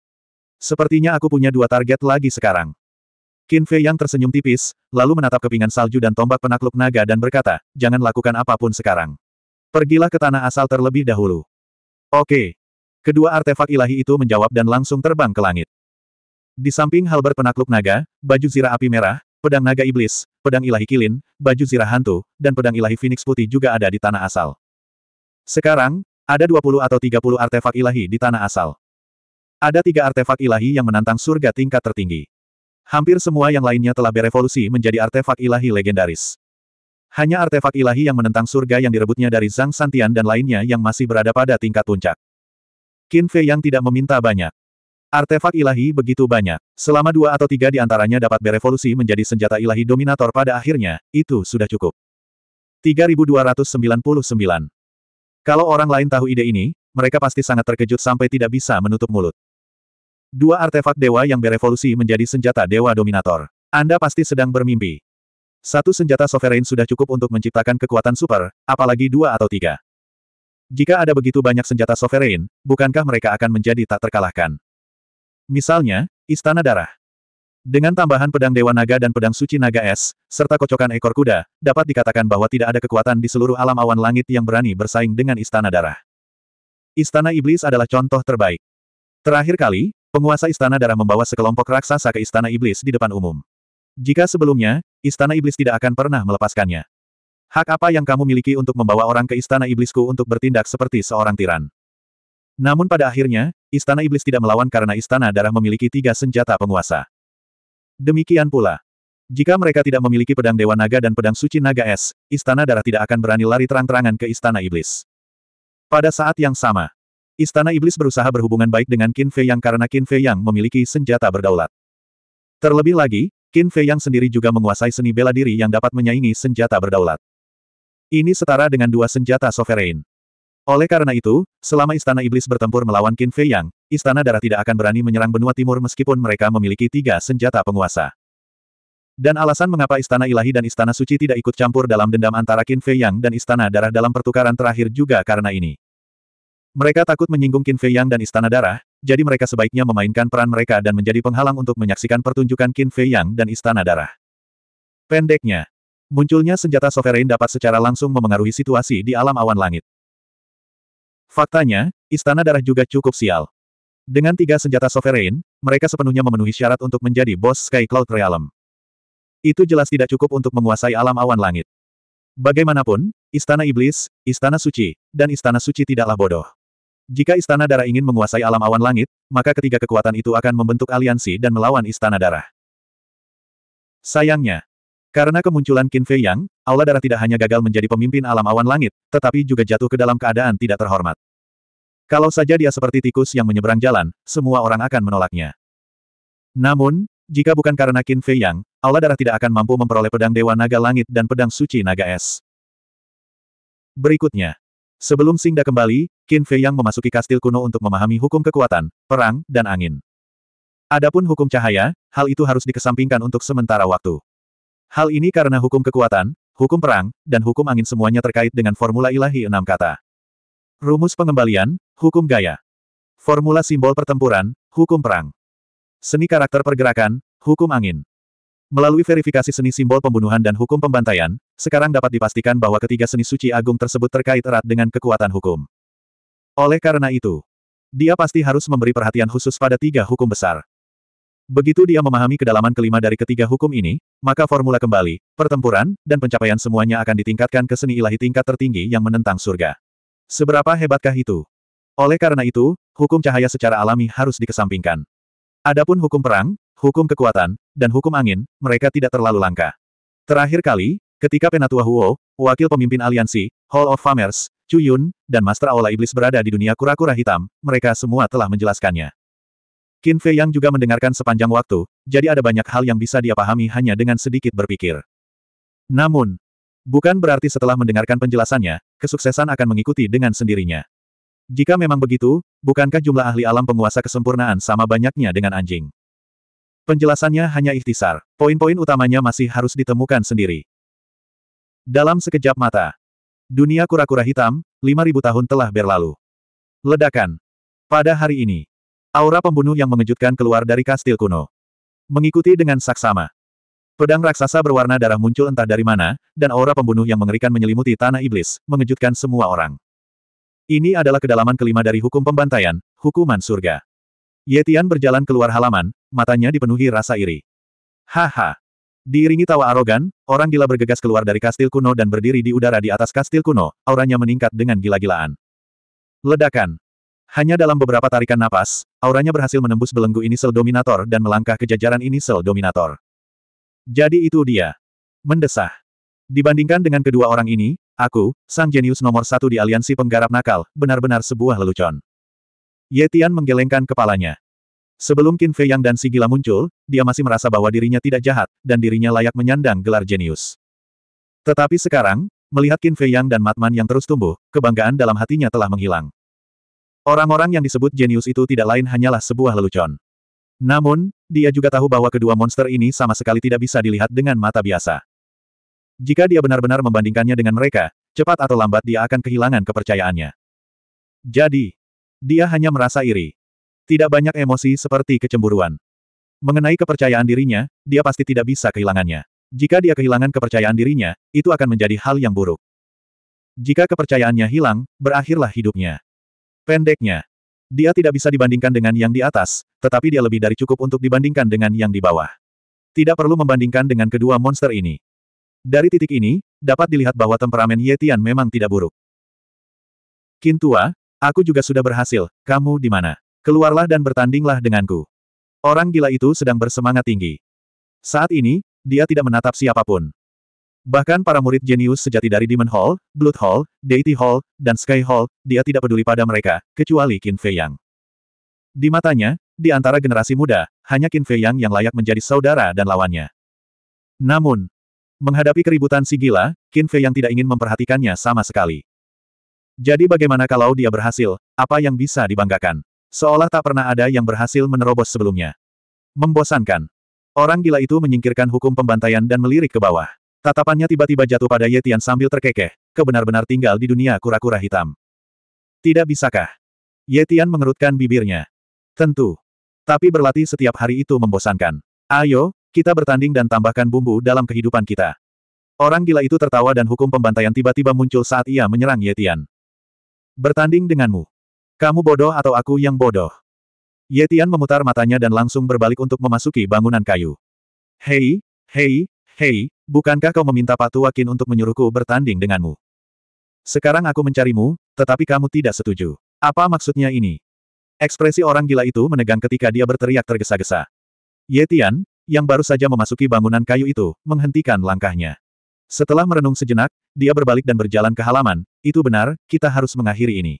Sepertinya aku punya dua target lagi sekarang. Qin Fei yang tersenyum tipis, lalu menatap kepingan salju dan tombak penakluk naga dan berkata, jangan lakukan apapun sekarang. Pergilah ke tanah asal terlebih dahulu. Oke. Kedua artefak ilahi itu menjawab dan langsung terbang ke langit. Di samping halber penakluk naga, baju zirah api merah, pedang naga iblis, pedang ilahi kilin, baju zirah hantu, dan pedang ilahi phoenix putih juga ada di tanah asal. Sekarang, ada 20 atau 30 artefak ilahi di tanah asal. Ada tiga artefak ilahi yang menantang surga tingkat tertinggi. Hampir semua yang lainnya telah berevolusi menjadi artefak ilahi legendaris. Hanya artefak ilahi yang menentang surga yang direbutnya dari Zhang Santian dan lainnya yang masih berada pada tingkat puncak. Qin Fei yang tidak meminta banyak. Artefak ilahi begitu banyak. Selama dua atau tiga di antaranya dapat berevolusi menjadi senjata ilahi dominator pada akhirnya, itu sudah cukup. 3299 Kalau orang lain tahu ide ini, mereka pasti sangat terkejut sampai tidak bisa menutup mulut. Dua artefak dewa yang berevolusi menjadi senjata dewa dominator. Anda pasti sedang bermimpi. Satu senjata sovereign sudah cukup untuk menciptakan kekuatan super, apalagi dua atau tiga. Jika ada begitu banyak senjata sovereign, bukankah mereka akan menjadi tak terkalahkan? Misalnya, Istana Darah. Dengan tambahan pedang Dewa Naga dan pedang suci Naga Es, serta kocokan ekor kuda, dapat dikatakan bahwa tidak ada kekuatan di seluruh alam awan langit yang berani bersaing dengan Istana Darah. Istana Iblis adalah contoh terbaik. Terakhir kali, Penguasa Istana Darah membawa sekelompok raksasa ke Istana Iblis di depan umum. Jika sebelumnya, Istana Iblis tidak akan pernah melepaskannya. Hak apa yang kamu miliki untuk membawa orang ke Istana Iblisku untuk bertindak seperti seorang tiran? Namun pada akhirnya, Istana Iblis tidak melawan karena Istana Darah memiliki tiga senjata penguasa. Demikian pula. Jika mereka tidak memiliki pedang Dewa Naga dan pedang suci Naga Es, Istana Darah tidak akan berani lari terang-terangan ke Istana Iblis. Pada saat yang sama, Istana Iblis berusaha berhubungan baik dengan Qin Fei Yang karena Qin Fei Yang memiliki senjata berdaulat. Terlebih lagi, Qin Fei Yang sendiri juga menguasai seni bela diri yang dapat menyaingi senjata berdaulat. Ini setara dengan dua senjata sovereign. Oleh karena itu, selama Istana Iblis bertempur melawan Qin Fei Yang, Istana Darah tidak akan berani menyerang benua timur meskipun mereka memiliki tiga senjata penguasa. Dan alasan mengapa Istana Ilahi dan Istana Suci tidak ikut campur dalam dendam antara Qin Fei Yang dan Istana Darah dalam pertukaran terakhir juga karena ini. Mereka takut menyinggung Qin Fei Yang dan Istana Darah, jadi mereka sebaiknya memainkan peran mereka dan menjadi penghalang untuk menyaksikan pertunjukan Qin Fei Yang dan Istana Darah. Pendeknya, munculnya senjata sovereign dapat secara langsung memengaruhi situasi di alam awan langit. Faktanya, Istana Darah juga cukup sial. Dengan tiga senjata sovereign, mereka sepenuhnya memenuhi syarat untuk menjadi bos Sky Cloud Realm. Itu jelas tidak cukup untuk menguasai alam awan langit. Bagaimanapun, Istana Iblis, Istana Suci, dan Istana Suci tidaklah bodoh. Jika Istana Darah ingin menguasai alam awan langit, maka ketiga kekuatan itu akan membentuk aliansi dan melawan Istana Darah. Sayangnya, karena kemunculan Qin Fei Yang, Aula Darah tidak hanya gagal menjadi pemimpin alam awan langit, tetapi juga jatuh ke dalam keadaan tidak terhormat. Kalau saja dia seperti tikus yang menyeberang jalan, semua orang akan menolaknya. Namun, jika bukan karena Qin Fei Yang, Aula Darah tidak akan mampu memperoleh pedang Dewa Naga Langit dan pedang suci Naga Es. Berikutnya, Sebelum Singda kembali, Qin Fei Yang memasuki kastil kuno untuk memahami hukum kekuatan, perang, dan angin. Adapun hukum cahaya, hal itu harus dikesampingkan untuk sementara waktu. Hal ini karena hukum kekuatan, hukum perang, dan hukum angin semuanya terkait dengan formula ilahi enam kata. Rumus pengembalian, hukum gaya. Formula simbol pertempuran, hukum perang. Seni karakter pergerakan, hukum angin. Melalui verifikasi seni simbol pembunuhan dan hukum pembantaian, sekarang dapat dipastikan bahwa ketiga seni suci agung tersebut terkait erat dengan kekuatan hukum. Oleh karena itu, dia pasti harus memberi perhatian khusus pada tiga hukum besar. Begitu dia memahami kedalaman kelima dari ketiga hukum ini, maka formula kembali, pertempuran, dan pencapaian semuanya akan ditingkatkan ke seni ilahi tingkat tertinggi yang menentang surga. Seberapa hebatkah itu? Oleh karena itu, hukum cahaya secara alami harus dikesampingkan. Adapun hukum perang, hukum kekuatan, dan hukum angin, mereka tidak terlalu langka. Terakhir kali, ketika Penatua Huo, wakil pemimpin aliansi, Hall of Famers, Chu Yun, dan Master Aula Iblis berada di dunia kura-kura hitam, mereka semua telah menjelaskannya. Qin Fei Yang juga mendengarkan sepanjang waktu, jadi ada banyak hal yang bisa dia pahami hanya dengan sedikit berpikir. Namun, bukan berarti setelah mendengarkan penjelasannya, kesuksesan akan mengikuti dengan sendirinya. Jika memang begitu, bukankah jumlah ahli alam penguasa kesempurnaan sama banyaknya dengan anjing? Penjelasannya hanya ikhtisar, poin-poin utamanya masih harus ditemukan sendiri. Dalam sekejap mata, dunia kura-kura hitam, 5000 tahun telah berlalu. Ledakan. Pada hari ini, aura pembunuh yang mengejutkan keluar dari kastil kuno. Mengikuti dengan saksama. Pedang raksasa berwarna darah muncul entah dari mana, dan aura pembunuh yang mengerikan menyelimuti tanah iblis, mengejutkan semua orang. Ini adalah kedalaman kelima dari hukum pembantaian, hukuman surga. Yetian berjalan keluar halaman, matanya dipenuhi rasa iri. Haha. Diiringi tawa arogan, orang gila bergegas keluar dari kastil kuno dan berdiri di udara di atas kastil kuno, auranya meningkat dengan gila-gilaan. Ledakan. Hanya dalam beberapa tarikan napas, auranya berhasil menembus belenggu Inisel Dominator dan melangkah ke jajaran Inisel Dominator. Jadi itu dia. Mendesah. Dibandingkan dengan kedua orang ini, aku, sang jenius nomor satu di aliansi penggarap nakal, benar-benar sebuah lelucon. Ye Tian menggelengkan kepalanya. Sebelum Qin Fei Yang dan Si Gila muncul, dia masih merasa bahwa dirinya tidak jahat, dan dirinya layak menyandang gelar jenius. Tetapi sekarang, melihat Qin Fei Yang dan Matman yang terus tumbuh, kebanggaan dalam hatinya telah menghilang. Orang-orang yang disebut jenius itu tidak lain hanyalah sebuah lelucon. Namun, dia juga tahu bahwa kedua monster ini sama sekali tidak bisa dilihat dengan mata biasa. Jika dia benar-benar membandingkannya dengan mereka, cepat atau lambat dia akan kehilangan kepercayaannya. Jadi, dia hanya merasa iri. Tidak banyak emosi seperti kecemburuan. Mengenai kepercayaan dirinya, dia pasti tidak bisa kehilangannya. Jika dia kehilangan kepercayaan dirinya, itu akan menjadi hal yang buruk. Jika kepercayaannya hilang, berakhirlah hidupnya. Pendeknya, dia tidak bisa dibandingkan dengan yang di atas, tetapi dia lebih dari cukup untuk dibandingkan dengan yang di bawah. Tidak perlu membandingkan dengan kedua monster ini. Dari titik ini, dapat dilihat bahwa temperamen Yetian memang tidak buruk. Kintua, Aku juga sudah berhasil, kamu di mana? Keluarlah dan bertandinglah denganku. Orang gila itu sedang bersemangat tinggi. Saat ini, dia tidak menatap siapapun. Bahkan para murid jenius sejati dari Demon Hall, Blood Hall, Deity Hall, dan Sky Hall, dia tidak peduli pada mereka, kecuali Qin Fei Yang. Di matanya, di antara generasi muda, hanya Qin Fei Yang yang layak menjadi saudara dan lawannya. Namun, menghadapi keributan si gila, Qin Fei Yang tidak ingin memperhatikannya sama sekali. Jadi bagaimana kalau dia berhasil, apa yang bisa dibanggakan? Seolah tak pernah ada yang berhasil menerobos sebelumnya. Membosankan. Orang gila itu menyingkirkan hukum pembantaian dan melirik ke bawah. Tatapannya tiba-tiba jatuh pada Yetian sambil terkekeh, kebenar-benar tinggal di dunia kura-kura hitam. Tidak bisakah? Yetian mengerutkan bibirnya. Tentu. Tapi berlatih setiap hari itu membosankan. Ayo, kita bertanding dan tambahkan bumbu dalam kehidupan kita. Orang gila itu tertawa dan hukum pembantaian tiba-tiba muncul saat ia menyerang Yetian. Bertanding denganmu. Kamu bodoh atau aku yang bodoh? Yetian memutar matanya dan langsung berbalik untuk memasuki bangunan kayu. Hei, hei, hei, bukankah kau meminta Patua Qin untuk menyuruhku bertanding denganmu? Sekarang aku mencarimu, tetapi kamu tidak setuju. Apa maksudnya ini? Ekspresi orang gila itu menegang ketika dia berteriak tergesa-gesa. Yetian, yang baru saja memasuki bangunan kayu itu, menghentikan langkahnya. Setelah merenung sejenak, dia berbalik dan berjalan ke halaman, itu benar, kita harus mengakhiri ini.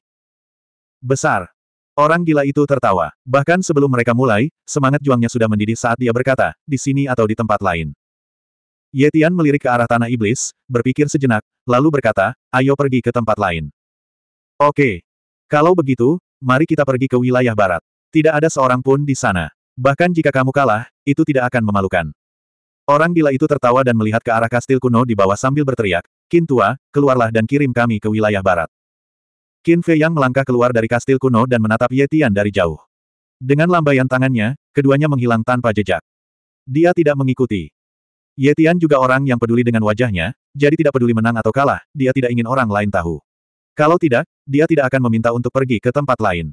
Besar. Orang gila itu tertawa. Bahkan sebelum mereka mulai, semangat juangnya sudah mendidih saat dia berkata, di sini atau di tempat lain. Yetian melirik ke arah tanah iblis, berpikir sejenak, lalu berkata, ayo pergi ke tempat lain. Oke. Kalau begitu, mari kita pergi ke wilayah barat. Tidak ada seorang pun di sana. Bahkan jika kamu kalah, itu tidak akan memalukan. Orang gila itu tertawa dan melihat ke arah kastil kuno di bawah sambil berteriak, "Kintua, keluarlah dan kirim kami ke wilayah barat. Qin Fei Yang melangkah keluar dari kastil kuno dan menatap Ye Tian dari jauh. Dengan lambaian tangannya, keduanya menghilang tanpa jejak. Dia tidak mengikuti. Ye Tian juga orang yang peduli dengan wajahnya, jadi tidak peduli menang atau kalah, dia tidak ingin orang lain tahu. Kalau tidak, dia tidak akan meminta untuk pergi ke tempat lain.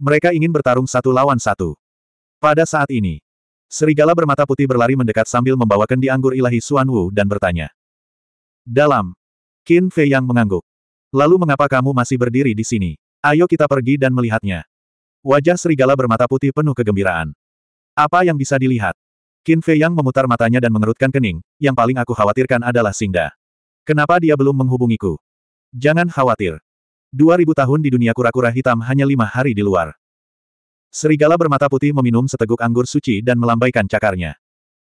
Mereka ingin bertarung satu lawan satu. Pada saat ini, Serigala bermata putih berlari mendekat sambil membawa kendi anggur ilahi Xuan Wu dan bertanya. Dalam. Qin Fei yang mengangguk. Lalu mengapa kamu masih berdiri di sini? Ayo kita pergi dan melihatnya. Wajah serigala bermata putih penuh kegembiraan. Apa yang bisa dilihat? Qin Fei yang memutar matanya dan mengerutkan kening, yang paling aku khawatirkan adalah Singda. Kenapa dia belum menghubungiku? Jangan khawatir. 2000 tahun di dunia kura-kura hitam hanya lima hari di luar. Serigala bermata putih meminum seteguk anggur suci dan melambaikan cakarnya.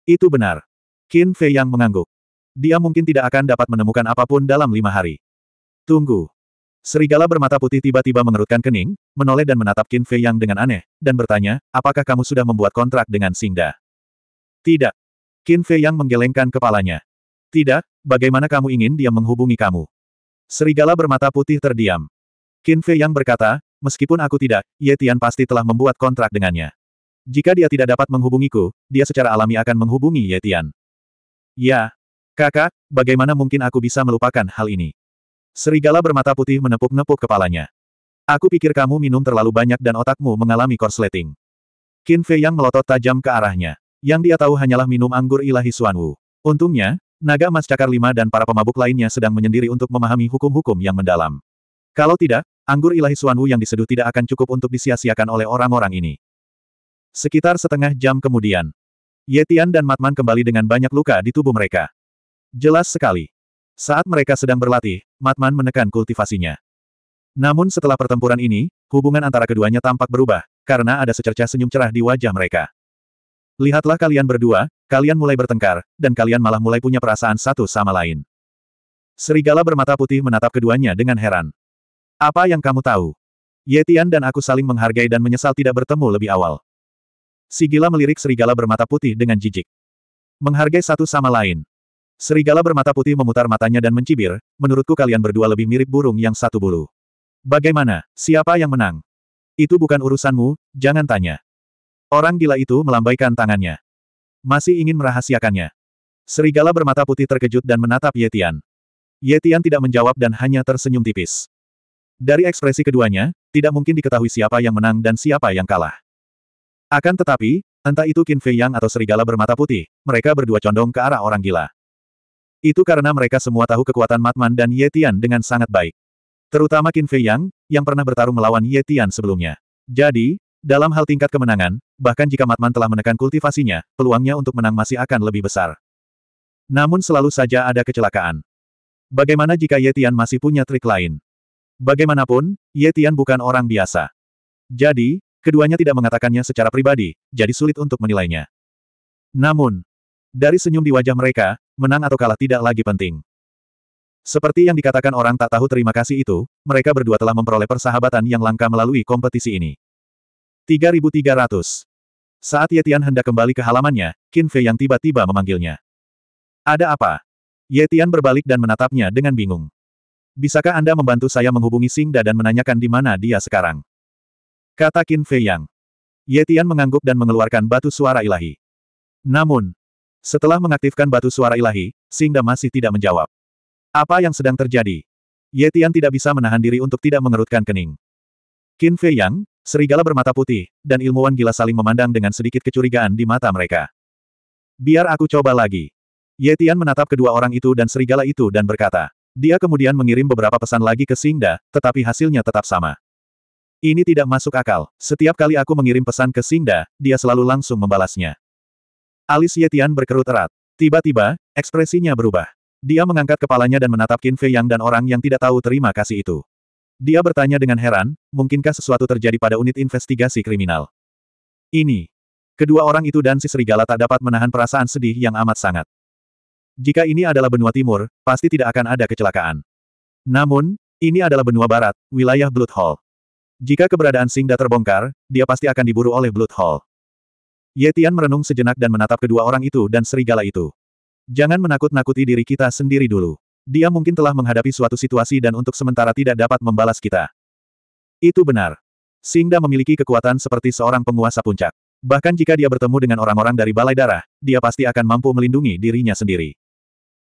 Itu benar. Qin Fei yang mengangguk. Dia mungkin tidak akan dapat menemukan apapun dalam lima hari. Tunggu. Serigala bermata putih tiba-tiba mengerutkan kening, menoleh dan menatap Qin Fei yang dengan aneh, dan bertanya, apakah kamu sudah membuat kontrak dengan Singda? Tidak. Qin Fei yang menggelengkan kepalanya. Tidak, bagaimana kamu ingin dia menghubungi kamu? Serigala bermata putih terdiam. Qin Fei yang berkata, Meskipun aku tidak, Ye Tian pasti telah membuat kontrak dengannya. Jika dia tidak dapat menghubungiku, dia secara alami akan menghubungi Ye Tian. Ya, kakak, bagaimana mungkin aku bisa melupakan hal ini? Serigala bermata putih menepuk-nepuk kepalanya. Aku pikir kamu minum terlalu banyak dan otakmu mengalami korsleting. Qin Fei yang melotot tajam ke arahnya. Yang dia tahu hanyalah minum anggur ilahi Suanwu. Untungnya, naga emas cakar lima dan para pemabuk lainnya sedang menyendiri untuk memahami hukum-hukum yang mendalam. Kalau tidak, Anggur ilahi Suanwu yang diseduh tidak akan cukup untuk disia-siakan oleh orang-orang ini. Sekitar setengah jam kemudian, Yetian dan Matman kembali dengan banyak luka di tubuh mereka. Jelas sekali. Saat mereka sedang berlatih, Matman menekan kultivasinya. Namun setelah pertempuran ini, hubungan antara keduanya tampak berubah, karena ada secercah senyum cerah di wajah mereka. Lihatlah kalian berdua, kalian mulai bertengkar, dan kalian malah mulai punya perasaan satu sama lain. Serigala bermata putih menatap keduanya dengan heran. Apa yang kamu tahu? Yetian dan aku saling menghargai dan menyesal tidak bertemu lebih awal. Sigila melirik serigala bermata putih dengan jijik. Menghargai satu sama lain. Serigala bermata putih memutar matanya dan mencibir, menurutku kalian berdua lebih mirip burung yang satu bulu. Bagaimana, siapa yang menang? Itu bukan urusanmu, jangan tanya. Orang gila itu melambaikan tangannya. Masih ingin merahasiakannya. Serigala bermata putih terkejut dan menatap Yetian. Yetian tidak menjawab dan hanya tersenyum tipis. Dari ekspresi keduanya, tidak mungkin diketahui siapa yang menang dan siapa yang kalah. Akan tetapi, entah itu Qin Fei Yang atau serigala bermata putih, mereka berdua condong ke arah orang gila. Itu karena mereka semua tahu kekuatan Matman dan Ye Tian dengan sangat baik. Terutama Qin Fei Yang, yang pernah bertarung melawan Ye Tian sebelumnya. Jadi, dalam hal tingkat kemenangan, bahkan jika Matman telah menekan kultivasinya, peluangnya untuk menang masih akan lebih besar. Namun selalu saja ada kecelakaan. Bagaimana jika Ye Tian masih punya trik lain? Bagaimanapun, Ye Tian bukan orang biasa. Jadi, keduanya tidak mengatakannya secara pribadi, jadi sulit untuk menilainya. Namun, dari senyum di wajah mereka, menang atau kalah tidak lagi penting. Seperti yang dikatakan orang tak tahu terima kasih itu, mereka berdua telah memperoleh persahabatan yang langka melalui kompetisi ini. 3300. Saat Yetian hendak kembali ke halamannya, Qin Fei yang tiba-tiba memanggilnya. Ada apa? Yetian berbalik dan menatapnya dengan bingung. Bisakah Anda membantu saya menghubungi Singda dan menanyakan di mana dia sekarang? Kata Qin Fei Yang. Ye Tian mengangguk dan mengeluarkan batu suara ilahi. Namun, setelah mengaktifkan batu suara ilahi, Singda masih tidak menjawab. Apa yang sedang terjadi? Ye Tian tidak bisa menahan diri untuk tidak mengerutkan kening. Qin Fei Yang, serigala bermata putih, dan ilmuwan gila saling memandang dengan sedikit kecurigaan di mata mereka. Biar aku coba lagi. Ye Tian menatap kedua orang itu dan serigala itu dan berkata, dia kemudian mengirim beberapa pesan lagi ke Singda, tetapi hasilnya tetap sama. Ini tidak masuk akal. Setiap kali aku mengirim pesan ke Singda, dia selalu langsung membalasnya. Alis Yetian berkerut erat. Tiba-tiba, ekspresinya berubah. Dia mengangkat kepalanya dan menatap Qin Fei Yang dan orang yang tidak tahu terima kasih itu. Dia bertanya dengan heran, mungkinkah sesuatu terjadi pada unit investigasi kriminal? Ini. Kedua orang itu dan si serigala tak dapat menahan perasaan sedih yang amat sangat. Jika ini adalah benua timur, pasti tidak akan ada kecelakaan. Namun, ini adalah benua barat, wilayah Blood Hall. Jika keberadaan Singda terbongkar, dia pasti akan diburu oleh Blood Hall. Yetian merenung sejenak dan menatap kedua orang itu dan serigala itu. Jangan menakut-nakuti diri kita sendiri dulu. Dia mungkin telah menghadapi suatu situasi dan untuk sementara tidak dapat membalas kita. Itu benar. Singda memiliki kekuatan seperti seorang penguasa puncak. Bahkan jika dia bertemu dengan orang-orang dari Balai Darah, dia pasti akan mampu melindungi dirinya sendiri.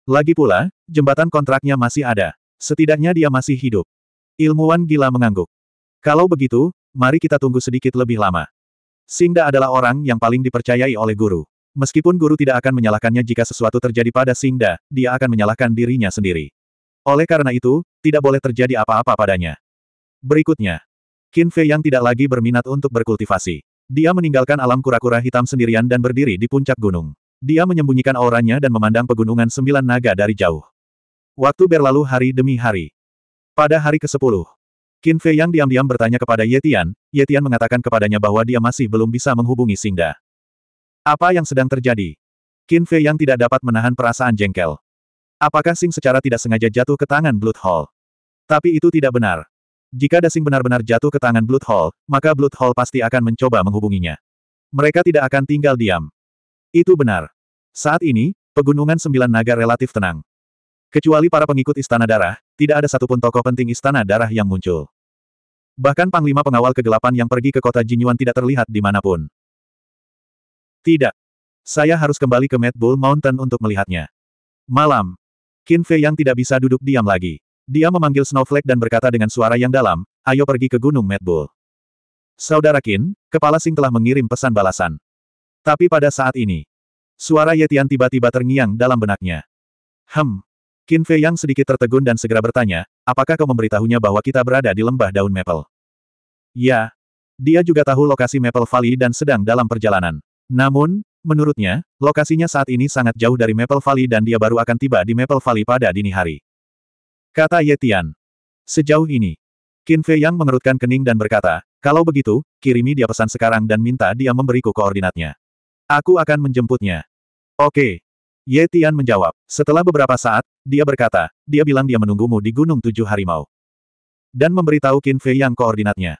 Lagi pula, jembatan kontraknya masih ada. Setidaknya dia masih hidup. Ilmuwan gila mengangguk. Kalau begitu, mari kita tunggu sedikit lebih lama. Singda adalah orang yang paling dipercayai oleh guru. Meskipun guru tidak akan menyalahkannya jika sesuatu terjadi pada Singda, dia akan menyalahkan dirinya sendiri. Oleh karena itu, tidak boleh terjadi apa-apa padanya. Berikutnya, Qin Fei yang tidak lagi berminat untuk berkultivasi. Dia meninggalkan alam kura-kura hitam sendirian dan berdiri di puncak gunung. Dia menyembunyikan auranya dan memandang pegunungan sembilan naga dari jauh. Waktu berlalu hari demi hari. Pada hari ke-10, Qin Fei yang diam-diam bertanya kepada Ye Tian. Ye Tian mengatakan kepadanya bahwa dia masih belum bisa menghubungi Singda. Apa yang sedang terjadi? Qin Fei yang tidak dapat menahan perasaan jengkel. Apakah Sing secara tidak sengaja jatuh ke tangan Blood Hall? Tapi itu tidak benar. Jika Dasing benar-benar jatuh ke tangan Blood Hall, maka Blood Hall pasti akan mencoba menghubunginya. Mereka tidak akan tinggal diam. Itu benar. Saat ini, pegunungan Sembilan Naga relatif tenang. Kecuali para pengikut Istana Darah, tidak ada satupun tokoh penting Istana Darah yang muncul. Bahkan Panglima Pengawal Kegelapan yang pergi ke kota Jinyuan tidak terlihat di dimanapun. Tidak. Saya harus kembali ke Mad Bull Mountain untuk melihatnya. Malam. Qin Fei yang tidak bisa duduk diam lagi. Dia memanggil Snowflake dan berkata dengan suara yang dalam, ayo pergi ke Gunung Mad Bull. Saudara Qin, Kepala Sing telah mengirim pesan balasan. Tapi pada saat ini, Suara Yetian tiba-tiba terngiang dalam benaknya. Hem. Qin Fei yang sedikit tertegun dan segera bertanya, apakah kau memberitahunya bahwa kita berada di lembah daun maple? Ya. Dia juga tahu lokasi Maple Valley dan sedang dalam perjalanan. Namun, menurutnya, lokasinya saat ini sangat jauh dari Maple Valley dan dia baru akan tiba di Maple Valley pada dini hari. Kata Yetian. Sejauh ini, Qin Fei yang mengerutkan kening dan berkata, kalau begitu, kirimi dia pesan sekarang dan minta dia memberiku koordinatnya. Aku akan menjemputnya. Oke. Ye Tian menjawab. Setelah beberapa saat, dia berkata, dia bilang dia menunggumu di Gunung Tujuh Harimau. Dan memberitahu Qin Fei Yang koordinatnya.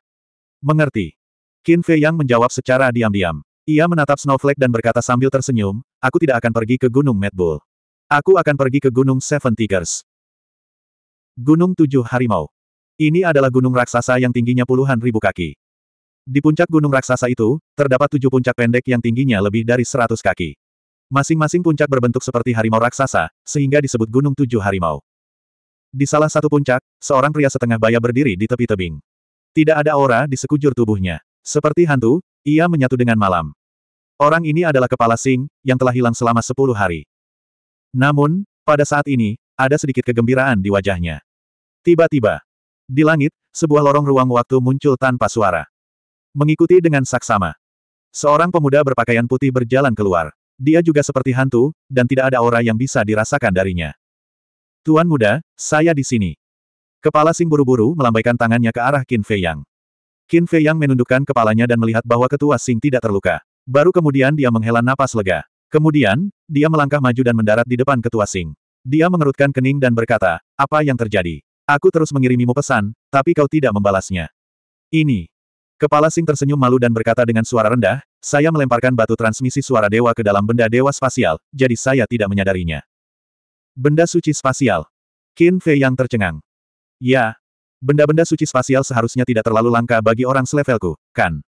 Mengerti. Qin Fei Yang menjawab secara diam-diam. Ia menatap Snowflake dan berkata sambil tersenyum, aku tidak akan pergi ke Gunung Mad Bull. Aku akan pergi ke Gunung Seven Tigers. Gunung Tujuh Harimau. Ini adalah gunung raksasa yang tingginya puluhan ribu kaki. Di puncak gunung raksasa itu, terdapat tujuh puncak pendek yang tingginya lebih dari seratus kaki. Masing-masing puncak berbentuk seperti harimau raksasa, sehingga disebut Gunung Tujuh Harimau. Di salah satu puncak, seorang pria setengah baya berdiri di tepi tebing. Tidak ada aura di sekujur tubuhnya. Seperti hantu, ia menyatu dengan malam. Orang ini adalah Kepala Sing, yang telah hilang selama sepuluh hari. Namun, pada saat ini, ada sedikit kegembiraan di wajahnya. Tiba-tiba, di langit, sebuah lorong ruang waktu muncul tanpa suara. Mengikuti dengan saksama. Seorang pemuda berpakaian putih berjalan keluar. Dia juga seperti hantu, dan tidak ada aura yang bisa dirasakan darinya. Tuan muda, saya di sini. Kepala Sing buru-buru melambaikan tangannya ke arah Qin Fei Yang. Qin Fei Yang menundukkan kepalanya dan melihat bahwa ketua Sing tidak terluka. Baru kemudian dia menghela napas lega. Kemudian, dia melangkah maju dan mendarat di depan ketua Sing. Dia mengerutkan kening dan berkata, apa yang terjadi? Aku terus mengirimimu pesan, tapi kau tidak membalasnya. Ini, Kepala Sing tersenyum malu dan berkata dengan suara rendah, saya melemparkan batu transmisi suara dewa ke dalam benda dewa spasial, jadi saya tidak menyadarinya. Benda suci spasial. Qin Fei yang tercengang. Ya, benda-benda suci spasial seharusnya tidak terlalu langka bagi orang selevelku, kan?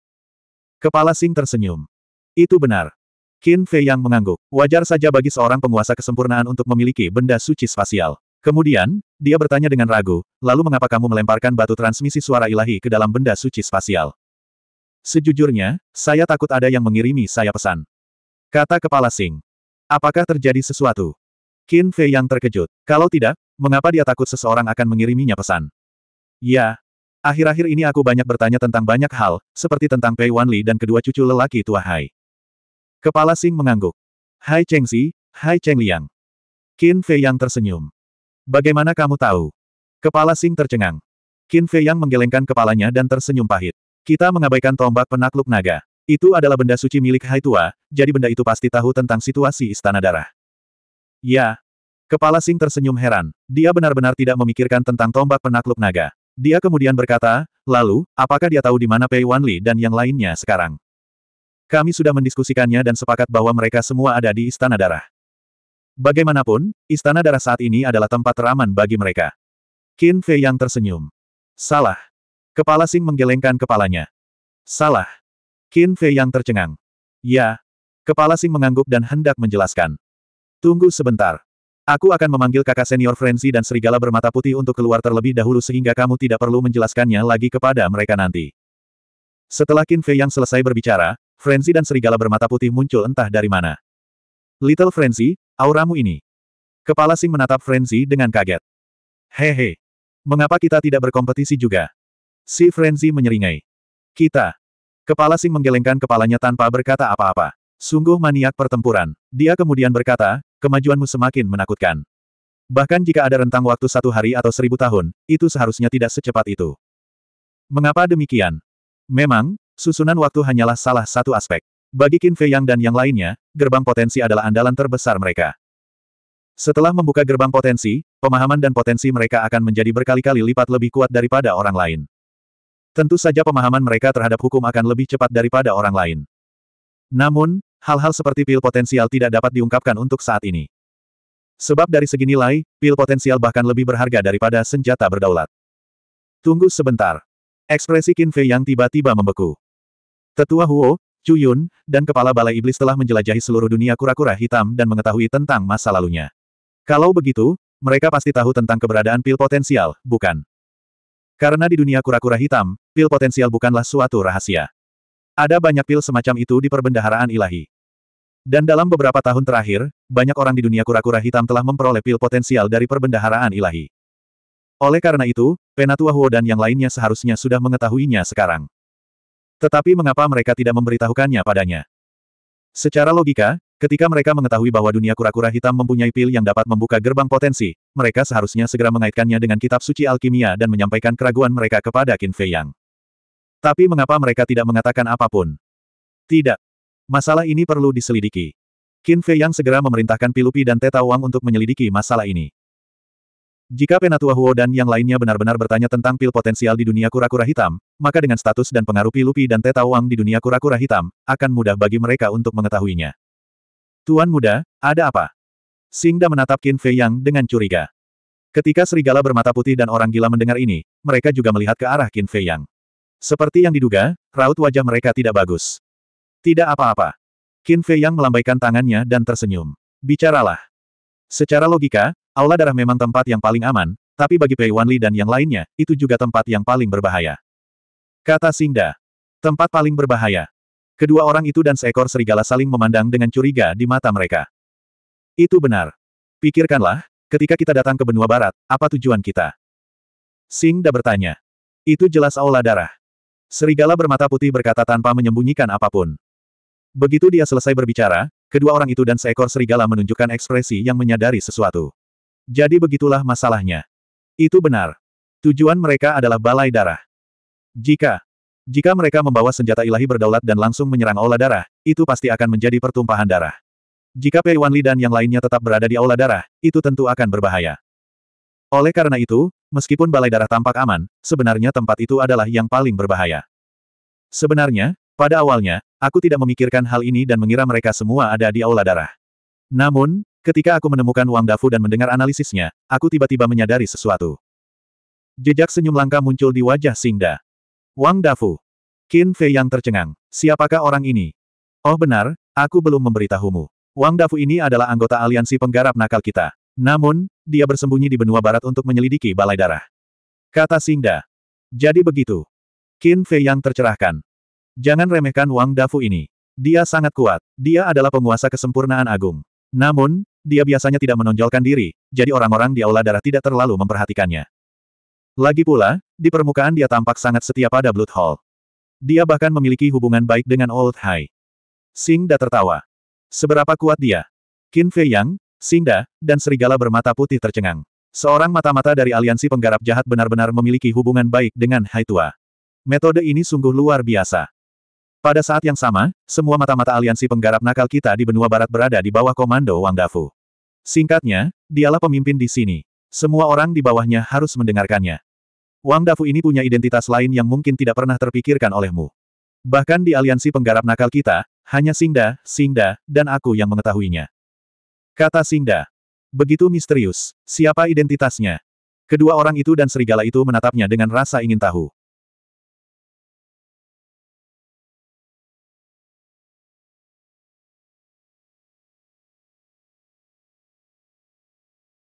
Kepala Sing tersenyum. Itu benar. Qin Fei yang mengangguk. Wajar saja bagi seorang penguasa kesempurnaan untuk memiliki benda suci spasial. Kemudian, dia bertanya dengan ragu, lalu mengapa kamu melemparkan batu transmisi suara ilahi ke dalam benda suci spasial? Sejujurnya, saya takut ada yang mengirimi saya pesan. Kata kepala Sing. Apakah terjadi sesuatu? Qin Fei yang terkejut. Kalau tidak, mengapa dia takut seseorang akan mengiriminya pesan? Ya. Akhir-akhir ini aku banyak bertanya tentang banyak hal, seperti tentang Pei Wanli dan kedua cucu lelaki tua Hai. Kepala Sing mengangguk. Hai Cheng Si, Hai Cheng Liang. Qin Fei yang tersenyum. Bagaimana kamu tahu? Kepala Sing tercengang. Qin Fei Yang menggelengkan kepalanya dan tersenyum pahit. Kita mengabaikan tombak penakluk naga. Itu adalah benda suci milik Hai Tua, jadi benda itu pasti tahu tentang situasi Istana Darah. Ya. Kepala Sing tersenyum heran. Dia benar-benar tidak memikirkan tentang tombak penakluk naga. Dia kemudian berkata, lalu, apakah dia tahu di mana Pei Wanli dan yang lainnya sekarang? Kami sudah mendiskusikannya dan sepakat bahwa mereka semua ada di Istana Darah. Bagaimanapun, Istana Darah saat ini adalah tempat teraman bagi mereka. Qin Fei yang tersenyum. Salah. Kepala Sing menggelengkan kepalanya. Salah. Qin Fei yang tercengang. Ya. Kepala Sing mengangguk dan hendak menjelaskan. Tunggu sebentar. Aku akan memanggil kakak senior Frenzy dan serigala bermata putih untuk keluar terlebih dahulu sehingga kamu tidak perlu menjelaskannya lagi kepada mereka nanti. Setelah Qin Fei yang selesai berbicara, Frenzy dan serigala bermata putih muncul entah dari mana. Little Frenzy, auramu ini. Kepala Sing menatap Frenzy dengan kaget. Hehe. Mengapa kita tidak berkompetisi juga? Si Frenzy menyeringai. Kita. Kepala Sing menggelengkan kepalanya tanpa berkata apa-apa. Sungguh maniak pertempuran. Dia kemudian berkata, kemajuanmu semakin menakutkan. Bahkan jika ada rentang waktu satu hari atau seribu tahun, itu seharusnya tidak secepat itu. Mengapa demikian? Memang, susunan waktu hanyalah salah satu aspek. Bagi Qin Fei Yang dan yang lainnya, gerbang potensi adalah andalan terbesar mereka. Setelah membuka gerbang potensi, pemahaman dan potensi mereka akan menjadi berkali-kali lipat lebih kuat daripada orang lain. Tentu saja pemahaman mereka terhadap hukum akan lebih cepat daripada orang lain. Namun, hal-hal seperti pil potensial tidak dapat diungkapkan untuk saat ini. Sebab dari segi nilai, pil potensial bahkan lebih berharga daripada senjata berdaulat. Tunggu sebentar. Ekspresi Qin Fei yang tiba-tiba membeku. Tetua Huo, Chu Yun, dan kepala balai iblis telah menjelajahi seluruh dunia kura-kura hitam dan mengetahui tentang masa lalunya. Kalau begitu, mereka pasti tahu tentang keberadaan pil potensial, bukan? Karena di dunia kura-kura hitam, pil potensial bukanlah suatu rahasia. Ada banyak pil semacam itu di perbendaharaan ilahi. Dan dalam beberapa tahun terakhir, banyak orang di dunia kura-kura hitam telah memperoleh pil potensial dari perbendaharaan ilahi. Oleh karena itu, Penatua Huo dan yang lainnya seharusnya sudah mengetahuinya sekarang. Tetapi mengapa mereka tidak memberitahukannya padanya? Secara logika, ketika mereka mengetahui bahwa dunia kura-kura hitam mempunyai pil yang dapat membuka gerbang potensi, mereka seharusnya segera mengaitkannya dengan kitab suci alkimia dan menyampaikan keraguan mereka kepada Qin Fei Yang. Tapi mengapa mereka tidak mengatakan apapun? Tidak. Masalah ini perlu diselidiki. Qin Fei Yang segera memerintahkan Pilupi dan Teta Wang untuk menyelidiki masalah ini. Jika Penatua Huo dan yang lainnya benar-benar bertanya tentang pil potensial di dunia kura-kura hitam, maka dengan status dan pengaruh Pilupi dan Teta Wang di dunia kura-kura hitam, akan mudah bagi mereka untuk mengetahuinya. Tuan muda, ada apa? Singda menatap Qin Fei Yang dengan curiga. Ketika serigala bermata putih dan orang gila mendengar ini, mereka juga melihat ke arah Qin Fei Yang. Seperti yang diduga, raut wajah mereka tidak bagus. Tidak apa-apa. Qin Fei Yang melambaikan tangannya dan tersenyum. Bicaralah. Secara logika, Aula darah memang tempat yang paling aman, tapi bagi Pei Wanli dan yang lainnya, itu juga tempat yang paling berbahaya. Kata Singda. Tempat paling berbahaya. Kedua orang itu dan seekor serigala saling memandang dengan curiga di mata mereka. Itu benar. Pikirkanlah, ketika kita datang ke benua barat, apa tujuan kita? Singda bertanya. Itu jelas aula darah. Serigala bermata putih berkata tanpa menyembunyikan apapun. Begitu dia selesai berbicara, kedua orang itu dan seekor serigala menunjukkan ekspresi yang menyadari sesuatu. Jadi begitulah masalahnya. Itu benar. Tujuan mereka adalah balai darah. Jika jika mereka membawa senjata ilahi berdaulat dan langsung menyerang aula darah, itu pasti akan menjadi pertumpahan darah. Jika Pei Wanli dan yang lainnya tetap berada di aula darah, itu tentu akan berbahaya. Oleh karena itu, meskipun balai darah tampak aman, sebenarnya tempat itu adalah yang paling berbahaya. Sebenarnya, pada awalnya, aku tidak memikirkan hal ini dan mengira mereka semua ada di aula darah. Namun, Ketika aku menemukan Wang Dafu dan mendengar analisisnya, aku tiba-tiba menyadari sesuatu. Jejak senyum langka muncul di wajah Singda. Wang Dafu. Qin Fei yang tercengang. Siapakah orang ini? Oh benar, aku belum memberitahumu. Wang Dafu ini adalah anggota aliansi penggarap nakal kita. Namun, dia bersembunyi di benua barat untuk menyelidiki balai darah. Kata Singda. Jadi begitu. Qin Fei yang tercerahkan. Jangan remehkan Wang Dafu ini. Dia sangat kuat. Dia adalah penguasa kesempurnaan agung. Namun, dia biasanya tidak menonjolkan diri, jadi orang-orang di aula darah tidak terlalu memperhatikannya. Lagi pula, di permukaan dia tampak sangat setia pada Blood Hall. Dia bahkan memiliki hubungan baik dengan Old Hai. Singda tertawa. Seberapa kuat dia? Qin Fei Yang, Singda, dan serigala bermata putih tercengang. Seorang mata-mata dari aliansi penggarap jahat benar-benar memiliki hubungan baik dengan Hai Tua. Metode ini sungguh luar biasa. Pada saat yang sama, semua mata-mata aliansi penggarap nakal kita di benua barat berada di bawah komando Wang Dafu. Singkatnya, dialah pemimpin di sini. Semua orang di bawahnya harus mendengarkannya. Wang Dafu ini punya identitas lain yang mungkin tidak pernah terpikirkan olehmu. Bahkan di aliansi penggarap nakal kita, hanya Singda, Singda, dan aku yang mengetahuinya. Kata Singda. Begitu misterius. Siapa identitasnya? Kedua orang itu dan serigala itu menatapnya dengan rasa ingin tahu.